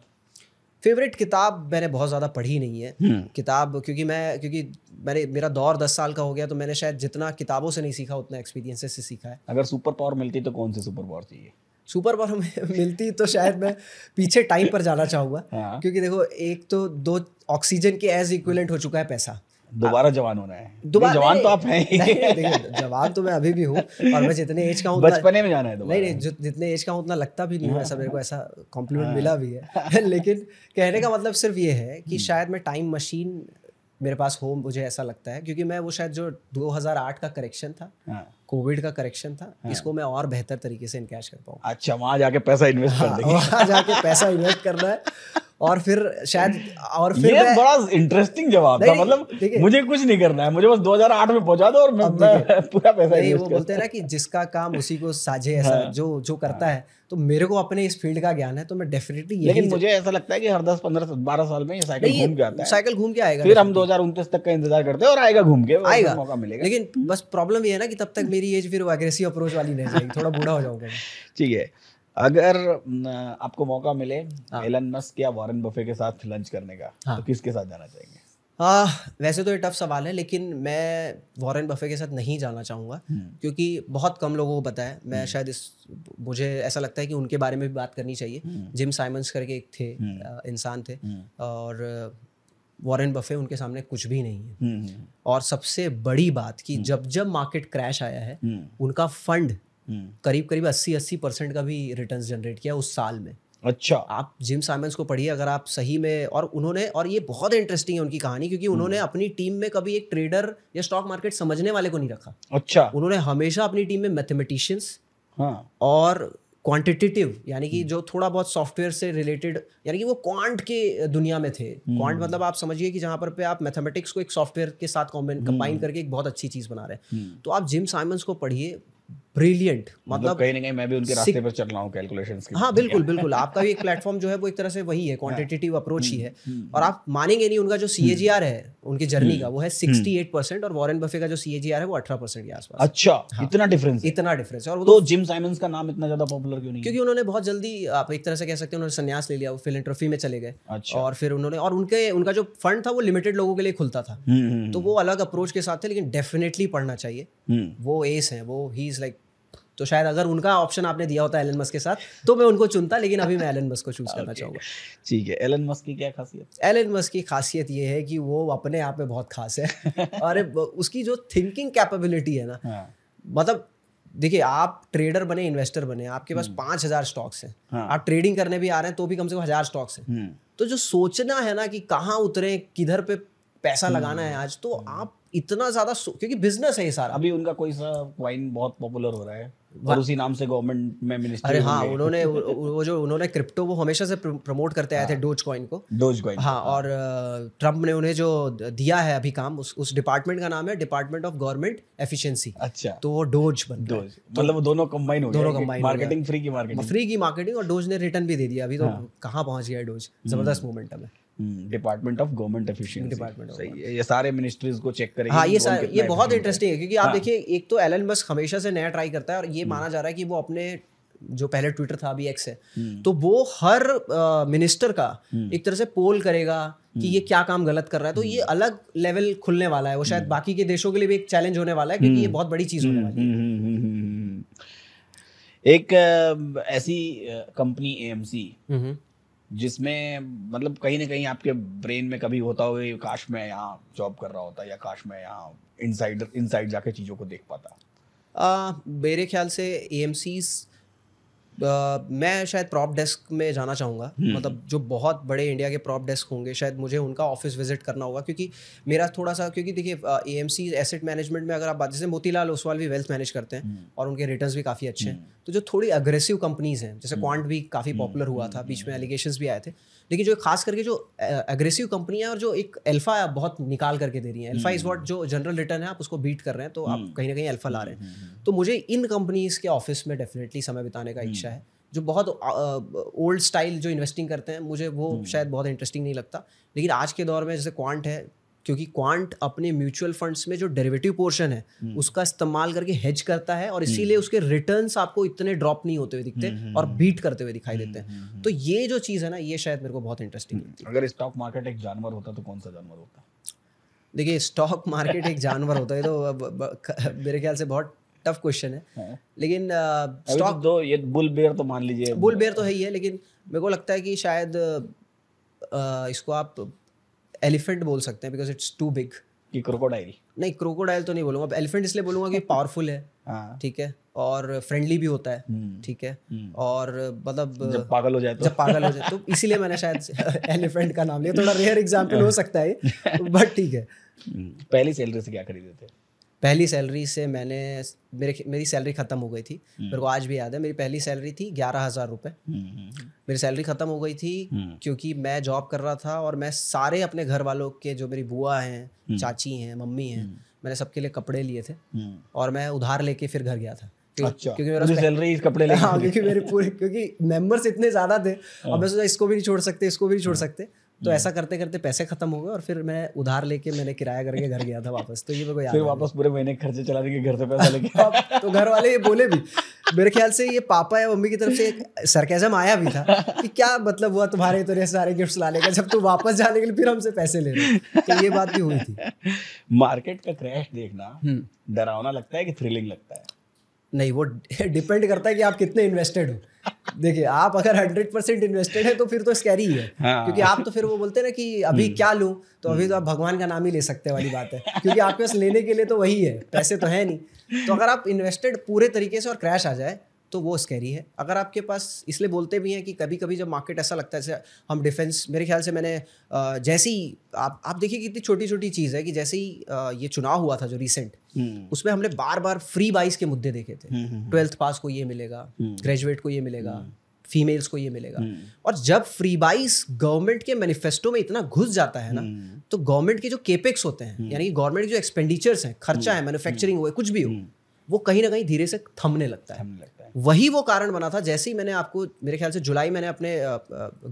फेवरेट किताब मैंने बहुत ज़्यादा पढ़ी नहीं है हम्म। किताब क्योंकि मैं क्योंकि मैंने मेरा दौर दस साल का हो गया तो मैंने शायद जितना किताबों से नहीं सीखा उतना एक्सपीरियंसेस से सीखा है अगर सुपर पावर मिलती तो कौन सी सुपर पावर चाहिए सुपर पावर (laughs) मिलती तो शायद मैं पीछे टाइम पर जाना चाहूँगा हाँ। क्योंकि देखो एक तो दो ऑक्सीजन के एज इक्वलेंट हो चुका है पैसा दोबारा जवान होना है दोबारा जवान तो आप हैं जवान तो मैं अभी भी हूँ और मैं जितने एज का हूँ बचपने में जाना है नहीं नहीं जितने एज का हूँ उतना लगता भी नहीं हूँ ऐसा मेरे को ऐसा कॉम्प्लीमेंट हाँ। मिला भी है (laughs) लेकिन कहने का मतलब सिर्फ ये है कि हम्म। शायद मैं टाइम मशीन मेरे पास हो मुझे ऐसा लगता है क्योंकि मैं वो शायद जो 2008 का करेक्शन था कोविड हाँ। का करेक्शन था हाँ। इसको मैं और बेहतर तरीके से इनकैश कर पाऊँ अच्छा वहाँ जाके पैसा इन्वेस्ट कर देंगे वहाँ जाके पैसा इन्वेस्ट करना है (laughs) और फिर शायद और फिर ये बड़ा इंटरेस्टिंग जवाब था मतलब मुझे कुछ नहीं करना है मुझे बस 2008 में पहुंचा दो और मैं, मैं पूरा पैसा नहीं वो बोलते हैं ना कि जिसका काम उसी को साझे ऐसा हाँ, जो जो करता हाँ, है तो मेरे को अपने इस फील्ड का ज्ञान है तो मैं डेफिनेटली लेकिन मुझे ऐसा लगता है कि हर दस पंद्रह बारह साल में ये साइकिल घूम के आता है साइकिल घूम के आएगा फिर हम दो तक का इंतजार करते हैं और आएगा घूम के आएगा मौका मिलेगा लेकिन बस प्रॉब्लम ये है ना कि तब तक मेरी एज फिर एग्रेसिव अप्रोच वाली नहीं जाएगी थोड़ा बूढ़ा हो जाऊंगा (laughs) ठीक है अगर आपको मौका मिले एलन हाँ। मस्क या वॉरेन बफे के साथ लंच करने का हाँ. तो किसके साथ जाना चाहेंगे आ, वैसे तो ये टफ सवाल है लेकिन मैं वॉरेन बफे के साथ नहीं जाना चाहूँगा हम्म। क्योंकि बहुत कम लोगों को पता है मैं हम्म। शायद इस मुझे ऐसा लगता है कि उनके बारे में भी बात करनी चाहिए जिम हम्म। साइमंस करके एक थे इंसान थे और वॉरेन बफे उनके सामने कुछ भी नहीं है और सबसे बड़ी बात कि जब जब मार्केट क्रैश आया है उनका फंड हम्म। करीब करीब अस्सी अस्सी परसेंट का भी रिटर्न जनरेट किया उस साल में अच्छा आप जिम साइमंस को पढ़िए अगर आप सही में और उन्होंने और ये बहुत इंटरेस्टिंग है उनकी कहानी क्योंकि उन्होंने हम्म। अपनी टीम में कभी एक ट्रेडर या स्टॉक मार्केट समझने वाले को नहीं रखा अच्छा उन्होंने हमेशा अपनी टीम में मैथमेटिशियंस हाँ। और क्वांटिटेटिव यानी कि हम्म। जो थोड़ा बहुत सॉफ्टवेयर से रिलेटेड यानी कि वो क्वांट के दुनिया में थे क्वांट मतलब आप समझिए कि जहां पर पे आप मैथमेटिक्स को एक सॉफ्टवेयर के साथ कंबाइन करके एक बहुत अच्छी चीज़ बना रहे हैं तो आप जिम साइमंस को पढ़िए ब्रिलियंट मतलब, मतलब कहीं ना कहीं मैं भी उनके रास्ते पर चल रहा हूँ कैलकुलेशन की हाँ बिल्कुल (laughs) बिल्कुल आपका भी एक प्लेटफॉर्म जो है वो एक तरह से वही है क्वांटिटेटिव हाँ। अप्रोच ही हम्म, है हम्म, हम्म। और आप मानेंगे नहीं उनका जो सी है उनकी जर्नी का वो है सिक्सटी एट परसेंट और वॉरेन बफे का जो सी है वो अठारह परसेंट के आसपास अच्छा हाँ, इतना डिफरेंस इतना डिफरेंस और तो जिम तो साइमंस का नाम इतना ज्यादा पॉपुलर क्यों नहीं क्योंकि उन्होंने बहुत जल्दी आप एक तरह से कह सकते हैं उन्होंने संन्यास ले लिया वो फिलेंट्रफी में चले गए अच्छा। और फिर उन्होंने और उनके उनका जो फंड था वो लिमिटेड लोगों के लिए खुलता था तो वो अलग अप्रोच के साथ थे लेकिन डेफिनेटली पढ़ना चाहिए वो एस है वो ही इज लाइक तो शायद अगर उनका ऑप्शन आपने दिया होता एलन मस्क के साथ तो मैं उनको चुनता लेकिन अभी मैं एलन मस्क को चूज करना चाहूंगा ठीक है एलन मस्क की क्या खासियत एलन मस्क की खासियत ये है कि वो अपने आप में बहुत खास है (laughs) और उसकी जो थिंकिंग कैपेबिलिटी है ना हाँ। मतलब देखिए आप ट्रेडर बने इन्वेस्टर बने आपके पास पांच हजार स्टॉक्स हैं हाँ। आप ट्रेडिंग करने भी आ रहे हैं तो भी कम से कम हजार स्टॉक्स हैं हम्म। तो जो सोचना है ना कि कहाँ उतरे किधर पे पैसा हम्म। लगाना है आज तो हम्म। आप इतना ज्यादा क्योंकि बिजनेस है ये सारा अभी उनका कोई सा वाइन बहुत पॉपुलर हो रहा है और उसी नाम से गवर्नमेंट में मिनिस्टर अरे हाँ उन्होंने वो जो उन्होंने क्रिप्टो वो हमेशा से प्रमोट करते आए थे डोज हाँ। कॉइन को डोज कॉइन हाँ और ट्रम्प ने उन्हें जो दिया है अभी काम उस उस डिपार्टमेंट का नाम है डिपार्टमेंट ऑफ गवर्नमेंट एफिशिएंसी अच्छा तो वो डोज बन डोज मतलब वो दोनों कंबाइन हो दोनों कंबाइन मार्केटिंग फ्री की मार्केटिंग फ्री की मार्केटिंग और डोज ने रिटर्न भी दे दिया अभी तो हाँ। कहाँ पहुंच गया डोज जबरदस्त मोमेंटम हम्म। है Department of Government Efficiency department सही है ये सारे मिनिस्ट्रीज को चेक करेंगे हाँ ये सारे ये बहुत इंटरेस्टिंग है क्योंकि आप हाँ। देखिए एक तो एलन मस्क हमेशा से नया ट्राई करता है और ये हम्म। माना जा रहा है कि वो अपने जो पहले ट्विटर था अभी एक्स है हम्म। तो वो हर मिनिस्टर का हम्म। एक तरह से पोल करेगा कि ये क्या काम गलत कर रहा है तो ये अलग लेवल खुलने वाला है वो शायद बाकी के देशों के लिए भी एक चैलेंज होने वाला है क्योंकि ये बहुत बड़ी चीज होने वाली है एक ऐसी कंपनी एएमसी जिसमें मतलब कहीं ना कहीं आपके ब्रेन में कभी होता हो काश मैं यहाँ जॉब कर रहा होता या काश मैं यहाँ इनसाइड इनसाइड जाके चीज़ों को देख पाता आ, मेरे ख्याल से ए मैं शायद प्रॉप डेस्क में जाना चाहूँगा हम्म। मतलब जो बहुत बड़े इंडिया के प्रॉप डेस्क होंगे शायद मुझे उनका ऑफिस विजिट करना होगा क्योंकि मेरा थोड़ा सा क्योंकि देखिए A M C asset management में अगर आप बात जैसे मोतीलाल ओसवाल भी वेल्थ मैनेज करते हैं हम्म। और उनके रिटर्न भी काफ़ी अच्छे हैं हम्म। तो जो थोड़ी अग्रेसिव कंपनीज हैं जैसे क्वांट भी काफ़ी पॉपुलर हुआ था बीच में एलिगेशन भी आए थे लेकिन जो खास करके जो एग्रेसिव कंपनियां और जो एक अल्फा बहुत निकाल करके दे रही हैं अल्फा इज वॉट जो जनरल रिटर्न है आप उसको बीट कर रहे हैं तो आप हम्म। कहीं ना कहीं अल्फा ला रहे हैं हम्म, हम्म। तो मुझे इन कंपनीज के ऑफिस में डेफिनेटली समय बिताने का इच्छा है जो बहुत ओल्ड स्टाइल जो इन्वेस्टिंग करते हैं मुझे वो शायद बहुत इंटरेस्टिंग नहीं लगता लेकिन आज के दौर में जैसे क्वांट है क्योंकि क्वांट अपने म्यूचुअल फंड्स में जो डेरिवेटिव पोर्शन है हम्म। उसका इस्तेमाल करके हेज करता है और हम्म। इसीलिए उसके रिटर्न्स आपको इतने ड्रॉप नहीं होते हुए दिखते हम्म, और बीट करते हुए दिखाई देते हैं तो ये जो चीज़ है ना ये शायद मेरे को बहुत इंटरेस्टिंग लगती है अगर स्टॉक मार्केट एक जानवर होता तो कौन सा जानवर होता देखिए स्टॉक मार्केट एक जानवर होता है तो मेरे ख्याल से बहुत टफ क्वेश्चन है, हाँ। लेकिन स्टॉक तो दो ये बुल बेयर तो मान लीजिए बुल बेयर तो है ही है लेकिन मेरे को लगता है कि शायद इसको आप एलिफेंट बोल सकते हैं बिकॉज इट्स टू बिग कि क्रोकोडाइल नहीं क्रोकोडाइल तो नहीं बोलूंगा एलिफेंट इसलिए बोलूंगा कि पावरफुल है हाँ। ठीक है और फ्रेंडली भी होता है हम्म। ठीक है हम्म। और मतलब जब पागल हो जाए तो जब पागल हो जाए तो इसीलिए मैंने शायद (laughs) एलिफेंट का नाम लिया थोड़ा रेयर एग्जाम्पल हो सकता है बट (laughs) ठीक है हम्म। पहली सैलरी से क्या खरीदे थे पहली सैलरी से मैंने मेरे मेरी सैलरी ख़त्म हो गई थी हम्म। मेरे को आज भी याद है मेरी पहली सैलरी थी ग्यारह हज़ार रुपये हम्म, हम्म, मेरी सैलरी ख़त्म हो गई थी क्योंकि मैं जॉब कर रहा था और मैं सारे अपने घर वालों के जो मेरी बुआ हैं चाची हैं मम्मी हैं मैंने सबके लिए कपड़े लिए थे और मैं उधार लेके फिर घर गया था अच्छा, क्योंकि मेरा सैलरी कपड़े (laughs) ले हाँ क्योंकि मेरे पूरे क्योंकि मेंबर्स इतने ज़्यादा थे अब हाँ। मैं सोचा इसको भी नहीं छोड़ सकते इसको भी नहीं छोड़ हाँ। सकते तो हम्म। ऐसा करते करते पैसे खत्म हो गए और फिर मैं उधार लेके मैंने किराया करके घर गया था वापस तो ये मेरे को याद फिर वापस पूरे महीने खर्चे चला देंगे घर से पैसा (laughs) लेके तो घर वाले ये बोले भी मेरे ख्याल से ये पापा या मम्मी की तरफ से एक सरकेजम आया भी था कि क्या मतलब हुआ तुम्हारे इतने सारे गिफ्ट लाने का जब तू वापस जाने के लिए फिर हमसे पैसे ले रहे तो ये बात भी हुई थी (laughs) मार्केट का क्रैश देखना हम्म। डरावना लगता है कि थ्रिलिंग लगता है नहीं वो डिपेंड (laughs) करता है कि आप कितने इन्वेस्टेड हो देखिए आप अगर हंड्रेड परसेंट इन्वेस्टेड है तो फिर तो स्कैरी है हाँ। क्योंकि आप तो फिर वो बोलते ना कि अभी हम्म। क्या लूँ तो अभी तो आप हम्म। भगवान का नाम ही ले सकते वाली बात है क्योंकि आपके पास लेने के लिए तो वही है पैसे तो है नहीं तो अगर आप इन्वेस्टेड पूरे तरीके से और क्रैश आ जाए तो वो स्कैरी है अगर आपके पास इसलिए बोलते भी हैं कि कभी कभी जब मार्केट ऐसा लगता है जैसे हम डिफेंस मेरे ख्याल से मैंने जैसे ही आप आप देखिए कितनी छोटी छोटी चीज़ है कि जैसे ही ये चुनाव हुआ था जो रिसेंट हम्म। उसमें हमने बार बार फ्री बाइस के मुद्दे देखे थे ट्वेल्थ हम्म, हम्म, पास को ये मिलेगा ग्रेजुएट को ये मिलेगा फीमेल्स को ये मिलेगा और जब फ्री बाइस गवर्नमेंट के मैनिफेस्टो में इतना घुस जाता है ना तो गवर्नमेंट के जो केपेक्स होते हैं यानी कि गवर्नमेंट के जो एक्सपेंडिचर्स हैं खर्चा है मैन्युफैक्चरिंग हुए कुछ भी हो वो कहीं ना कहीं धीरे से थमने लगता है वही वो कारण बना था जैसे ही मैंने आपको मेरे ख्याल से जुलाई मैंने अपने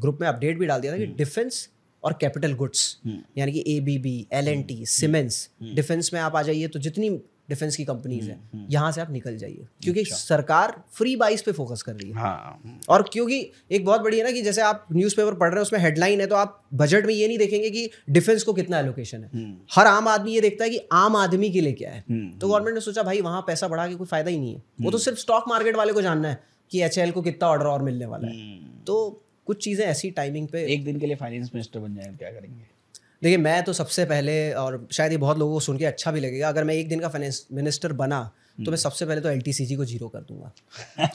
ग्रुप में अपडेट भी डाल दिया था कि हम्म। डिफेंस और कैपिटल गुड्स हम्म। यानी कि A B B L N T Siemens defence में आप आ जाइए तो जितनी डिफेंस की कंपनीज हम्म, है हम्म। यहाँ से आप निकल जाइए अच्छा। क्योंकि सरकार फ्री बाइस पे फोकस कर रही है हाँ। और क्योंकि एक बहुत बड़ी है ना कि जैसे आप न्यूज़पेपर पढ़ रहे हैं उसमें हेडलाइन है तो आप बजट में ये नहीं देखेंगे कि डिफेंस को कितना एलोकेशन है हम्म। हर आम आदमी ये देखता है कि आम आदमी के लिए क्या है तो गवर्नमेंट ने सोचा भाई वहाँ पैसा बढ़ा के कोई फायदा ही नहीं है वो तो सिर्फ स्टॉक मार्केट वाले को जानना है कि एच को कितना ऑर्डर और मिलने वाला है तो कुछ चीज़ें ऐसी टाइमिंग पे एक दिन के लिए फाइनेंस मिनिस्टर बन जाए क्या करेंगे देखिए मैं तो सबसे पहले और शायद ये बहुत लोगों को सुन के अच्छा भी लगेगा अगर मैं एक दिन का फाइनेंस मिनिस्टर बना तो मैं हम्म। सबसे पहले तो एल को जीरो कर दूंगा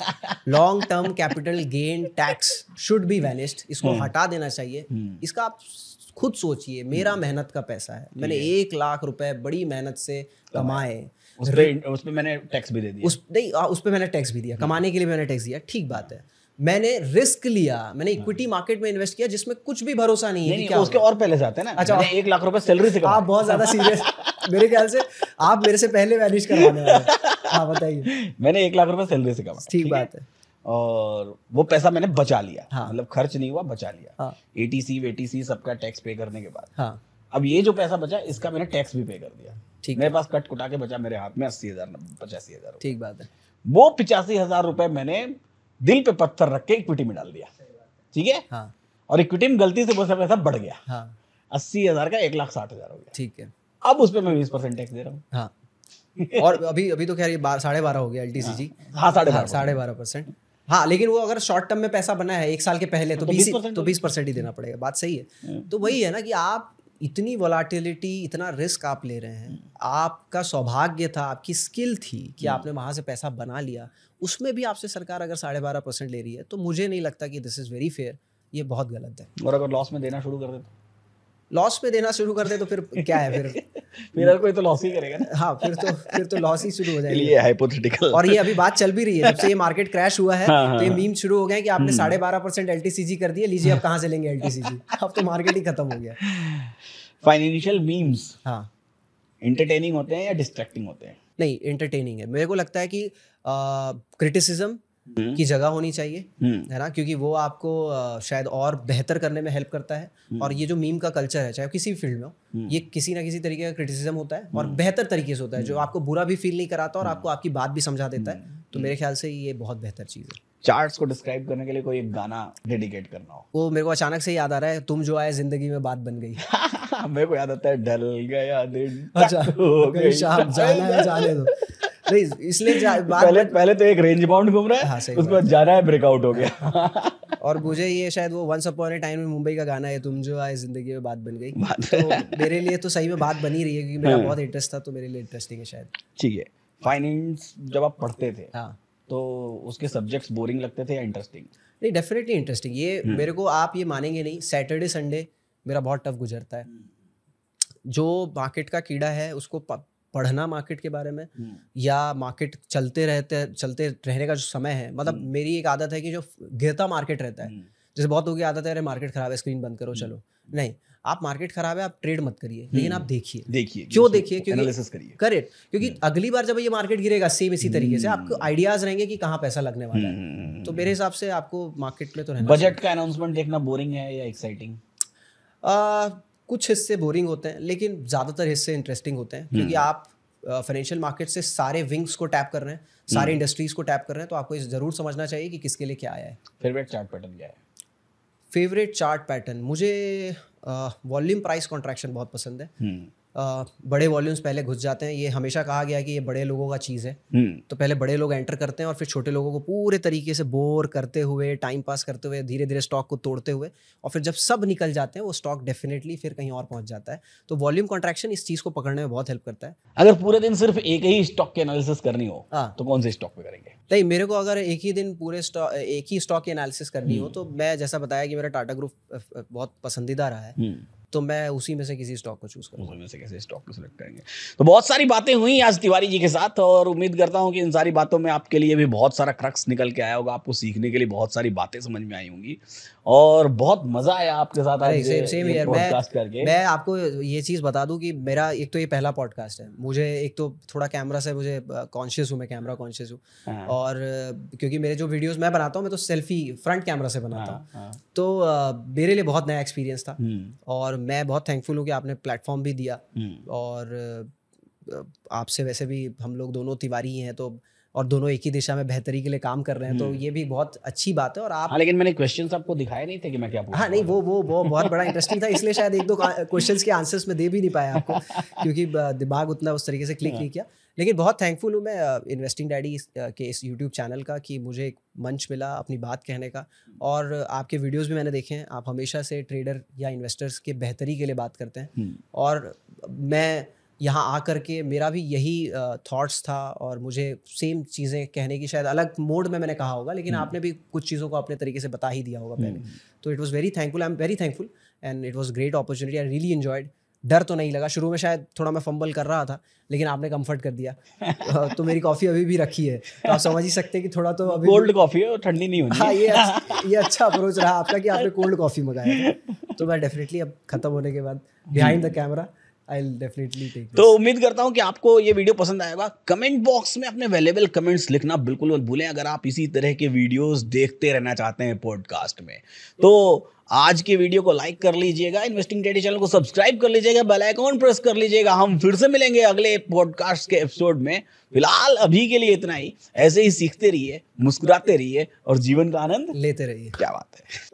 long term capital gain tax should be vanished इसको हम्म। हटा देना चाहिए हम्म। इसका आप खुद सोचिए मेरा मेहनत का पैसा है मैंने एक लाख रुपए बड़ी मेहनत से कमाए उस पे मैंने टैक्स भी दे दिया उस नहीं उस पे मैंने टैक्स भी दिया कमाने के लिए मैंने टैक्स दिया ठीक बात है मैंने रिस्क लिया मैंने इक्विटी हाँ। मार्केट में इन्वेस्ट किया जिसमें कुछ भी भरोसा नहीं, नहीं है नहीं, उसके और पहले जाते हैं ना अच्छा मैंने एक लाख रुपए सैलरी से आप बहुत ज्यादा सीरियस मेरे ख्याल से आप मेरे से पहले मैनेज करवाने वाले हाँ बताइए मैंने एक लाख रुपए सैलरी से कमाया ठीक बात है और वो पैसा मैंने बचा लिया हाँ। मतलब खर्च नहीं हुआ बचा लिया एटीसी हाँ। वेटीसी सबका टैक्स पे करने के बाद अब ये जो पैसा बचा इसका मैंने टैक्स भी पे कर दिया ठीक मेरे पास कट कुटा के बचा मेरे हाथ में अस्सी हजार पचासी हजार ठीक बात है वो पिचासी हजार रुपए मैंने दिल पे पत्थर रख के इक्विटी में डाल दिया ठीक है हाँ। और इक्विटी में गलती से बहुत पैसा बढ़ गया हाँ। अस्सी हजार का एक लाख साठ हजार हो गया ठीक है अब उस पर मैं बीस परसेंट टैक्स दे रहा हूँ हाँ और अभी अभी तो खैर ये साढ़े बारह हो गया एल टी सी जी हाँ साढ़े बारह हाँ, साढ़े बारह परसेंट हाँ लेकिन वो अगर शॉर्ट टर्म में पैसा बना है एक साल के पहले तो, हाँ, तो बीस तो बीस परसेंट ही देना पड़ेगा बात सही है हाँ। तो वही है ना कि आप इतनी वोलाटिलिटी इतना रिस्क आप ले रहे हैं आपका सौभाग्य था आपकी स्किल थी कि आपने वहाँ से पैसा बना लिया उसमें भी आपसे सरकार अगर साढ़े बारह परसेंट ले रही है तो मुझे नहीं लगता कि दिस इज़ वेरी फेयर ये बहुत गलत है और अगर लॉस में देना शुरू कर दे तो लॉस में देना शुरू कर दे तो फिर क्या है फिर (laughs) फिर कोई तो लॉस ही करेगा ना हाँ फिर तो फिर तो लॉस ही शुरू हो जाएगा ये हाइपोथेटिकल और ये अभी बात चल भी रही है जब से ये मार्केट क्रैश हुआ है हाँ, तो ये मीम हाँ, हाँ। शुरू हो गए कि आपने हम्म। साढ़े बारह परसेंट एल कर दिया लीजिए अब कहाँ से लेंगे एल (laughs) अब तो मार्केट ही खत्म हो गया फाइनेंशियल मीम्स हाँ इंटरटेनिंग होते हैं या डिस्ट्रैक्टिंग होते हैं नहीं इंटरटेनिंग है मेरे को लगता है कि क्रिटिसिज्म हम्म। की जगह होनी चाहिए हम्म। है ना क्योंकि वो आपको शायद और बेहतर करने में हेल्प करता है हम्म। और ये जो मीम का कल्चर है चाहे किसी भी फील्ड में हो ये किसी ना किसी तरीके का क्रिटिसिज्म होता है और बेहतर तरीके से होता है जो आपको बुरा भी फील नहीं कराता और आपको आपकी बात भी समझा देता है तो मेरे ख्याल से ये बहुत बेहतर चीज़ है चार्ट्स को डिस्क्राइब करने के लिए कोई एक गाना डेडिकेट करना हो वो मेरे को अचानक से याद आ रहा है तुम जो आए जिंदगी में बात बन गई (laughs) मेरे को याद आता है डल गया दिन अच्छा हो गई शाम जाना है जाने दो इसलिए (laughs) पहले पहले तो एक रेंज बाउंड घूम रहा है हाँ, उसके बाद जा है ब्रेकआउट हो गया (laughs) और मुझे ये शायद वो वंस अपॉन ए टाइम में मुंबई का गाना है तुम जो आए जिंदगी में बात बन गई तो मेरे लिए तो सही में बात बनी रही है क्योंकि मेरा हम्म। बहुत इंटरेस्ट था तो मेरे लिए इंटरेस्टिंग है शायद ठीक है फाइनेंस जब आप पढ़ते थे हाँ तो उसके सब्जेक्ट्स बोरिंग लगते थे या इंटरेस्टिंग नहीं डेफिनेटली इंटरेस्टिंग ये हम्म। मेरे को आप ये मानेंगे नहीं सैटरडे संडे मेरा बहुत टफ गुजरता है जो मार्केट का कीड़ा है उसको पढ़ना मार्केट के बारे में हम्म। या मार्केट चलते रहते चलते रहने का जो समय है मतलब हम्म। मेरी एक आदत है कि जो गिरता मार्केट रहता है हम्म। जैसे बहुत लोगों की आदत है अरे मार्केट खराब है स्क्रीन बंद करो चलो नहीं आप मार्केट खराब है आप ट्रेड मत करिए लेकिन आप देखिए देखिए क्यों देखिए क्योंकि करेक्ट क्योंकि अगली बार जब ये मार्केट गिरेगा सेम इसी तरीके से आपको आइडियाज रहेंगे कि कहाँ पैसा लगने वाला है तो मेरे हिसाब से आपको मार्केट में तो रहना बजट का अनाउंसमेंट देखना बोरिंग है या एक्साइटिंग कुछ हिस्से बोरिंग होते हैं लेकिन ज़्यादातर हिस्से इंटरेस्टिंग होते हैं क्योंकि हम्म। आप फाइनेंशियल uh, मार्केट से सारे विंग्स को टैप कर रहे हैं हम्म। सारे इंडस्ट्रीज को टैप कर रहे हैं तो आपको जरूर समझना चाहिए कि किसके लिए क्या आया है फेवरेट चार्ट पैटर्न क्या है फेवरेट चार्ट पैटर्न मुझे वॉल्यूम प्राइस कॉन्ट्रैक्शन बहुत पसंद है हम्म। बड़े वॉल्यूम्स पहले घुस जाते हैं ये हमेशा कहा गया कि ये बड़े लोगों का चीज़ है हम्म। तो पहले बड़े लोग एंटर करते हैं और फिर छोटे लोगों को पूरे तरीके से बोर करते हुए टाइम पास करते हुए धीरे धीरे स्टॉक को तोड़ते हुए और फिर जब सब निकल जाते हैं वो स्टॉक डेफिनेटली फिर कहीं और पहुंच जाता है तो वॉल्यूम कॉन्ट्रैक्शन इस चीज़ को पकड़ने में बहुत हेल्प करता है अगर पूरे दिन सिर्फ एक ही स्टॉक की एनालिसिस करनी हो हाँ। तो कौन से स्टॉक में करेंगे नहीं मेरे को अगर एक ही दिन पूरे स्टॉक एक ही स्टॉक की एनालिसिस करनी हो हम्म। तो मैं जैसा बताया कि मेरा टाटा ग्रुप बहुत पसंदीदा रहा है हम्म। तो मैं उसी में से किसी स्टॉक को चूज करूँगा उसी में से कैसे स्टॉक को सिलेक्ट करेंगे तो बहुत सारी बातें हुई आज तिवारी जी के साथ और उम्मीद करता हूँ कि इन सारी बातों में आपके लिए भी बहुत सारा क्रक्स निकल के आया होगा आपको सीखने के लिए बहुत सारी बातें समझ में आई होंगी और बहुत मजा आया आपके साथ आज सेम सेम यार मैं मैं आपको ये चीज़ बता दूं कि मेरा एक तो ये पहला पॉडकास्ट है मुझे एक तो थोड़ा कैमरा से मुझे कॉन्शियस हूँ मैं कैमरा कॉन्शियस हूँ और क्योंकि मेरे जो वीडियोस मैं बनाता हूँ मैं तो सेल्फी फ्रंट कैमरा से बनाता हाँ, हूँ हाँ। तो मेरे लिए बहुत नया एक्सपीरियंस था हम्म। और मैं बहुत थैंकफुल हूँ कि आपने प्लेटफॉर्म भी दिया हम्म। और आपसे वैसे भी हम लोग दोनों तिवारी हैं तो और दोनों एक ही दिशा में बेहतरी के लिए काम कर रहे हैं तो हम्म। ये भी बहुत अच्छी बात है और आप हाँ, लेकिन मैंने क्वेश्चन आपको दिखाए नहीं थे कि मैं क्या हाँ नहीं वो वो वो बहुत बड़ा इंटरेस्टिंग था इसलिए शायद एक दो क्वेश्चन के आंसर्स में दे भी नहीं पाया आपको (laughs) क्योंकि दिमाग उतना उस तरीके से क्लिक हाँ। नहीं किया लेकिन बहुत थैंकफुल हूँ मैं इन्वेस्टिंग डैडी के इस यूट्यूब चैनल का कि मुझे एक मंच मिला अपनी बात कहने का और आपके वीडियोस भी मैंने देखे हैं आप हमेशा से ट्रेडर या इन्वेस्टर्स के बेहतरी के लिए बात करते हैं हम्म। और मैं यहाँ आ कर के मेरा भी यही थॉट्स था और मुझे सेम चीज़ें कहने की शायद अलग मोड में मैंने कहा होगा लेकिन हम्म। आपने भी कुछ चीज़ों को अपने तरीके से बता ही दिया होगा पहले हम्म। तो it was very thankful I am very thankful and it was great opportunity I really enjoyed डर तो नहीं लगा शुरू में शायद थोड़ा मैं फंबल कर रहा था लेकिन आपने कंफर्ट कर दिया (laughs) तो मेरी कॉफ़ी अभी भी रखी है तो आप समझ ही सकते हैं कि थोड़ा तो अभी कोल्ड कॉफ़ी है और ठंडी नहीं होती हाँ ये अच्छा, ये अच्छा अप्रोच रहा आपका कि आपने कोल्ड कॉफ़ी मंगाया (laughs) तो मैं डेफिनेटली अब ख़त्म होने के बाद behind the camera I definitely take तो उम्मीद करता हूँ कि आपको ये वीडियो पसंद आएगा कमेंट बॉक्स में अपने अवेलेबल कमेंट्स लिखना बिल्कुल मत भूलें अगर आप इसी तरह के वीडियोस देखते रहना चाहते हैं पॉडकास्ट में तो आज की वीडियो को लाइक कर लीजिएगा इन्वेस्टिंग डेडी चैनल को सब्सक्राइब कर लीजिएगा बेल आइकॉन प्रेस कर लीजिएगा हम फिर से मिलेंगे अगले पॉडकास्ट के एपिसोड में फिलहाल अभी के लिए इतना ही ऐसे ही सीखते रहिए मुस्कुराते रहिए और जीवन का आनंद लेते रहिए क्या बात है